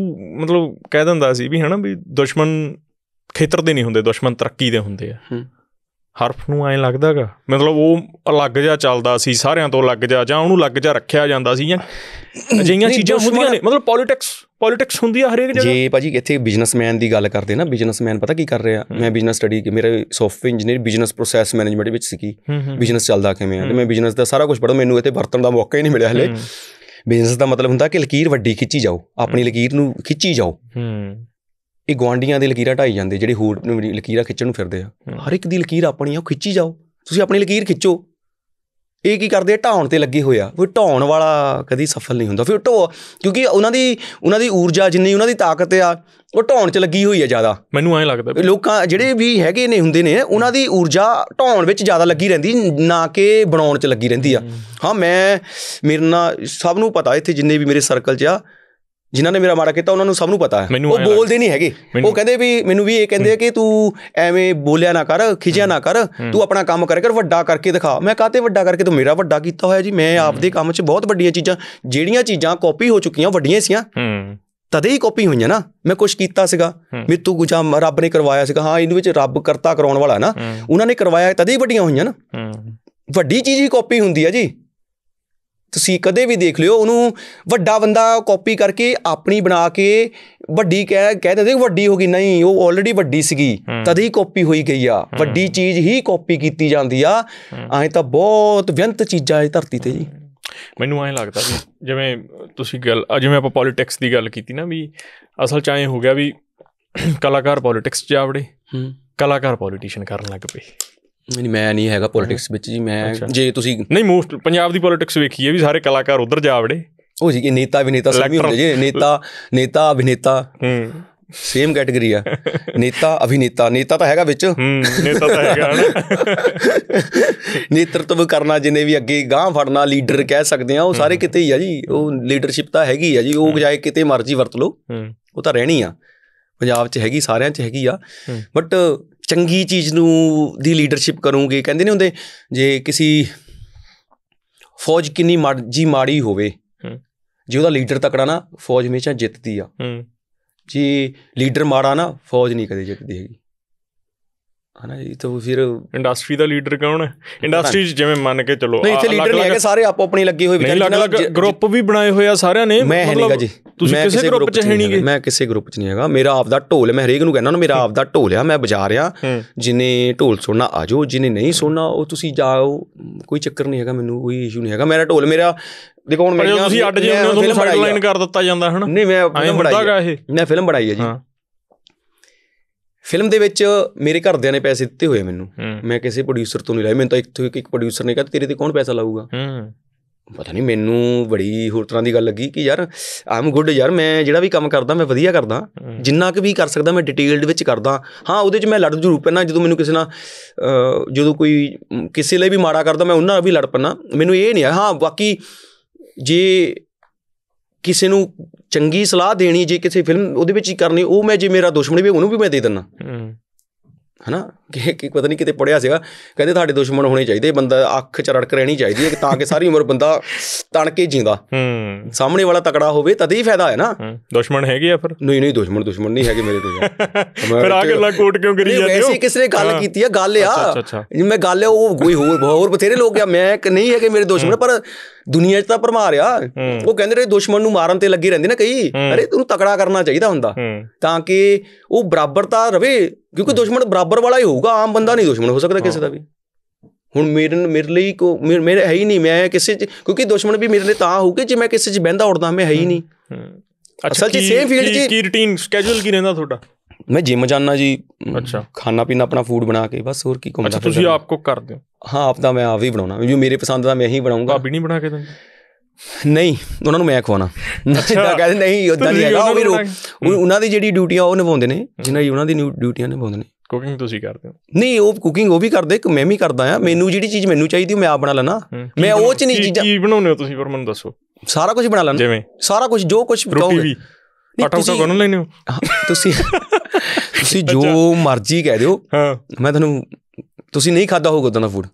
Speaker 1: ਮਤਲਬ ਕਹਿ ਦਿੰਦਾ ਸੀ ਵੀ ਹਨਾ ਵੀ ਦੁਸ਼ਮਣ ਖੇਤਰ ਦੇ ਨਹੀਂ ਹੁੰਦੇ ਦੁਸ਼ਮਣ ਤਰੱਕੀ ਦੇ ਹੁੰਦੇ ਆ ਹਰਫ ਨੂੰ ਐਂ ਲੱਗਦਾਗਾ ਮਤਲਬ ਉਹ ਅਲੱਗ ਜਾ ਚੱਲਦਾ ਸੀ ਸਾਰਿਆਂ ਤੋਂ ਅਲੱਗ ਜਾ ਜਾਂ ਉਹਨੂੰ ਅਲੱਗ ਜਾ ਰੱਖਿਆ ਜਾਂਦਾ ਸੀ ਜਾਂ ਅਜਿਹੀਆਂ ਚੀਜ਼ਾਂ ਹੁੰਦੀਆਂ ਨੇ ਮਤਲਬ ਪੋਲਿਟਿਕਸ ਪੋਲਿਟਿਕਸ ਹੁੰਦੀ ਆ ਹਰੇਕ ਜਗ੍ਹਾ
Speaker 2: ਜੇ ਭਾਜੀ ਇੱਥੇ ਬਿਜ਼ਨਸਮੈਨ ਦੀ ਗੱਲ ਕਰਦੇ ਨਾ ਬਿਜ਼ਨਸਮੈਨ ਪਤਾ ਕੀ ਕਰ ਰਿਹਾ ਮੈਂ ਬਿਜ਼ਨਸ ਸਟੱਡੀ ਕੀ ਮੇਰੇ software engineer business process management ਵਿੱਚ ਸੀ ਕੀ ਬਿਜ਼ਨਸ ਚੱਲਦਾ ਕਿਵੇਂ ਆ ਤੇ ਮੈਂ ਬਿਜ਼ਨਸ ਦਾ ਸਾਰਾ ਕੁਝ ਪੜ੍ਹ ਮੈਨੂੰ ਇੱਥੇ ਵਰਤਣ ਦਾ ਮੌਕਾ ਹੀ ਨਹੀਂ ਮਿਲਿਆ ਹਲੇ ਬਿਜ਼ਨਸ ਦਾ ਮਤਲਬ ਹੁੰਦਾ ਕਿ ਲਕੀਰ ਵੱਡੀ ਖਿੱਚੀ ਜਾਓ ਆਪਣੀ ਲਕੀਰ ਨੂੰ ਖਿੱਚੀ ਜਾਓ ਹੂੰ ਇਹ ਗਵਾਂਡੀਆਂ ਦੇ ਲਕੀਰਾਂ ਢਾਈ ਜਾਂਦੇ ਜਿਹੜੇ ਹੋਰ ਲਕੀਰਾਂ ਖਿੱਚਣ ਨੂੰ ਫਿਰਦੇ ਆ ਹਰ ਇੱਕ ਦੀ ਲਕੀਰ ਆਪਣੀ ਆ ਉਹ ਖਿੱਚੀ ਜਾਓ ਤੁਸੀਂ ਆਪਣੀ ਲਕੀਰ ਖਿੱਚੋ ਇਹ ਕੀ ਕਰਦੇ ਢਾਉਣ ਤੇ ਲੱਗੇ ਹੋਇਆ ਕੋਈ ਢਾਉਣ ਵਾਲਾ ਕਦੀ ਸਫਲ ਨਹੀਂ ਹੁੰਦਾ ਫਿਰ ਢੋ ਕਿਉਂਕਿ ਉਹਨਾਂ ਦੀ ਉਹਨਾਂ ਦੀ ਊਰਜਾ ਜਿੰਨੀ ਉਹਨਾਂ ਦੀ ਤਾਕਤ ਆ ਉਹ ਢਾਉਣ 'ਚ ਲੱਗੀ ਹੋਈ ਆ ਜ਼ਿਆਦਾ ਮੈਨੂੰ ਐਂ ਲੱਗਦਾ ਲੋਕਾਂ ਜਿਹੜੇ ਵੀ ਹੈਗੇ ਨੇ ਹੁੰਦੇ ਨੇ ਉਹਨਾਂ ਦੀ ਊਰਜਾ ਢਾਉਣ ਵਿੱਚ ਜ਼ਿਆਦਾ ਲੱਗੀ ਰਹਿੰਦੀ ਨਾ ਕਿ ਬਣਾਉਣ 'ਚ ਲੱਗੀ ਰਹਿੰਦੀ ਆ ਹਾਂ ਮੈਂ ਮੇਰੇ ਨਾਲ ਸਭ ਨੂੰ ਪਤਾ ਇੱਥੇ ਜਿੰਨੇ ਵੀ ਮੇਰੇ ਸਰਕਲ 'ਚ ਆ ਜਿਨ੍ਹਾਂ ਨੇ ਮੇਰਾ ਮਾੜਾ ਕੀਤਾ ਉਹਨਾਂ ਨੂੰ ਸਭ ਨੂੰ ਪਤਾ ਹੈ ਉਹ ਬੋਲਦੇ ਨਹੀਂ ਹੈਗੇ ਉਹ ਕਹਿੰਦੇ ਵੀ ਮੈਨੂੰ ਵੀ ਇਹ ਕਹਿੰਦੇ ਆ ਕਿ ਤੂੰ ਐਵੇਂ ਬੋਲਿਆ ਨਾ ਕਰ ਖਿਜਿਆ ਨਾ ਕਰ ਤੂੰ ਆਪਣਾ ਕੰਮ ਕਰ ਕਰ ਵੱਡਾ ਕਰਕੇ ਦਿਖਾ ਮੈਂ ਕਾਤੇ ਵੱਡਾ ਕਰਕੇ ਤੂੰ ਮੇਰਾ ਵੱਡਾ ਕੀਤਾ ਹੋਇਆ ਜੀ ਮੈਂ ਆਪਦੇ ਕੰਮ 'ਚ ਬਹੁਤ ਵੱਡੀਆਂ ਚੀਜ਼ਾਂ ਜਿਹੜੀਆਂ ਚੀਜ਼ਾਂ ਕਾਪੀ ਹੋ ਚੁੱਕੀਆਂ ਵੱਡੀਆਂ ਸੀਆਂ ਤਦੇ ਹੀ ਕਾਪੀ ਹੋਈਆਂ ਨਾ ਮੈਂ ਕੁਝ ਕੀਤਾ ਸੀਗਾ ਮੇਰੇ ਤੂੰ ਕੁਝ ਰੱਬ ਨੇ ਕਰਵਾਇਆ ਸੀਗਾ ਹਾਂ ਇਹਦੇ ਵਿੱਚ ਰੱਬ ਕਰਤਾ ਕਰਾਉਣ ਵਾਲਾ ਨਾ ਉਹਨਾਂ ਨੇ ਕਰਵਾਇਆ ਤਦੇ ਹੀ ਵੱਡੀਆਂ ਹੋਈਆਂ ਨਾ ਵੱਡੀ ਚੀਜ਼ ਹੀ ਕਾਪੀ ਹੁੰਦੀ ਆ ਜੀ ਤੁਸੀਂ ਕਦੇ ਵੀ ਦੇਖ ਲਿਓ ਉਹਨੂੰ ਵੱਡਾ ਬੰਦਾ ਕਾਪੀ ਕਰਕੇ ਆਪਣੀ ਬਣਾ ਕੇ ਵੱਡੀ ਕਹਿ ਕਹਿ ਦਿੰਦੇ ਵੱਡੀ ਹੋ ਗਈ ਨਹੀਂ ਉਹ ਆਲਰੇਡੀ ਵੱਡੀ ਸੀਗੀ ਤਦ ਹੀ ਕਾਪੀ ਹੋਈ ਗਈ ਆ ਵੱਡੀ ਚੀਜ਼ ਹੀ ਕਾਪੀ ਕੀਤੀ ਜਾਂਦੀ ਆ ਐ ਤਾਂ ਬਹੁਤ ਵਿਅੰਤ ਚੀਜ਼ਾਂ ਇਸ ਧਰਤੀ ਤੇ ਜੀ
Speaker 1: ਮੈਨੂੰ ਐ ਲੱਗਦਾ ਵੀ ਜਿਵੇਂ ਤੁਸੀਂ ਗੱਲ ਜਿਵੇਂ ਆਪਾਂ ਪੋਲਿਟਿਕਸ ਦੀ ਗੱਲ ਕੀਤੀ ਨਾ ਵੀ ਅਸਲ ਚ ਐ ਹੋ ਗਿਆ ਵੀ ਕਲਾਕਾਰ ਪੋਲਿਟਿਕਸ 'ਚ ਆਵੜੇ ਕਲਾਕਾਰ ਪੋਲੀਟੀਸ਼ੀਅਨ ਕਰਨ ਲੱਗ ਪਏ ਨਹੀਂ
Speaker 2: ਮੈਂ ਨਹੀਂ ਹੈਗਾ ਪੋਲਿਟਿਕਸ ਵਿੱਚ ਜੀ ਮੈਂ ਜੇ ਤੁਸੀਂ ਨਹੀਂ ਮੋਸਟ
Speaker 1: ਪੰਜਾਬ ਦੀ ਪੋਲਿਟਿਕਸ ਵੇਖੀ ਹੈ ਵੀ ਸਾਰੇ
Speaker 2: ਕਲਾਕਾਰ ਉਧਰ ਜਾ ਵੜੇ ਉਹ ਜੀ ਇਹ ਨੇਤਾ ਅਭਿਨੇਤਾ ਸਭ ਵੀ ਹੁੰਦੇ ਜੀ ਨੇਤਾ ਨੇਤਾ ਅਭਿਨੇਤਾ ਹੂੰ ਸੇਮ ਕੈਟਾਗਰੀ ਆ ਨੇਤਾ ਅਭਿਨੇਤਾ ਨੇਤਾ ਤਾਂ ਹੈਗਾ ਵਿੱਚ ਹੂੰ ਨੇਤਾ ਤਾਂ ਹੈਗਾ ਹਨਾ ਨੇਤਰਤਵ ਕਰਨਾ ਜਿਨੇ ਵੀ ਅੱਗੇ ਗਾਂ ਫੜਨਾ ਲੀਡਰ ਕਹਿ ਸਕਦੇ ਆ ਉਹ ਸਾਰੇ ਕਿਤੇ ਹੀ ਆ ਜੀ ਉਹ ਲੀਡਰਸ਼ਿਪ ਤਾਂ ਹੈਗੀ ਆ ਜੀ ਉਹ ਜਾਏ ਕਿਤੇ ਮਰਜ਼ੀ ਵਰਤ ਲਓ ਉਹ ਤਾਂ ਰਹਿਣੀ ਆ ਪੰਜਾਬ 'ਚ ਹੈਗੀ ਸਾਰਿਆਂ 'ਚ ਹੈਗੀ ਆ ਬਟ ਚੰਗੀ ਚੀਜ਼ ਨੂੰ ਦੀ ਲੀਡਰਸ਼ਿਪ ਕਰੂੰਗੇ ਕਹਿੰਦੇ ਨੇ ਹੁੰਦੇ ਜੇ ਕਿਸੇ ਫੌਜ ਕਿੰਨੀ ਮਰਜੀ ਮਾੜੀ ਹੋਵੇ ਜੇ ਉਹਦਾ ਲੀਡਰ ਤਕੜਾ ਨਾ ਫੌਜ ਹਮੇਸ਼ਾ ਜਿੱਤਦੀ ਆ ਜੀ
Speaker 1: ਲੀਡਰ ਮਾੜਾ ਨਾ ਫੌਜ ਨਹੀਂ ਕਦੇ ਜਿੱਤਦੀ ਹੈਗੀ ਹਨਾ ਇਹ ਤਾਂ ਫਿਰ ਇੰਡਸਟਰੀ ਦਾ ਲੀਡਰ ਕੌਣ ਹੈ ਇੰਡਸਟਰੀ ਜਿਵੇਂ ਮੰਨ ਕੇ ਚੱਲੋ ਨਹੀਂ ਇੱਥੇ ਲੀਡਰ ਨਹੀਂ ਹੈਗੇ ਸਾਰੇ ਆਪੋ ਆਪਣੀ ਲੱਗੀ ਹੋਈ ਵਿਚਾਰ ਅਲੱਗ ਅਲੱਗ ਗਰੁੱਪ ਵੀ ਬਣਾਏ ਹੋਏ ਆ ਸਾਰਿਆਂ ਨੇ ਮੈਂ ਹੈ ਨਹੀਂਗਾ ਜੀ ਤੁਸੀਂ ਕਿਸੇ ਗਰੁੱਪ 'ਚ ਹੈ ਨਹੀਂਗੇ ਮੈਂ ਕਿਸੇ ਗਰੁੱਪ 'ਚ
Speaker 2: ਨਹੀਂ ਹੈਗਾ ਮੇਰਾ ਆਪ ਦਾ ਢੋਲ ਮੈਂ ਹਰੇਕ ਨੂੰ ਕਹਿੰਦਾ ਨਾ ਮੇਰਾ ਆਪ ਦਾ ਢੋਲ ਆ ਮੈਂ ਬਜਾ ਰਿਹਾ ਜਿਨੇ ਢੋਲ ਸੁਣਨਾ ਆਜੋ ਜਿਨੇ ਨਹੀਂ ਸੁਣਨਾ ਉਹ ਤੁਸੀਂ ਜਾਓ ਕੋਈ ਚੱਕਰ ਨਹੀਂ ਹੈਗਾ ਮੈਨੂੰ ਕੋਈ ਇਸ਼ੂ ਨਹੀਂ ਹੈਗਾ ਮੇਰਾ ਢੋਲ ਮੇਰਾ ਦੇਖੋ ਹੁਣ ਮੈਂ ਤੁਸੀਂ ਅੱਡ ਜੇ ਉਹਨਾਂ ਨੂੰ ਲਾਈਨ ਕਰ
Speaker 1: ਦਿੱਤਾ ਜਾਂਦਾ ਹਨ ਨਹੀਂ ਮੈਂ ਫਿਲਮ ਬਣਾਈ
Speaker 2: ਹੈ ਮੈਂ ਫਿਲਮ ਬਣਾਈ ਹੈ ਜੀ ਫਿਲਮ ਦੇ ਵਿੱਚ ਮੇਰੇ ਘਰਦਿਆਂ ਨੇ ਪੈਸੇ ਦਿੱਤੇ ਹੋਏ ਮੈਨੂੰ ਮੈਂ ਕਿਸੇ ਪ੍ਰੋਡਿਊਸਰ ਤੋਂ ਨਹੀਂ ਲਾਏ ਮੈਨੂੰ ਤਾਂ ਇੱਕ ਇੱਕ ਪ੍ਰੋਡਿਊਸਰ ਨੇ ਕਿਹਾ ਤੇਰੇ ਤੇ ਕੌਣ ਪੈਸਾ ਲਾਊਗਾ ਪਤਾ ਨਹੀਂ ਮੈਨੂੰ ਬੜੀ ਹੋਰ ਤਰ੍ਹਾਂ ਦੀ ਗੱਲ ਲੱਗੀ ਕਿ ਯਾਰ ਆਮ ਗੁੱਡ ਯਾਰ ਮੈਂ ਜਿਹੜਾ ਵੀ ਕੰਮ ਕਰਦਾ ਮੈਂ ਵਧੀਆ ਕਰਦਾ ਜਿੰਨਾ ਕੁ ਵੀ ਕਰ ਸਕਦਾ ਮੈਂ ਡਿਟੇਲਡ ਵਿੱਚ ਕਰਦਾ ਹਾਂ ਉਹਦੇ ਵਿੱਚ ਮੈਂ ਲੜ ਜ਼ਰੂਰ ਪੈਣਾ ਜਦੋਂ ਮੈਨੂੰ ਕਿਸੇ ਨਾਲ ਜਦੋਂ ਕੋਈ ਕਿਸੇ ਲਈ ਵੀ ਮਾੜਾ ਕਰਦਾ ਮੈਂ ਉਹਨਾਂ ਨਾਲ ਵੀ ਲੜ ਪੈਣਾ ਮੈਨੂੰ ਇਹ ਨਹੀਂ ਆ ਹਾਂ ਬਾਕੀ ਜੇ ਕਿਸੇ ਨੂੰ ਚੰਗੀ ਸਲਾਹ ਦੇਣੀ ਜੇ ਕਿਸੇ ਫਿਲਮ ਉਹਦੇ ਵਿੱਚ ਹੀ ਕਰਨੀ ਉਹ ਮੈਂ ਜੇ ਮੇਰਾ ਦੁਸ਼ਮਣ ਵੀ ਉਹਨੂੰ ਵੀ ਮੈਂ ਦੇ ਦਿੰਨਾ ਹਨਾ ਕਿ ਕਿ ਪਤਾ ਨਹੀਂ ਕਿਤੇ ਪੜਿਆ ਸੀਗਾ ਕਹਿੰਦੇ ਤੁਹਾਡੇ ਦੁਸ਼ਮਣ ਹੋਣੇ ਚਾਹੀਦੇ ਬੰਦਾ ਅੱਖ ਚ ਰੜਕ ਰਹਿਣੀ ਚਾਹੀਦੀ ਹੈ ਤਾਂ ਕਿ ਸਾਰੀ ਉਮਰ ਬੰਦਾ ਤਣ ਕੇ ਜਿੰਦਾ ਹੂੰ ਸਾਹਮਣੇ ਵਾਲਾ ਤਕੜਾ ਹੋਵੇ ਤਦ ਹੀ ਫਾਇਦਾ ਹੈ ਨਾ
Speaker 1: ਦੁਸ਼ਮਣ ਹੈਗੇ ਆ ਫਿਰ ਨਹੀਂ ਨਹੀਂ ਦੁਸ਼ਮਣ
Speaker 2: ਦੁਸ਼ਮਣ ਨਹੀਂ ਹੈਗੇ ਮੇਰੇ ਕੋਲ ਫਿਰ ਆ ਕੇ ਲਾ ਕੋਟ ਕਿਉਂ ਕਰੀ ਜਾਂਦੇ ਹੋ ਐਸੀ ਕਿਸ ਨੇ ਗੱਲ ਕੀਤੀ ਆ ਗੱਲ ਆ ਮੈਂ ਗੱਲ ਉਹ ਕੋਈ ਹੋਰ ਹੋਰ ਬਥੇਰੇ ਲੋਕ ਆ ਮੈਂ ਇੱਕ ਨਹੀਂ ਹੈਗੇ ਮੇਰੇ ਦੁਸ਼ਮਣ ਪਰ ਦੁਨੀਆ 'ਚ ਤਾਂ ਪਰਮਾਰ ਆ ਉਹ ਕਹਿੰਦੇ ਨੇ ਦੁਸ਼ਮਣ ਨੂੰ ਮਾਰਨ ਤੇ ਲੱਗੀ ਰਹਿੰਦੇ ਨਾ ਕਈ ਅਰੇ ਤੂੰ ਤਕੜਾ ਕਰਨਾ ਚਾਹੀਦਾ ਹੁੰਦਾ ਤਾਂ ਕਿ ਉਹ ਬਰਾਬਰਤਾ ਰਵੇ ਕਿਉਂਕਿ ਦੁਸ਼ਮਣ ਬਰਾਬਰ ਵਾਲਾ ਹੀ ਹੋਊਗਾ ਆਮ ਬੰਦਾ ਨਹੀਂ ਦੁਸ਼ਮਣ ਹੋ ਸਕਦਾ ਕਿਸੇ ਦਾ ਵੀ ਹੁਣ ਮੇਰੇ ਮੇਰੇ ਲਈ ਕੋ ਮੇਰੇ ਹੈ ਹੀ ਨਹੀਂ ਮੈਂ ਕਿਸੇ ਚ ਕਿਉਂਕਿ ਦੁਸ਼ਮਣ ਵੀ ਮੇਰੇ
Speaker 1: ਲਈ ਤਾਂ ਹੋਊਗੇ ਜੇ ਮੈਂ ਕਿਸੇ ਚ ਬੰਦਾ ਉੜਦਾ ਮੈਂ ਹੈ ਹੀ ਨਹੀਂ
Speaker 2: ਅਸਲ ਜੀ ਸੇਮ ਫੀਲਡ ਜੀ
Speaker 1: ਕੀ ਰੂਟੀਨ ਸਕੇਜੂਲ ਕੀ ਰਹਿੰਦਾ ਤੁਹਾਡਾ
Speaker 2: ਮੈਂ ਜਿਮ ਜਾਣਾ ਜੀ ਅੱਛਾ ਖਾਣਾ ਪੀਣਾ ਆਪਣਾ ਫੂਡ ਬਣਾ ਕੇ ਬਸ ਹੋਰ ਕੀ ਕੰਮ ਅੱਛਾ ਤੁਸੀਂ ਆਪ ਕੋ ਕਰਦੇ ਹੋ ਹਾਂ ਆਪ ਦਾ ਮੈਂ ਆਪ ਹੀ ਬਣਾਉਣਾ ਜੋ ਮੇਰੇ ਪਸੰਦ ਦਾ ਮੈਂ ਹੀ ਬਣਾਉਂਗਾ ਭਾਬੀ ਨਹੀਂ ਬਣਾ ਕੇ ਦਿੰਦੇ ਨਹੀਂ ਉਹਨਾਂ ਨੂੰ ਮੈਂ ਖਵਾਉਣਾ ਅੱਛਾ ਕਹਿੰਦੇ ਨਹੀਂ ਉਦਾਂ ਨਹੀਂ ਹੈਗਾ ਉਹ ਵੀ ਉਹਨਾਂ ਦੀ ਜਿਹੜੀ ਡਿਊਟੀਆਂ ਉਹ ਨਿਭਾਉਂਦੇ ਨੇ ਜਿਨ੍ਹਾਂ ਦੀ ਉਹਨਾਂ ਦੀ ਡਿਊਟੀਆਂ ਨਿਭਾਉਂਦੇ ਨੇ ਕੁਕਿੰਗ ਤੁਸੀਂ ਕਰਦੇ ਹੋ ਨਹੀਂ ਉਹ ਕੁਕਿੰਗ ਉਹ ਵੀ ਕਰਦੇ ਕਿ ਮੈਂ ਵੀ ਕਰਦਾ ਆ ਮੈਨੂੰ ਜਿਹੜੀ ਚੀਜ਼ ਮੈਨੂੰ ਚਾਹੀਦੀ ਉਹ ਮੈਂ ਆਪ ਬਣਾ ਲੈਣਾ ਮੈਂ ਉਹ ਚ ਨਹੀਂ ਚੀਜ਼ਾਂ ਕੀ ਬਣਾਉਂਦੇ ਹੋ ਤੁਸੀਂ ਪਰ ਮੈਨੂੰ ਦੱਸੋ ਸਾਰਾ ਕੁਝ ਬਣਾ ਲੈਣਾ ਜਿਵੇਂ ਸਾਰਾ ਕੁਝ ਜੋ ਕੁਝ ਕਹੋਗੇ ਆਟਾ ਉਟਾ ਕਰਨ ਲੈਨੇ ਹੋ ਤੁਸੀਂ ਤੁਸੀਂ ਜੋ ਮਰਜ਼ੀ ਕਹਿ ਦਿਓ ਹਾਂ ਮੈਂ ਤੁਹਾਨੂੰ ਤੁਸੀਂ ਨਹੀਂ ਖਾਦਾ ਹੋਊਗਾ ਉਦੋਂ ਦਾ ਫੂਡ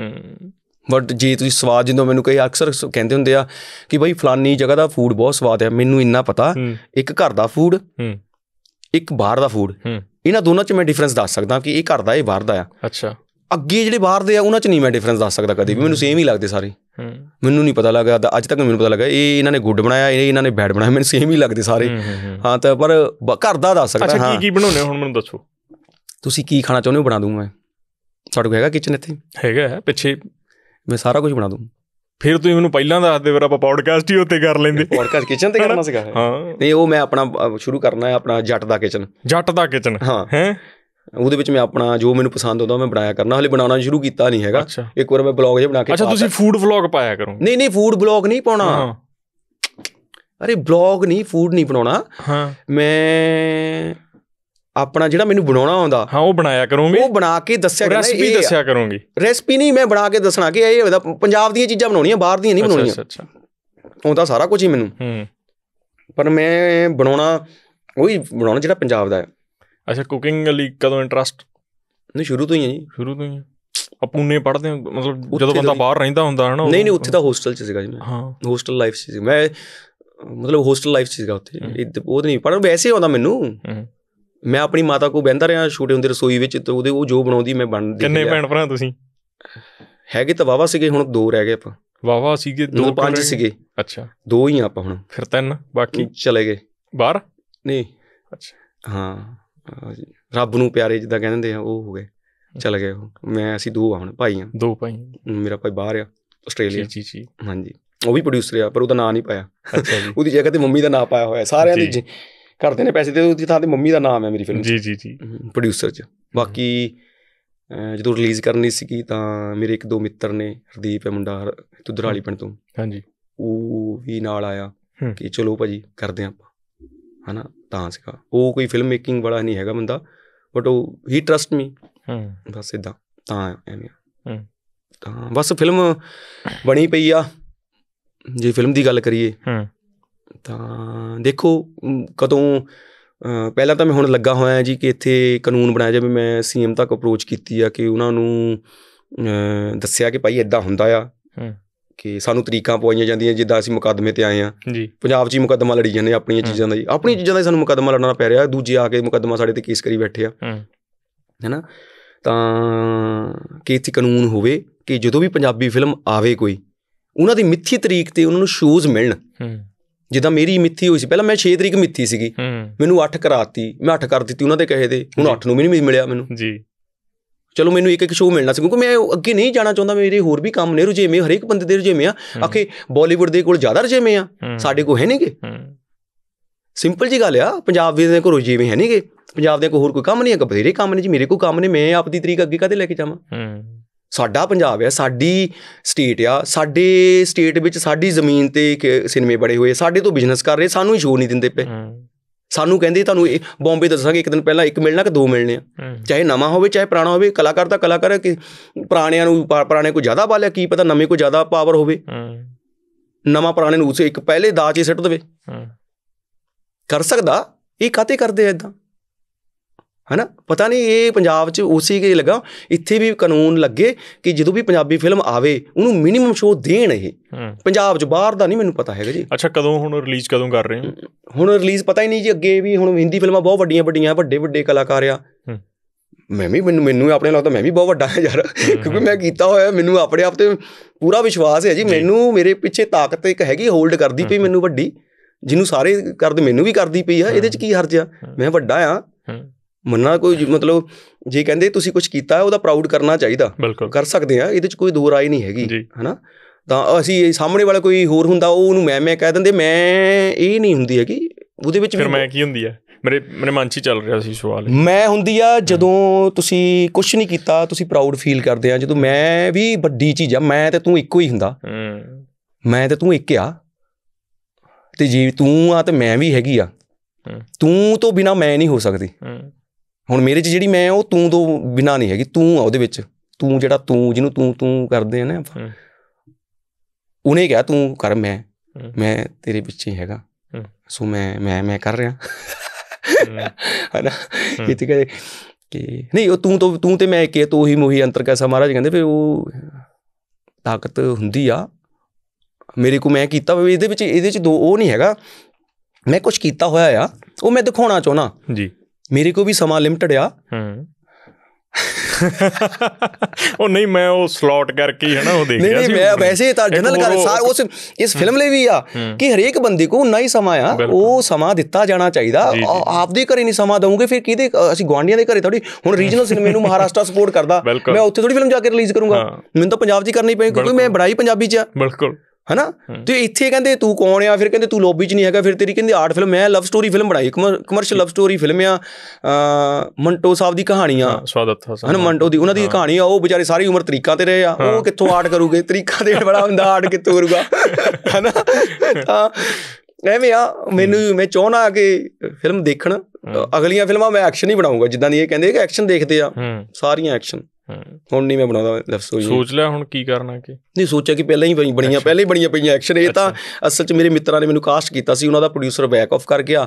Speaker 2: ਹੂੰ ਬਟ ਜੇ ਤੁਸੀਂ ਸਵਾਦ ਜਿੰਦੋਂ ਮੈਨੂੰ ਕਈ ਅਕਸਰ ਕਹਿੰਦੇ ਹੁੰਦੇ ਆ ਕਿ ਭਾਈ ਫਲਾਨੀ ਜਗ੍ਹਾ ਦਾ ਫੂਡ ਬਹੁਤ ਸਵਾਦ ਹੈ ਮੈਨੂੰ ਇੰਨਾ ਪਤਾ ਇੱਕ ਘਰ ਦਾ ਫੂਡ ਹੂੰ ਇੱਕ ਬਾਹਰ ਦਾ ਫੂਡ ਹੂੰ ਇਹਨਾਂ ਦੋਨਾਂ 'ਚ ਮੈਂ ਡਿਫਰੈਂਸ ਦੱਸ ਸਕਦਾ ਕਿ ਇਹ ਘਰ ਦਾ ਇਹ ਬਾਹਰ ਦਾ ਆ ਅੱਛਾ ਅੱਗੇ ਜਿਹੜੇ ਬਾਹਰ ਦੇ ਆ ਉਹਨਾਂ 'ਚ ਨਹੀਂ ਮੈਂ ਡਿਫਰੈਂਸ ਦੱਸ ਸਕਦਾ ਕਦੇ ਵੀ ਮੈਨੂੰ ਸੇਮ ਹੀ ਲੱਗਦੇ ਸਾਰੇ ਮੈਨੂੰ ਨਹੀਂ ਪਤਾ ਲੱਗਾ ਅੱਜ ਤੱਕ ਮੈਨੂੰ ਪਤਾ ਲੱਗਾ ਇਹ ਇਹਨਾਂ ਨੇ ਗੁੱਡ ਬਣਾਇਆ ਇਹ ਇਹਨਾਂ ਨੇ ਬੈਡ ਬਣਾਇਆ ਮੈਨੂੰ ਸੇਮ ਹੀ ਲੱਗਦੇ ਸਾਰੇ ਹਾਂ ਤਾਂ ਪਰ ਘਰ ਦਾ ਦੱਸ ਸਕਦਾ ਹਾਂ ਅੱਛਾ ਕੀ ਕੀ
Speaker 1: ਬਣਾਉਨੇ ਹੁਣ ਮੈਨੂੰ ਦੱਸੋ
Speaker 2: ਤੁਸੀਂ ਕੀ ਖਾਣਾ ਚਾਹੁੰਦੇ ਹੋ ਬਣਾ ਦੂੰਗਾ ਮੈਂ ਸਾਡੇ ਕੋਲ ਹੈਗਾ ਕਿਚਨ ਇੱਥੇ ਹੈਗਾ ਪਿੱਛੇ ਮੈਂ ਸਾਰਾ ਕੁਝ ਬਣਾ ਦੂੰ
Speaker 1: ਫਿਰ ਤੁਸੀਂ ਮੈਨੂੰ ਪਹਿਲਾਂ ਦੱਸ ਦੇ ਫਿਰ ਆਪਾਂ ਪੌਡਕਾਸਟ ਹੀ ਉੱਤੇ ਕਰ ਲੈਂਦੇ ਪੌਡਕਾਸਟ ਕਿਚਨ ਤੇ ਕਰਨਾ ਸੀਗਾ ਹਾਂ ਨਹੀਂ ਉਹ ਮੈਂ ਆਪਣਾ
Speaker 2: ਸ਼ੁਰੂ ਕਰਨਾ ਹੈ ਆਪਣਾ ਜੱਟ ਦਾ ਕਿਚਨ ਜੱਟ ਦਾ ਕਿਚਨ ਹੈ ਉਹਦੇ ਵਿੱਚ ਮੈਂ ਆਪਣਾ ਜੋ ਮੈਨੂੰ ਪਸੰਦ ਆਉਂਦਾ ਮੈਂ ਬਣਾਇਆ ਕਰਨਾ ਹਲੇ ਬਣਾਉਣਾ ਸ਼ੁਰੂ ਕੀਤਾ ਨਹੀਂ ਹੈਗਾ ਇੱਕ ਵਾਰ ਮੈਂ ਬਲੌਗ ਜੇ ਬਣਾ ਕੇ ਅੱਛਾ ਤੁਸੀਂ ਫੂਡ ਵਲੌਗ ਪਾਇਆ ਕਰੋ ਨਹੀਂ ਨਹੀਂ ਫੂਡ ਵਲੌਗ ਨਹੀਂ ਪਾਉਣਾ ਹਾਂ ਅਰੇ ਬਲੌਗ ਨਹੀਂ ਫੂਡ ਨਹੀਂ ਬਣਾਉਣਾ ਹਾਂ ਮੈਂ ਆਪਣਾ ਜਿਹੜਾ ਮੈਨੂੰ ਬਣਾਉਣਾ ਆਉਂਦਾ ਹਾਂ ਉਹ ਬਣਾਇਆ ਕਰੂੰਗੀ ਉਹ ਬਣਾ ਕੇ ਦੱਸਿਆ ਕਰਨਾ ਰੈਸਪੀ ਦੱਸਿਆ ਕਰੂੰਗੀ ਰੈਸਪੀ ਨਹੀਂ ਮੈਂ ਬਣਾ ਕੇ ਦੱਸਣਾ ਕਿ ਇਹ ਉਹਦਾ ਪੰਜਾਬ ਦੀਆਂ ਚੀਜ਼ਾਂ ਬਣਾਉਣੀਆਂ ਬਾਹਰ ਦੀਆਂ ਨਹੀਂ ਬਣਾਉਣੀਆਂ ਅੱਛਾ
Speaker 1: ਅੱਛਾ ਉਹ ਤਾਂ ਸਾਰਾ ਕੁਝ ਹੀ ਮੈਨੂੰ ਹੂੰ ਪਰ ਮੈਂ ਬਣਾਉਣਾ ਉਹੀ ਬਣਾਉਣਾ ਜਿਹੜਾ ਪੰਜਾਬ ਦਾ ਹੈ ਅੱਛਾ ਕੁਕਿੰਗ ਲਈ ਕਦੋਂ ਇੰਟਰਸਟ ਨਹੀਂ ਸ਼ੁਰੂ ਤੋਂ ਹੀ ਹੈ ਜੀ ਸ਼ੁਰੂ ਤੋਂ ਹੀ ਆ ਪੂਨੇ ਪੜਦੇ ਮਤਲਬ ਜਦੋਂ ਬੰਦਾ ਬਾਹਰ ਰਹਿੰਦਾ ਹੁੰਦਾ ਹੈ ਨਾ ਨਹੀਂ ਨਹੀਂ ਉੱਥੇ ਤਾਂ
Speaker 2: ਹੋਸਟਲ ਚ ਸੀਗਾ ਜੀ ਮੈਂ ਹਾਂ ਹੋਸਟਲ ਲਾਈਫ ਸੀ ਮੈਂ ਮਤਲਬ ਹੋਸਟਲ ਲਾਈਫ ਸੀਗਾ ਉੱਥੇ ਉਹ ਨਹੀਂ ਪਰ ਵੈਸੇ ਆਉਂਦਾ ਮੈਨੂੰ ਮੈਂ ਆਪਣੀ ਮਾਤਾ ਕੋ ਬਹਿੰਦਾ ਰਿਆਂ ਛੋਟੇ ਹੁੰਦੇ ਰਸੋਈ ਵਿੱਚ ਤੇ ਉਹਦੇ ਉਹ ਜੋ ਬਣਾਉਂਦੀ ਮੈਂ ਬਣਦੀ ਕਿੰਨੇ ਭੈਣ ਭਰਾ ਤੁਸੀਂ ਹੈਗੇ ਤਾਂ ਵਾਵਾ ਸੀਗੇ ਹੁਣ ਦੋ ਰਹਿ ਗਏ ਆਪਾਂ ਵਾਵਾ ਸੀਗੇ ਦੋ ਪੰਜ ਸੀਗੇ
Speaker 1: ਅੱਛਾ ਦੋ ਹੀ ਆਪਾਂ ਹੁਣ ਫਿਰ ਤਿੰਨ
Speaker 2: ਬਾਕੀ ਚਲੇ ਗਏ ਬਾਹਰ ਨਹੀਂ ਅੱਛਾ ਹਾਂ ਰੱਬ ਨੂੰ ਪਿਆਰੇ ਜਿੱਦਾਂ ਕਹਿੰਦੇ ਆ ਉਹ ਹੋ ਗਏ ਚਲੇ ਗਏ ਉਹ ਮੈਂ ਅਸੀਂ ਦੋ ਆ ਹੁਣ ਭਾਈ ਆ ਦੋ ਭਾਈ ਮੇਰਾ ਭਾਈ ਬਾਹਰ ਆ ਆਸਟ੍ਰੇਲੀਆ ਜੀ ਜੀ ਹਾਂਜੀ ਉਹ ਵੀ ਪ੍ਰੋਡਿਊਸਰ ਆ ਪਰ ਉਹਦਾ ਨਾਂ ਨਹੀਂ ਪਾਇਆ ਅੱਛਾ ਜੀ ਉਹਦੀ ਜਗ੍ਹਾ ਤੇ ਮੰਮੀ ਦਾ ਨਾਂ ਪਾਇਆ ਹੋਇਆ ਸਾਰਿਆਂ ਦੀ ਕਰਦੇ ਨੇ ਪੈਸੇ ਤੇ ਉਹਦੀ ਥਾਂ ਤੇ ਮੰਮੀ ਦਾ ਨਾਮ ਹੈ ਮੇਰੀ ਫਿਲਮ ਜੀ ਜੀ ਜੀ ਪ੍ਰੋਡਿਊਸਰ ਚ ਬਾਕੀ ਜਦੋਂ ਰਿਲੀਜ਼ ਕਰਨੀ ਸੀਗੀ ਤਾਂ ਮੇਰੇ ਇੱਕ ਦੋ ਮਿੱਤਰ ਨੇ ਹਰਦੀਪ ਹੈ ਮੁੰਡਾ ਤੁਦਰਾਲੀ ਪਿੰਡ ਤੋਂ ਹਾਂਜੀ ਉਹ ਵੀ ਨਾਲ ਆਇਆ ਕਿ ਚਲੋ ਭਾਜੀ ਕਰਦੇ ਆਪਾਂ ਹਨਾ ਤਾਂ ਸਿਕਾ ਉਹ ਕੋਈ ਫਿਲਮ ਮੇਕਿੰਗ ਵਾਲਾ ਨਹੀਂ ਹੈਗਾ ਬੰਦਾ ਬਟ ਉਹ ਹੀ ਟਰਸਟ ਮੀ ਹੂੰ ਬਸ ਇਦਾਂ ਤਾਂ ਐਵੇਂ ਹੂੰ ਤਾਂ ਬਸ ਫਿਲਮ ਬਣੀ ਪਈ ਆ ਜੇ ਫਿਲਮ ਦੀ ਗੱਲ ਕਰੀਏ ਹੂੰ ਤਾਂ ਦੇਖੋ ਕਦੋਂ ਪਹਿਲਾਂ ਤਾਂ ਮੈਂ ਹੁਣ ਲੱਗਾ ਹੋਇਆ ਜੀ ਕਿ ਇੱਥੇ ਕਾਨੂੰਨ ਬਣਾਇਆ ਜਾਵੇ ਮੈਂ ਸੀਐਮ ਤੱਕ ਅਪਰੋਚ ਕੀਤੀ ਆ ਕਿ ਉਹਨਾਂ ਨੂੰ ਦੱਸਿਆ ਕਿ ਭਾਈ ਇਦਾਂ ਹੁੰਦਾ ਆ ਕਿ ਸਾਨੂੰ ਤਰੀਕਾਂ ਪਵਾਈਆਂ ਜਾਂਦੀਆਂ ਜਿੱਦਾਂ ਅਸੀਂ ਮੁਕੱਦਮੇ ਤੇ ਆਏ ਆ ਪੰਜਾਬ 'ਚ ਹੀ ਮੁਕੱਦਮਾ ਲੜੀ ਜਾਂਦੇ ਆਪਣੀਆਂ ਚੀਜ਼ਾਂ ਦਾ ਹੀ ਆਪਣੀਆਂ ਚੀਜ਼ਾਂ ਦਾ ਸਾਨੂੰ ਮੁਕੱਦਮਾ ਲੜਨਾ ਪੈ ਰਿਹਾ ਦੂਜੇ ਆ ਕੇ ਮੁਕੱਦਮਾ ਸਾਡੇ ਤੇ ਕੇਸ ਕਰੀ ਬੈਠੇ ਆ
Speaker 3: ਹੈਨਾ ਤਾਂ
Speaker 2: ਕਿ ਇੱਥੇ ਕਾਨੂੰਨ ਹੋਵੇ ਕਿ ਜਦੋਂ ਵੀ ਪੰਜਾਬੀ ਫਿਲਮ ਆਵੇ ਕੋਈ ਉਹਨਾਂ ਦੀ ਮਿੱਥੀ ਤਰੀਕ ਤੇ ਉਹਨਾਂ ਨੂੰ ਸ਼ੋਜ਼ ਮਿਲਣ ਜਿੱਦਾਂ ਮੇਰੀ ਮਿੱਥੀ ਹੋਈ ਸੀ ਪਹਿਲਾਂ ਮੈਂ 6 ਤਰੀਕ ਮਿੱਥੀ ਸੀਗੀ ਮੈਨੂੰ 8 ਕਰਾਤੀ ਮੈਂ 8 ਕਰ ਦਿੱਤੀ ਉਹਨਾਂ ਦੇ ਕਹੇ ਦੇ ਹੁਣ 8 ਨੂੰ ਵੀ ਨਹੀਂ ਮਿਲਿਆ ਮੈਨੂੰ ਜੀ ਚਲੋ ਮੈਨੂੰ ਇੱਕ ਇੱਕ ਸ਼ੋਅ ਮਿਲਣਾ ਸੀ ਕਿਉਂਕਿ ਮੈਂ ਅੱਗੇ ਨਹੀਂ ਜਾਣਾ ਚਾਹੁੰਦਾ ਮੇਰੇ ਹੋਰ ਵੀ ਕੰਮ ਨੇ ਰੁਝੇਵੇਂ ਹਰੇਕ ਬੰਦੇ ਦੇ ਰੁਝੇਵੇਂ ਆ ਆਖੇ ਬਾਲੀਵੁੱਡ ਦੇ ਕੋਲ ਜ਼ਿਆਦਾ ਰੁਝੇਵੇਂ ਆ ਸਾਡੇ ਕੋਲ ਹੈ ਨਹੀਂਗੇ ਸਿੰਪਲ ਜੀ ਗੱਲ ਆ ਪੰਜਾਬ ਦੇ ਕੋਲ ਰੁਝੇਵੇਂ ਹੈ ਨਹੀਂਗੇ ਪੰਜਾਬ ਦੇ ਕੋਲ ਹੋਰ ਕੋਈ ਕੰਮ ਨਹੀਂ ਹੈ ਬਥੇਰੇ ਕੰਮ ਨੇ ਜੀ ਮੇਰੇ ਕੋਲ ਕੰਮ ਨੇ ਮੈਂ ਆਪਦੀ ਤਰੀਕ ਅੱਗੇ ਕਦੇ ਲੈ ਕੇ ਜਾਵਾਂ ਹੂੰ ਸਾਡਾ ਪੰਜਾਬ ਆ ਸਾਡੀ ਸਟੇਟ ਆ ਸਾਡੇ ਸਟੇਟ ਵਿੱਚ ਸਾਡੀ ਜ਼ਮੀਨ ਤੇ ਸਿਨੇਮੇ ਬੜੇ ਹੋਏ ਸਾਡੇ ਤੋਂ ਬਿਜ਼ਨਸ ਕਰ ਰਹੇ ਸਾਨੂੰ ਹੀ ਛੋੜ ਨਹੀਂ ਦਿੰਦੇ ਪਏ ਸਾਨੂੰ ਕਹਿੰਦੇ ਤੁਹਾਨੂੰ ਬੰਬੇ ਦੱਸਾਂਗੇ ਇੱਕ ਦਿਨ ਪਹਿਲਾਂ ਇੱਕ ਮਿਲਣਾ ਕਿ ਦੋ ਮਿਲਣੇ ਆ ਚਾਹੇ ਨਵਾਂ ਹੋਵੇ ਚਾਹੇ ਪੁਰਾਣਾ ਹੋਵੇ ਕਲਾਕਾਰ ਤਾਂ ਕਲਾਕਾਰ ਹੈ ਕਿ ਪੁਰਾਣਿਆਂ ਨੂੰ ਪੁਰਾਣੇ ਕੋ ਜ਼ਿਆਦਾ ਬਾਲਿਆ ਕੀ ਪਤਾ ਨਵੇਂ ਕੋ ਜ਼ਿਆਦਾ ਪਾਵਰ ਹੋਵੇ ਨਵਾਂ ਪੁਰਾਣੇ ਨੂੰ ਉਸੇ ਇੱਕ ਪਹਿਲੇ ਦਾਚ ਹੀ ਸਿੱਟ ਦੇਵੇ ਕਰ ਸਕਦਾ ਇਹ ਕਾਤੇ ਕਰਦੇ ਐ ਇਦਾਂ ਹੈਨਾ ਪਤਾ ਨਹੀਂ ਇਹ ਪੰਜਾਬ 'ਚ ਉਸੇ ਕੇ ਲਗਾ ਇੱਥੇ ਵੀ ਕਾਨੂੰਨ ਲੱਗੇ ਕਿ ਜਦੋਂ ਵੀ ਪੰਜਾਬੀ ਫਿਲਮ ਆਵੇ ਉਹਨੂੰ ਮਿਨੀਮਮ ਸ਼ੋ ਦੇਣ ਇਹ ਪੰਜਾਬ 'ਚ ਬਾਹਰ ਦਾ ਨਹੀਂ ਮੈਨੂੰ ਪਤਾ ਹੈਗਾ ਜੀ ਅੱਛਾ ਕਦੋਂ ਹੁਣ ਰਿਲੀਜ਼ ਕਦੋਂ ਕਰ ਰਹੇ ਹੋ ਹੁਣ ਰਿਲੀਜ਼ ਪਤਾ ਹੀ ਨਹੀਂ ਜੀ ਅੱਗੇ ਵੀ ਹੁਣ ਹਿੰਦੀ ਫਿਲਮਾਂ ਬਹੁਤ ਵੱਡੀਆਂ ਵੱਡੀਆਂ ਵੱਡੇ ਵੱਡੇ ਕਲਾਕਾਰ ਆ ਮੈਂ ਵੀ ਮੈਨੂੰ ਮੈਨੂੰ ਆਪਣੇ ਲੱਗਦਾ ਮੈਂ ਵੀ ਬਹੁਤ ਵੱਡਾ ਹਾਂ ਯਾਰ ਕਿਉਂਕਿ ਮੈਂ ਕੀਤਾ ਹੋਇਆ ਮੈਨੂੰ ਆਪਣੇ ਆਪ ਤੇ ਪੂਰਾ ਵਿਸ਼ਵਾਸ ਹੈ ਜੀ ਮੈਨੂੰ ਮੇਰੇ ਪਿੱਛੇ ਤਾਕਤ ਇੱਕ ਹੈਗੀ ਹੋਲਡ ਕਰਦੀ ਪਈ ਮੈਨੂੰ ਵੱਡੀ ਜਿਹਨੂੰ ਸਾਰੇ ਕਰਦੇ ਮੈਨੂੰ ਵੀ ਕਰਦੀ ਪਈ ਆ ਇਹਦੇ 'ਚ ਕੀ ਹਰਜ ਆ ਮੈਂ ਵੱਡਾ ਆ ਮੰਨਣਾ ਕੋਈ ਮਤਲਬ ਜੇ ਕਹਿੰਦੇ ਤੁਸੀਂ ਕੁਝ ਕੀਤਾ ਉਹਦਾ ਪ੍ਰਾਊਡ ਕਰਨਾ ਚਾਹੀਦਾ ਕਰ ਸਕਦੇ ਆ ਇਹਦੇ ਚ ਕੋਈ ਦੂਰ ਆਈ ਨਹੀਂ ਹੈਗੀ ਹਨਾ ਤਾਂ ਅਸੀਂ ਸਾਹਮਣੇ ਵਾਲਾ ਕੋਈ ਹੋਰ ਹੁੰਦਾ
Speaker 1: ਉਹ ਉਹਨੂੰ ਮੈਂ ਮੈਂ ਕਹਿ ਦਿੰਦੇ ਮੈਂ ਇਹ ਨਹੀਂ ਹੁੰਦੀ ਹੈਗੀ ਉਹਦੇ ਵਿੱਚ ਫਿਰ ਮੈਂ ਕੀ ਹੁੰਦੀ ਹੈ ਮੇਰੇ ਮੇਰੇ ਮਨ 'ਚ ਚੱਲ ਰਿਹਾ ਸੀ ਸਵਾਲ
Speaker 2: ਮੈਂ ਹੁੰਦੀ ਆ ਜਦੋਂ ਤੁਸੀਂ ਕੁਝ ਨਹੀਂ ਕੀਤਾ ਤੁਸੀਂ ਪ੍ਰਾਊਡ ਫੀਲ ਕਰਦੇ ਆ ਜਦੋਂ ਮੈਂ ਵੀ ਵੱਡੀ ਚੀਜ਼ ਆ ਮੈਂ ਤੇ ਤੂੰ ਇੱਕੋ ਹੀ ਹੁੰਦਾ ਮੈਂ ਤੇ ਤੂੰ ਇੱਕ ਆ ਤੇ ਜੇ ਤੂੰ ਆ ਤੇ ਮੈਂ ਵੀ ਹੈਗੀ ਆ ਤੂੰ ਤੋਂ ਬਿਨਾ ਮੈਂ ਨਹੀਂ ਹੋ ਸਕਦੀ ਹੁਣ ਮੇਰੇ 'ਚ ਜਿਹੜੀ ਮੈਂ ਉਹ ਤੂੰ ਤੋਂ ਬਿਨਾ ਨਹੀਂ ਹੈਗੀ ਤੂੰ ਆ ਉਹਦੇ ਵਿੱਚ ਤੂੰ ਜਿਹੜਾ ਤੂੰ ਜਿਹਨੂੰ ਤੂੰ ਤੂੰ ਕਰਦੇ ਆ ਨਾ ਆਪਾਂ ਉਹਨੇ ਕਿਹਾ ਤੂੰ ਕਰ ਮੈਂ ਮੈਂ ਤੇਰੇ ਪਿੱਛੇ ਹੈਗਾ ਸੋ ਮੈਂ ਮੈਂ ਮੈਂ ਕਰ ਰਿਹਾ ਹਨਾ ਇਹ ਤੇ ਕਹੇ ਕਿ ਨਹੀਂ ਉਹ ਤੂੰ ਤੋਂ ਤੂੰ ਤੇ ਮੈਂ ਇੱਕ ਤੋ ਹੀ ਮੋਹੀ ਅੰਤਰ ਕਾ ਮਹਾਰਾਜ ਕਹਿੰਦੇ ਫਿਰ ਉਹ ਤਾਕਤ ਹੁੰਦੀ ਆ ਮੇਰੇ ਕੋ ਮੈਂ ਕੀਤਾ ਵੀ ਇਹਦੇ ਵਿੱਚ ਇਹਦੇ ਵਿੱਚ ਦੋ ਉਹ ਨਹੀਂ ਹੈਗਾ ਮੈਂ ਕੁਝ ਕੀਤਾ ਹੋਇਆ ਆ ਉਹ ਮੈਂ ਦਿਖਾਉਣਾ ਚਾਹਣਾ
Speaker 1: ਜੀ ਮੇਰੇ ਕੋ ਵੀ ਸਮਾਂ ਲਿਮਟਡ ਆ ਹੂੰ ਉਹ ਨਹੀਂ ਮੈਂ ਉਹ ਸਲੌਟ ਕਰਕੇ ਹਨਾ ਉਹ ਦੇਖ ਰਿਹਾ ਸੀ ਨਹੀਂ ਮੈਂ ਵੈਸੇ ਤਾਂ ਜਨਰਲ ਕਰ ਸਾਰ ਉਸ
Speaker 2: ਇਸ ਫਿਲਮ ਲਈ ਵੀ ਆ ਕਿ ਹਰੇਕ ਬੰਦੇ ਕੋ ਉਨਾ ਹੀ ਸਮਾਂ ਆ ਉਹ ਸਮਾਂ ਦਿੱਤਾ ਜਾਣਾ ਚਾਹੀਦਾ ਆਪਦੇ ਘਰੇ ਨਹੀਂ ਸਮਾਂ ਦਵਾਂਗੇ ਫਿਰ ਕਿਹਦੇ ਅਸੀਂ ਗਵਾਂਡੀਆਂ ਦੇ ਘਰੇ ਥੋੜੀ ਹੁਣ ਰੀਜਨਲ ਸਿਨੇਮੇ ਨੂੰ ਮਹਾਰਾਸ਼ਟਰ ਸਪੋਰਟ ਕਰਦਾ ਮੈਂ ਉੱਥੇ ਥੋੜੀ ਫਿਲਮ ਜਾ ਕੇ ਰਿਲੀਜ਼ ਕਰੂੰਗਾ ਮੈਨੂੰ ਤਾਂ ਪੰਜਾਬ ਦੀ ਕਰਨੀ ਪਈ ਕਿਉਂਕਿ ਮੈਂ ਬੜਾਈ ਪੰਜਾਬੀ 'ਚ ਆ ਬਿਲਕੁਲ ਹਨਾ ਤੇ ਇੱਥੇ ਕਹਿੰਦੇ ਤੂੰ ਕੌਣ ਆ ਫਿਰ ਕਹਿੰਦੇ ਤੂੰ ਲੋਬੀ 'ਚ ਨਹੀਂ ਹੈਗਾ ਫਿਰ ਤੇਰੀ ਕਹਿੰਦੇ ਆਰਟ ਫਿਲਮ ਮੈਂ ਲਵ ਸਟੋਰੀ ਫਿਲਮ ਬਣਾਈ ਕਮਰਸ਼ੀਅਲ ਲਵ ਸਟੋਰੀ ਫਿਲਮ ਆ ਮੰਟੋ ਸਾਹਿਬ ਦੀ ਕਹਾਣੀਆਂ ਸਵਾਦਤ ਹਸਨ ਹਨਾ ਮੰਟੋ ਦੀ ਉਹਨਾਂ ਦੀ ਕਹਾਣੀ ਆ ਉਹ ਵਿਚਾਰੇ ਸਾਰੀ ਉਮਰ ਤਰੀਕਾ ਤੇ ਰਹੇ ਆ ਉਹ ਕਿੱਥੋਂ ਆਰਟ ਕਰੂਗੇ ਤਰੀਕਾ ਦੇਣ ਬੜਾ ਹੁੰਦਾ ਆਰਟ ਕਿੱਥੋਂ ਕਰੂਗਾ ਹਨਾ ਤਾਂ ਐਵੇਂ ਆ ਮੈਨੂੰ ਮੈਂ ਚਾਹਣਾ ਕਿ ਫਿਲਮ ਦੇਖਣ ਅਗਲੀਆਂ ਫਿਲਮਾਂ ਮੈਂ ਐਕਸ਼ਨ ਹੀ ਬਣਾਉਂਗਾ ਜਿੱਦਾਂ ਦੀ ਇਹ ਕਹਿੰਦੇ ਕਿ ਐਕਸ਼ਨ ਦੇਖਦੇ ਆ ਸਾਰੀਆਂ ਐਕਸ਼ਨ ਹੁਣ ਨਹੀਂ ਮੈਂ ਬਣਾਉਂਦਾ ਲਵ ਸਟੋਰੀ ਸੋਚ
Speaker 1: ਲਿਆ ਹੁਣ ਕੀ ਕਰਨਾ ਕਿ
Speaker 2: ਨਹੀਂ ਸੋਚਿਆ ਕਿ ਪਹਿਲਾਂ ਹੀ ਬਣੀਆਂ ਪਹਿਲਾਂ ਹੀ ਬਣੀਆਂ ਪਈਆਂ ਐਕਸ਼ਨ ਇਹ ਤਾਂ ਅਸਲ 'ਚ ਮੇਰੇ ਮਿੱਤਰਾਂ ਨੇ ਮੈਨੂੰ ਕਾਸਟ ਕੀਤਾ ਸੀ ਉਹਨਾਂ ਦਾ ਪ੍ਰੋਡਿਊਸਰ ਬੈਕ ਆਫ ਕਰ ਗਿਆ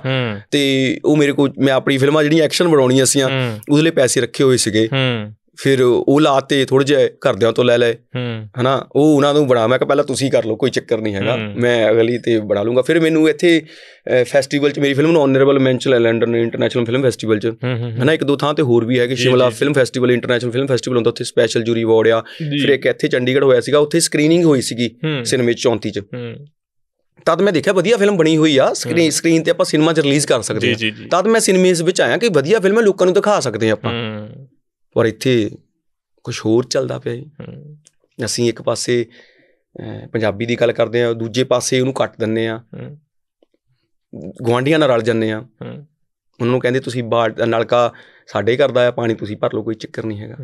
Speaker 2: ਤੇ ਉਹ ਮੇਰੇ ਕੋਲ ਮੈਂ ਆਪਣੀ ਫਿਲਮਾਂ ਜਿਹੜੀਆਂ ਐਕਸ਼ਨ ਬਣਾਉਣੀਆਂ ਸੀਆਂ ਉਹਦੇ ਲਈ ਪੈਸੇ ਰੱਖੇ ਹੋਏ ਸੀਗੇ ਫਿਰ ਉਹ ਲਾਤੇ ਥੋੜੇ ਜਿਹਾ ਘਰਦਿਆਂ ਤੋਂ ਲੈ ਲਏ ਹਨਾ ਉਹ ਉਹਨਾਂ ਨੂੰ ਬਣਾ ਮੈਂ ਕਿ ਪਹਿਲਾਂ ਤੁਸੀਂ ਕਰ ਲਓ ਕੋਈ ਚੱਕਰ ਨਹੀਂ ਹੈਗਾ ਮੈਂ ਅਗਲੀ ਤੇ ਬਣਾ ਲੂੰਗਾ ਫਿਰ ਮੈਨੂੰ ਇੱਥੇ ਫੈਸਟੀਵਲ 'ਚ ਮੇਰੀ ਫਿਲਮ ਨੂੰ ਆਨਰੇਬਲ ਮੈਂਸ਼ਨ ਲੈ ਲੰਡਨ ਇੰਟਰਨੈਸ਼ਨਲ ਫਿਲਮ ਫੈਸਟੀਵਲ 'ਚ ਹਨਾ ਇੱਕ ਦੋ ਥਾਂ ਤੇ ਹੋਰ ਵੀ ਹੈਗੇ Shimla film festival international film festival ਹੁੰਦਾ ਉੱਥੇ ਸਪੈਸ਼ਲ ਜੂਰੀ ਅਵਾਰਡ ਆ ਫਿਰ ਇੱਕ ਇੱਥੇ ਚੰਡੀਗੜ੍ਹ ਹੋਇਆ ਸੀਗਾ ਉੱਥੇ ਸਕਰੀਨਿੰਗ ਹੋਈ ਸੀਗੀ ਸਿਨੇਮੇ 34 'ਚ ਤਦ ਮੈਂ ਦੇਖਿਆ ਵਧੀਆ ਫਿਲਮ ਬਣੀ ਹੋਈ ਆ ਸਕਰੀਨ ਸਕਰੀਨ ਤੇ ਆਪਾਂ ਸਿਨੇਮਾ 'ਚ ਰਿਲੀਜ਼ ਕਰ ਸਕਦੇ ਹਾਂ ਤਦ ਮੈਂ ਸਿਨੇਮੇਸ ਵਿੱਚ ਆਇਆ ਕਿ ਵਧੀਆ ਫਿਲਮ ਹੈ ਲੋਕਾਂ ਨੂੰ ਦਿਖਾ ਸਕਦੇ ਆ ਆਪਾਂ ਪਰ ਇੱਥੇ ਕੁਝ ਹੋਰ ਚੱਲਦਾ ਪਿਆ ਜੀ ਅਸੀਂ ਇੱਕ ਪਾਸੇ ਪੰਜਾਬੀ ਦੀ ਗੱਲ ਕਰਦੇ ਆ ਦੂਜੇ ਪਾਸੇ ਉਹਨੂੰ ਕੱਟ ਦਿੰਨੇ ਆ ਗਵਾਂਡੀਆਂ ਨਾਲ ਰਲ ਜੰਨੇ ਆ
Speaker 3: ਉਹਨਾਂ
Speaker 2: ਨੂੰ ਕਹਿੰਦੇ ਤੁਸੀਂ ਨਲਕਾ ਸਾਡੇ ਕਰਦਾ ਆ ਪਾਣੀ ਤੁਸੀਂ ਭਰ ਲਓ ਕੋਈ ਚੱਕਰ ਨਹੀਂ ਹੈਗਾ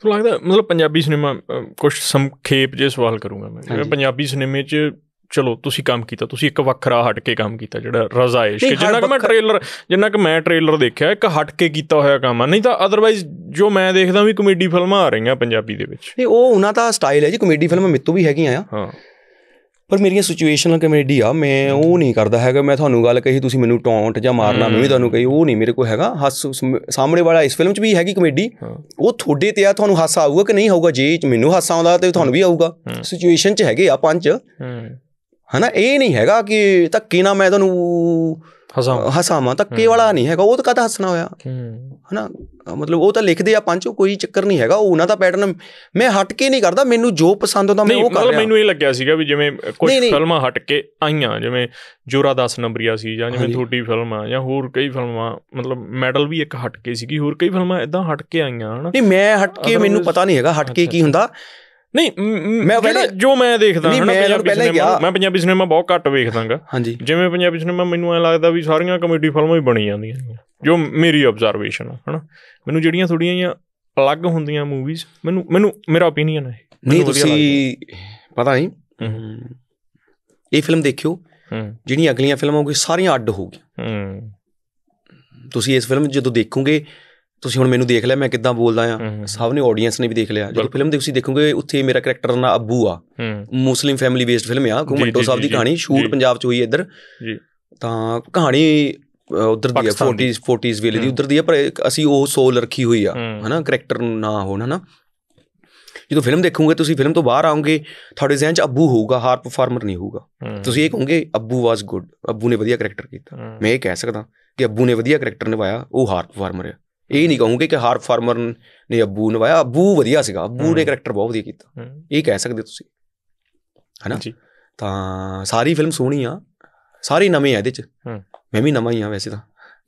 Speaker 1: ਤੁਹਾਨੂੰ ਲੱਗਦਾ ਮਤਲਬ ਪੰਜਾਬੀ ਸਿਨੇਮਾ ਕੁਝ ਸੰਖੇਪ ਜੇ ਸਵਾਲ ਕਰੂੰਗਾ ਮੈਂ ਪੰਜਾਬੀ ਸਿਨੇਮੇ 'ਚ ਚਲੋ ਤੁਸੀਂ ਕੰਮ ਕੀਤਾ ਤੁਸੀਂ ਇੱਕ ਵੱਖਰਾ ਹਟ ਕੇ ਕੰਮ ਕੀਤਾ ਜਿਹੜਾ ਰਜ਼ਾ ਇਸ਼ਕ ਜਿੰਨਾ ਕਿ ਮੈਂ ਟ੍ਰੇਲਰ ਜਿੰਨਾ ਕਿ ਮੈਂ ਟ੍ਰੇਲਰ ਦੇਖਿਆ ਇੱਕ ਹਟ ਕੇ ਕੀਤਾ ਹੋਇਆ ਕੰਮ ਆ ਨਹੀਂ ਤਾਂ ਅਦਰਵਾਈਜ਼ ਜੋ ਮੈਂ ਦੇਖਦਾ ਵੀ ਕਮੇਡੀ ਫਿਲਮਾਂ ਆ ਰਹੀਆਂ ਪੰਜਾਬੀ ਦੇ ਵਿੱਚ
Speaker 2: ਤੇ ਉਹ ਉਹਨਾਂ ਦਾ ਸਟਾਈਲ ਹੈ ਜੀ ਕਮੇਡੀ ਫਿਲਮਾਂ ਮਿੱਤੂ ਵੀ ਹੈਗੀਆਂ ਆ ਹਾਂ ਪਰ ਮੇਰੀਆਂ ਸਿਚੁਏਸ਼ਨਲ ਕਮੇਡੀ ਆ ਮੈਂ ਉਹ ਨਹੀਂ ਕਰਦਾ ਹੈਗਾ ਮੈਂ ਤੁਹਾਨੂੰ ਗੱਲ ਕਹੀ ਤੁਸੀਂ ਮੈਨੂੰ ਟੌਂਟ ਜਾਂ ਮਾਰਨਾ ਮੈਂ ਵੀ ਤੁਹਾਨੂੰ ਕਹੀ ਉਹ ਨਹੀਂ ਮੇਰੇ ਕੋਲ ਹੈਗਾ ਹੱਸ ਸਾਹਮਣੇ ਵਾਲਾ ਇਸ ਫਿਲਮ 'ਚ ਵੀ ਹੈਗੀ ਕਮੇਡੀ ਉਹ ਤੁਹਾਡੇ ਤੇ ਆ ਤੁਹਾਨੂੰ ਹਾਸਾ ਆਊਗਾ ਕਿ ਨਹੀਂ ਆਊਗਾ ਜੇ ਮੈਨੂੰ ਹਾਸਾ ਆਉਂਦਾ ਤੇ ਤੁਹਾਨੂੰ ਵੀ ਆਊਗਾ ਸਿਚੁਏਸ਼ਨ 'ਚ ਹੈਗੇ ਆ ਪੰਜ ਹਨਾ ਇਹ ਨਹੀਂ ਹੈਗਾ ਕਿ ਧੱਕੇ ਨਾਲ ਮੈਂ ਤੁਹਾਨੂੰ ਹਸਾਵਾਂ ਹਸਾਵਾਂ ਧੱਕੇ ਵਾਲਾ ਨਹੀਂ ਹੈਗਾ ਉਹ ਤਾਂ ਕਦਾ ਹੱਸਣਾ ਹੋਇਆ ਹਨਾ ਮਤਲਬ ਉਹ ਤਾਂ ਲਿਖਦੇ ਆ ਪੰਜੋ ਕੋਈ ਚੱਕਰ ਨਹੀਂ ਹੈਗਾ ਉਹ ਉਹਨਾਂ ਦਾ ਪੈਟਰਨ ਮੈਂ ਹਟ ਕੇ ਨਹੀਂ ਕਰਦਾ ਮੈਨੂੰ ਜੋ ਪਸੰਦ ਹੁੰਦਾ ਮੈਂ ਉਹ ਕਰ ਰਿਹਾ ਮੈਨੂੰ
Speaker 1: ਇਹ ਲੱਗਿਆ ਸੀਗਾ ਵੀ ਜਿਵੇਂ ਕੁਝ ਫਿਲਮਾਂ ਹਟ ਕੇ ਆਈਆਂ ਜਿਵੇਂ ਜੋਰਾ 10 ਨੰਬਰੀਆ ਸੀ ਜਾਂ ਜਿਵੇਂ ਥੋੜੀ ਫਿਲਮ ਆ ਜਾਂ ਹੋਰ ਕਈ ਫਿਲਮਾਂ ਮਤਲਬ ਮੈਡਲ ਵੀ ਇੱਕ ਹਟ ਕੇ ਸੀਗੀ ਹੋਰ ਕਈ ਫਿਲਮਾਂ ਇਦਾਂ ਹਟ ਕੇ ਆਈਆਂ ਹਨਾ ਨਹੀਂ ਮੈਂ ਹਟ ਕੇ ਮੈਨੂੰ ਪਤਾ ਨਹੀਂ ਹੈਗਾ ਹਟ ਕੇ ਕੀ ਹੁੰਦਾ ਨਹੀਂ ਮੈਂ ਜਿਹੜਾ ਜੋ ਮੈਂ ਦੇਖਦਾ ਹਾਂ ਪੰਜਾਬੀ ਗਿਆ ਮੈਂ ਪੰਜਾਬੀ ਸਿਨੇਮਾ ਬਹੁਤ ਘੱਟ ਵੇਖਦਾਗਾ ਹਾਂਜੀ ਜਿਵੇਂ ਪੰਜਾਬੀ ਸਿਨੇਮਾ ਮੈਨੂੰ ਐ ਲੱਗਦਾ ਵੀ ਸਾਰੀਆਂ ਕਮੇਡੀ ਫਿਲਮਾਂ ਹੀ ਬਣੀ ਜਾਂਦੀਆਂ ਜੋ ਮੇਰੀ ਆਬਜ਼ਰਵੇਸ਼ਨ ਹੈ ਹਨਾ ਮੈਨੂੰ ਜਿਹੜੀਆਂ ਥੋੜੀਆਂ ਜਿਹੀਆਂ ਅਲੱਗ ਹੁੰਦੀਆਂ ਮੂਵੀਜ਼ ਮੈਨੂੰ ਮੈਨੂੰ ਮੇਰਾ opinion ਹੈ ਨਹੀਂ ਤੁਸੀਂ ਪਤਾ
Speaker 3: ਨਹੀਂ
Speaker 2: ਇਹ ਫਿਲਮ ਦੇਖਿਓ ਜਿਹੜੀਆਂ ਅਗਲੀਆਂ ਫਿਲਮਾਂ ਹੋਊਗੀ ਸਾਰੀਆਂ ਅੱਡ ਹੋਊਗੀ ਤੁਸੀਂ ਇਸ ਫਿਲਮ ਜਦੋਂ ਦੇਖੋਗੇ ਤੁਸੀਂ ਹੁਣ ਮੈਨੂੰ ਦੇਖ ਲਿਆ ਮੈਂ ਕਿੱਦਾਂ ਬੋਲਦਾ ਆ ਸਭ ਨੇ ਆਡੀਅנס ਨੇ ਵੀ ਦੇਖ ਲਿਆ ਜਦੋਂ ਫਿਲਮ ਦੇ ਤੁਸੀਂ ਦੇਖੋਗੇ ਉੱਥੇ ਮੇਰਾ ਕੈਰੈਕਟਰ ਨਾ ਅੱਬੂ ਆ ਮੁਸਲਿਮ ਫੈਮਿਲੀ ਬੇਸਡ ਫਿਲਮ ਆ ਘੁਮੰਟੋ ਸਾਹਿਬ ਦੀ ਕਹਾਣੀ ਸ਼ੂਟ ਪੰਜਾਬ ਚ ਹੋਈ ਇੱਧਰ ਜੀ ਤਾਂ ਕਹਾਣੀ ਉਧਰ ਦੀ ਹੈ 40s 40s ਵੇਲੇ ਦੀ ਉਧਰ ਦੀ ਹੈ ਪਰ ਅਸੀਂ ਉਹ ਸੋਲ ਰੱਖੀ ਹੋਈ ਆ ਹਨਾ ਕੈਰੈਕਟਰ ਨਾ ਹੋਣ ਹਨਾ ਜਦੋਂ ਫਿਲਮ ਦੇਖੋਗੇ ਤੁਸੀਂ ਫਿਲਮ ਤੋਂ ਬਾਹਰ ਆਉਂਗੇ ਤੁਹਾਡੇ ਜ਼ਿਹਨ 'ਚ ਅੱਬੂ ਹੋਊਗਾ ਹਾਰ ਪਰਫਾਰਮਰ ਨਹੀਂ ਹੋਊਗਾ ਤੁਸੀਂ ਇਹ ਕਹੋਗੇ ਅੱਬੂ ਵਾਸ ਗੁੱਡ ਅੱਬੂ ਨੇ ਵਧੀਆ ਕੈਰੈਕਟਰ ਕੀਤਾ ਮੈਂ ਇਹ ਕਹਿ ਸਕਦਾ ਕਿ ਅੱਬੂ ਨੇ ਵਧੀਆ ਕੈਰੈਕਟਰ ਨਿਭਾਇਆ ਉਹ ਹਾਰ ਪਰਫਾਰਮਰ ਹੈ ਇਹ ਨਹੀਂ ਕਹੂੰਗੇ ਕਿ ਹਾਰ ਫਾਰਮਰ ਨੇ ਅਬੂ ਨਵਾਇਆ ਅਬੂ ਵਧੀਆ ਸੀਗਾ ਅਬੂ ਨੇ ਕੈਰੈਕਟਰ ਬਹੁਤ ਵਧੀਆ ਕੀਤਾ ਇਹ ਕਹਿ ਸਕਦੇ ਤੁਸੀਂ ਹੈਨਾ ਜੀ ਤਾਂ ਸਾਰੀ ਫਿਲਮ ਸੋਹਣੀ ਆ ਸਾਰੀ ਨਵੇਂ ਆ ਇਹਦੇ ਚ ਮੈਂ ਵੀ ਨਵਾਂ ਹੀ ਆ ਵੈਸੇ ਤਾਂ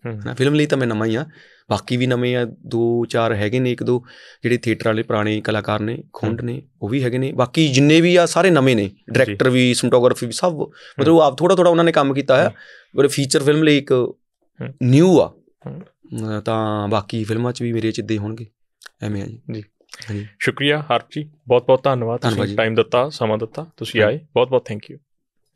Speaker 2: ਹੈਨਾ ਫਿਲਮ ਲਈ ਤਾਂ ਮੈਂ ਨਵਾਂ ਹੀ ਆ ਬਾਕੀ ਵੀ ਨਵੇਂ ਆ ਦੋ ਚਾਰ ਹੈਗੇ ਨੇ ਇੱਕ ਦੋ ਜਿਹੜੇ ਥੀਏਟਰ ਵਾਲੇ ਪੁਰਾਣੇ ਕਲਾਕਾਰ ਨੇ ਖੁੰਡ ਨੇ ਉਹ ਵੀ ਹੈਗੇ ਨੇ ਬਾਕੀ ਜਿੰਨੇ ਵੀ ਆ ਸਾਰੇ ਨਵੇਂ ਨੇ ਡਾਇਰੈਕਟਰ ਵੀ ਸਿਨੇਮਟੋਗ੍ਰਾਫੀ ਵੀ ਸਭ ਮਤਲਬ ਆਪ ਥੋੜਾ ਥੋੜਾ ਉਹਨਾਂ ਨੇ ਕੰਮ ਕੀਤਾ ਹੈ ਪਰ ਫੀਚਰ ਫਿਲਮ ਲਈ ਇੱਕ
Speaker 1: ਨਿਊ ਆ ਤਾਂ ਬਾਕੀ ਫਿਲਮਾਂ 'ਚ ਵੀ ਮੇਰੇ ਚਿੱਦੇ ਹੋਣਗੇ ਐਵੇਂ ਆ ਜੀ ਜੀ ਸ਼ੁਕਰੀਆ ਹਰਪ ਜੀ ਬਹੁਤ ਬਹੁਤ ਧੰਨਵਾਦ ਤੁਸੀਂ ਟਾਈਮ ਦਿੱਤਾ ਸਮਾਂ ਦਿੱਤਾ ਤੁਸੀਂ ਆਏ ਬਹੁਤ ਬਹੁਤ ਥੈਂਕ ਯੂ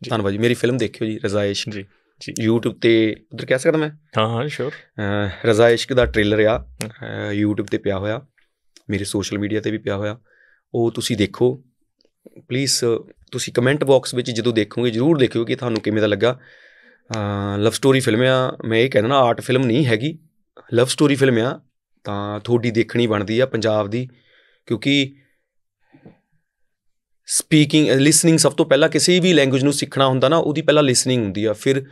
Speaker 1: ਜੀ ਧੰਨਵਾਦ
Speaker 2: ਜੀ ਮੇਰੀ ਫਿਲਮ ਦੇਖਿਓ ਜੀ ਰਜ਼ਾਇਸ਼ ਜੀ
Speaker 1: ਜੀ YouTube ਤੇ ਉਧਰ ਕਹਿ ਸਕਦਾ ਮੈਂ ਹਾਂ ਹਾਂ ਸ਼ੋਰ
Speaker 2: ਰਜ਼ਾਇਸ਼ਕ ਦਾ ਟ੍ਰੇਲਰ ਆ YouTube ਤੇ ਪਿਆ ਹੋਇਆ ਮੇਰੇ ਸੋਸ਼ਲ ਮੀਡੀਆ ਤੇ ਵੀ ਪਿਆ ਹੋਇਆ ਉਹ ਤੁਸੀਂ ਦੇਖੋ ਪਲੀਜ਼ ਤੁਸੀਂ ਕਮੈਂਟ ਬਾਕਸ ਵਿੱਚ ਜਦੋਂ ਦੇਖੋਗੇ ਜਰੂਰ ਦੇਖਿਓ ਕਿ ਤੁਹਾਨੂੰ ਕਿਵੇਂ ਦਾ ਲੱਗਾ ਲਵ ਸਟੋਰੀ ਫਿਲਮ ਆ ਮੈਂ ਇਹ ਕਹਿੰਦਾ ਨਾ ਆਰਟ ਫਿਲਮ ਨਹੀਂ ਹੈਗੀ ਲਵ ਸਟੋਰੀ ਫਿਲਮ ਆ ਤਾਂ ਥੋੜੀ ਦੇਖਣੀ ਬਣਦੀ ਆ ਪੰਜਾਬ ਦੀ ਕਿਉਂਕਿ ਸਪੀਕਿੰਗ ਲਿਸਨਿੰਗ ਸਭ ਤੋਂ ਪਹਿਲਾਂ ਕਿਸੇ ਵੀ ਲੈਂਗੁਏਜ ਨੂੰ ਸਿੱਖਣਾ ਹੁੰਦਾ ਨਾ ਉਹਦੀ ਪਹਿਲਾਂ ਲਿਸਨਿੰਗ ਹੁੰਦੀ ਆ ਫਿਰ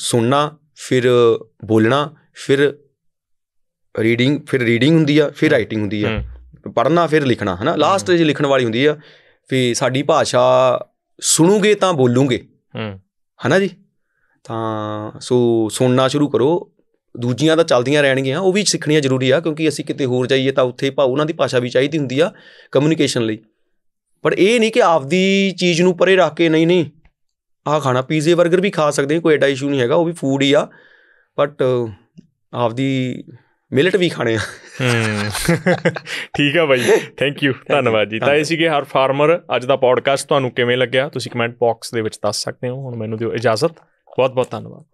Speaker 2: ਸੁਣਨਾ ਫਿਰ ਬੋਲਣਾ ਫਿਰ ਰੀਡਿੰਗ ਫਿਰ ਰੀਡਿੰਗ ਹੁੰਦੀ ਆ ਫਿਰ ਰਾਈਟਿੰਗ ਹੁੰਦੀ ਆ ਪੜ੍ਹਨਾ ਫਿਰ ਲਿਖਣਾ ਹਨਾ ਲਾਸਟ ਜੇ ਲਿਖਣ ਵਾਲੀ ਹੁੰਦੀ ਆ ਫੇ ਸਾਡੀ ਭਾਸ਼ਾ ਸੁਣੂਗੇ ਤਾਂ ਬੋਲੂਗੇ ਹਨਾ ਜੀ ਤਾਂ ਸੋ ਸੁਣਨਾ ਸ਼ੁਰੂ ਕਰੋ ਦੂਜੀਆਂ ਤਾਂ ਚਲਦੀਆਂ ਰਹਿਣਗੀਆਂ ਉਹ ਵੀ ਸਿੱਖਣੀਆਂ ਜ਼ਰੂਰੀ ਆ ਕਿਉਂਕਿ ਅਸੀਂ ਕਿਤੇ ਹੋਰ ਜਾਈਏ ਤਾਂ ਉੱਥੇ ਭਾਉ ਉਹਨਾਂ ਦੀ ਭਾਸ਼ਾ ਵੀ ਚਾਹੀਦੀ ਹੁੰਦੀ ਆ ਕਮਿਊਨੀਕੇਸ਼ਨ ਲਈ ਪਰ ਇਹ ਨਹੀਂ ਕਿ ਆਪਦੀ ਚੀਜ਼ ਨੂੰ ਪਰੇ ਰੱਖ ਕੇ ਨਹੀਂ ਨਹੀਂ ਆਹ ਖਾਣਾ ਪੀਜ਼ੇ 버ਗਰ ਵੀ ਖਾ ਸਕਦੇ ਕੋਈ ਐਡਾ ਇਸ਼ੂ ਨਹੀਂ ਹੈਗਾ ਉਹ ਵੀ ਫੂਡ ਹੀ ਆ
Speaker 1: ਬਟ ਆਪਦੀ ਮਿਲਟ ਵੀ ਖਾਣੇ ਆ ਠੀਕ ਆ ਭਾਈ ਥੈਂਕ ਯੂ ਧੰਨਵਾਦ ਜੀ ਤਾਂ ਇਹ ਸੀਗੇ ਹਰ ਫਾਰਮਰ ਅੱਜ ਦਾ ਪੋਡਕਾਸਟ ਤੁਹਾਨੂੰ ਕਿਵੇਂ ਲੱਗਿਆ ਤੁਸੀਂ ਕਮੈਂਟ ਬਾਕਸ ਦੇ ਵਿੱਚ ਦੱਸ ਸਕਦੇ ਹੋ ਹੁਣ ਮੈਨੂੰ ਦਿਓ ਇਜਾਜ਼ਤ ਬਹੁਤ ਬਹੁਤ ਧੰਨਵਾਦ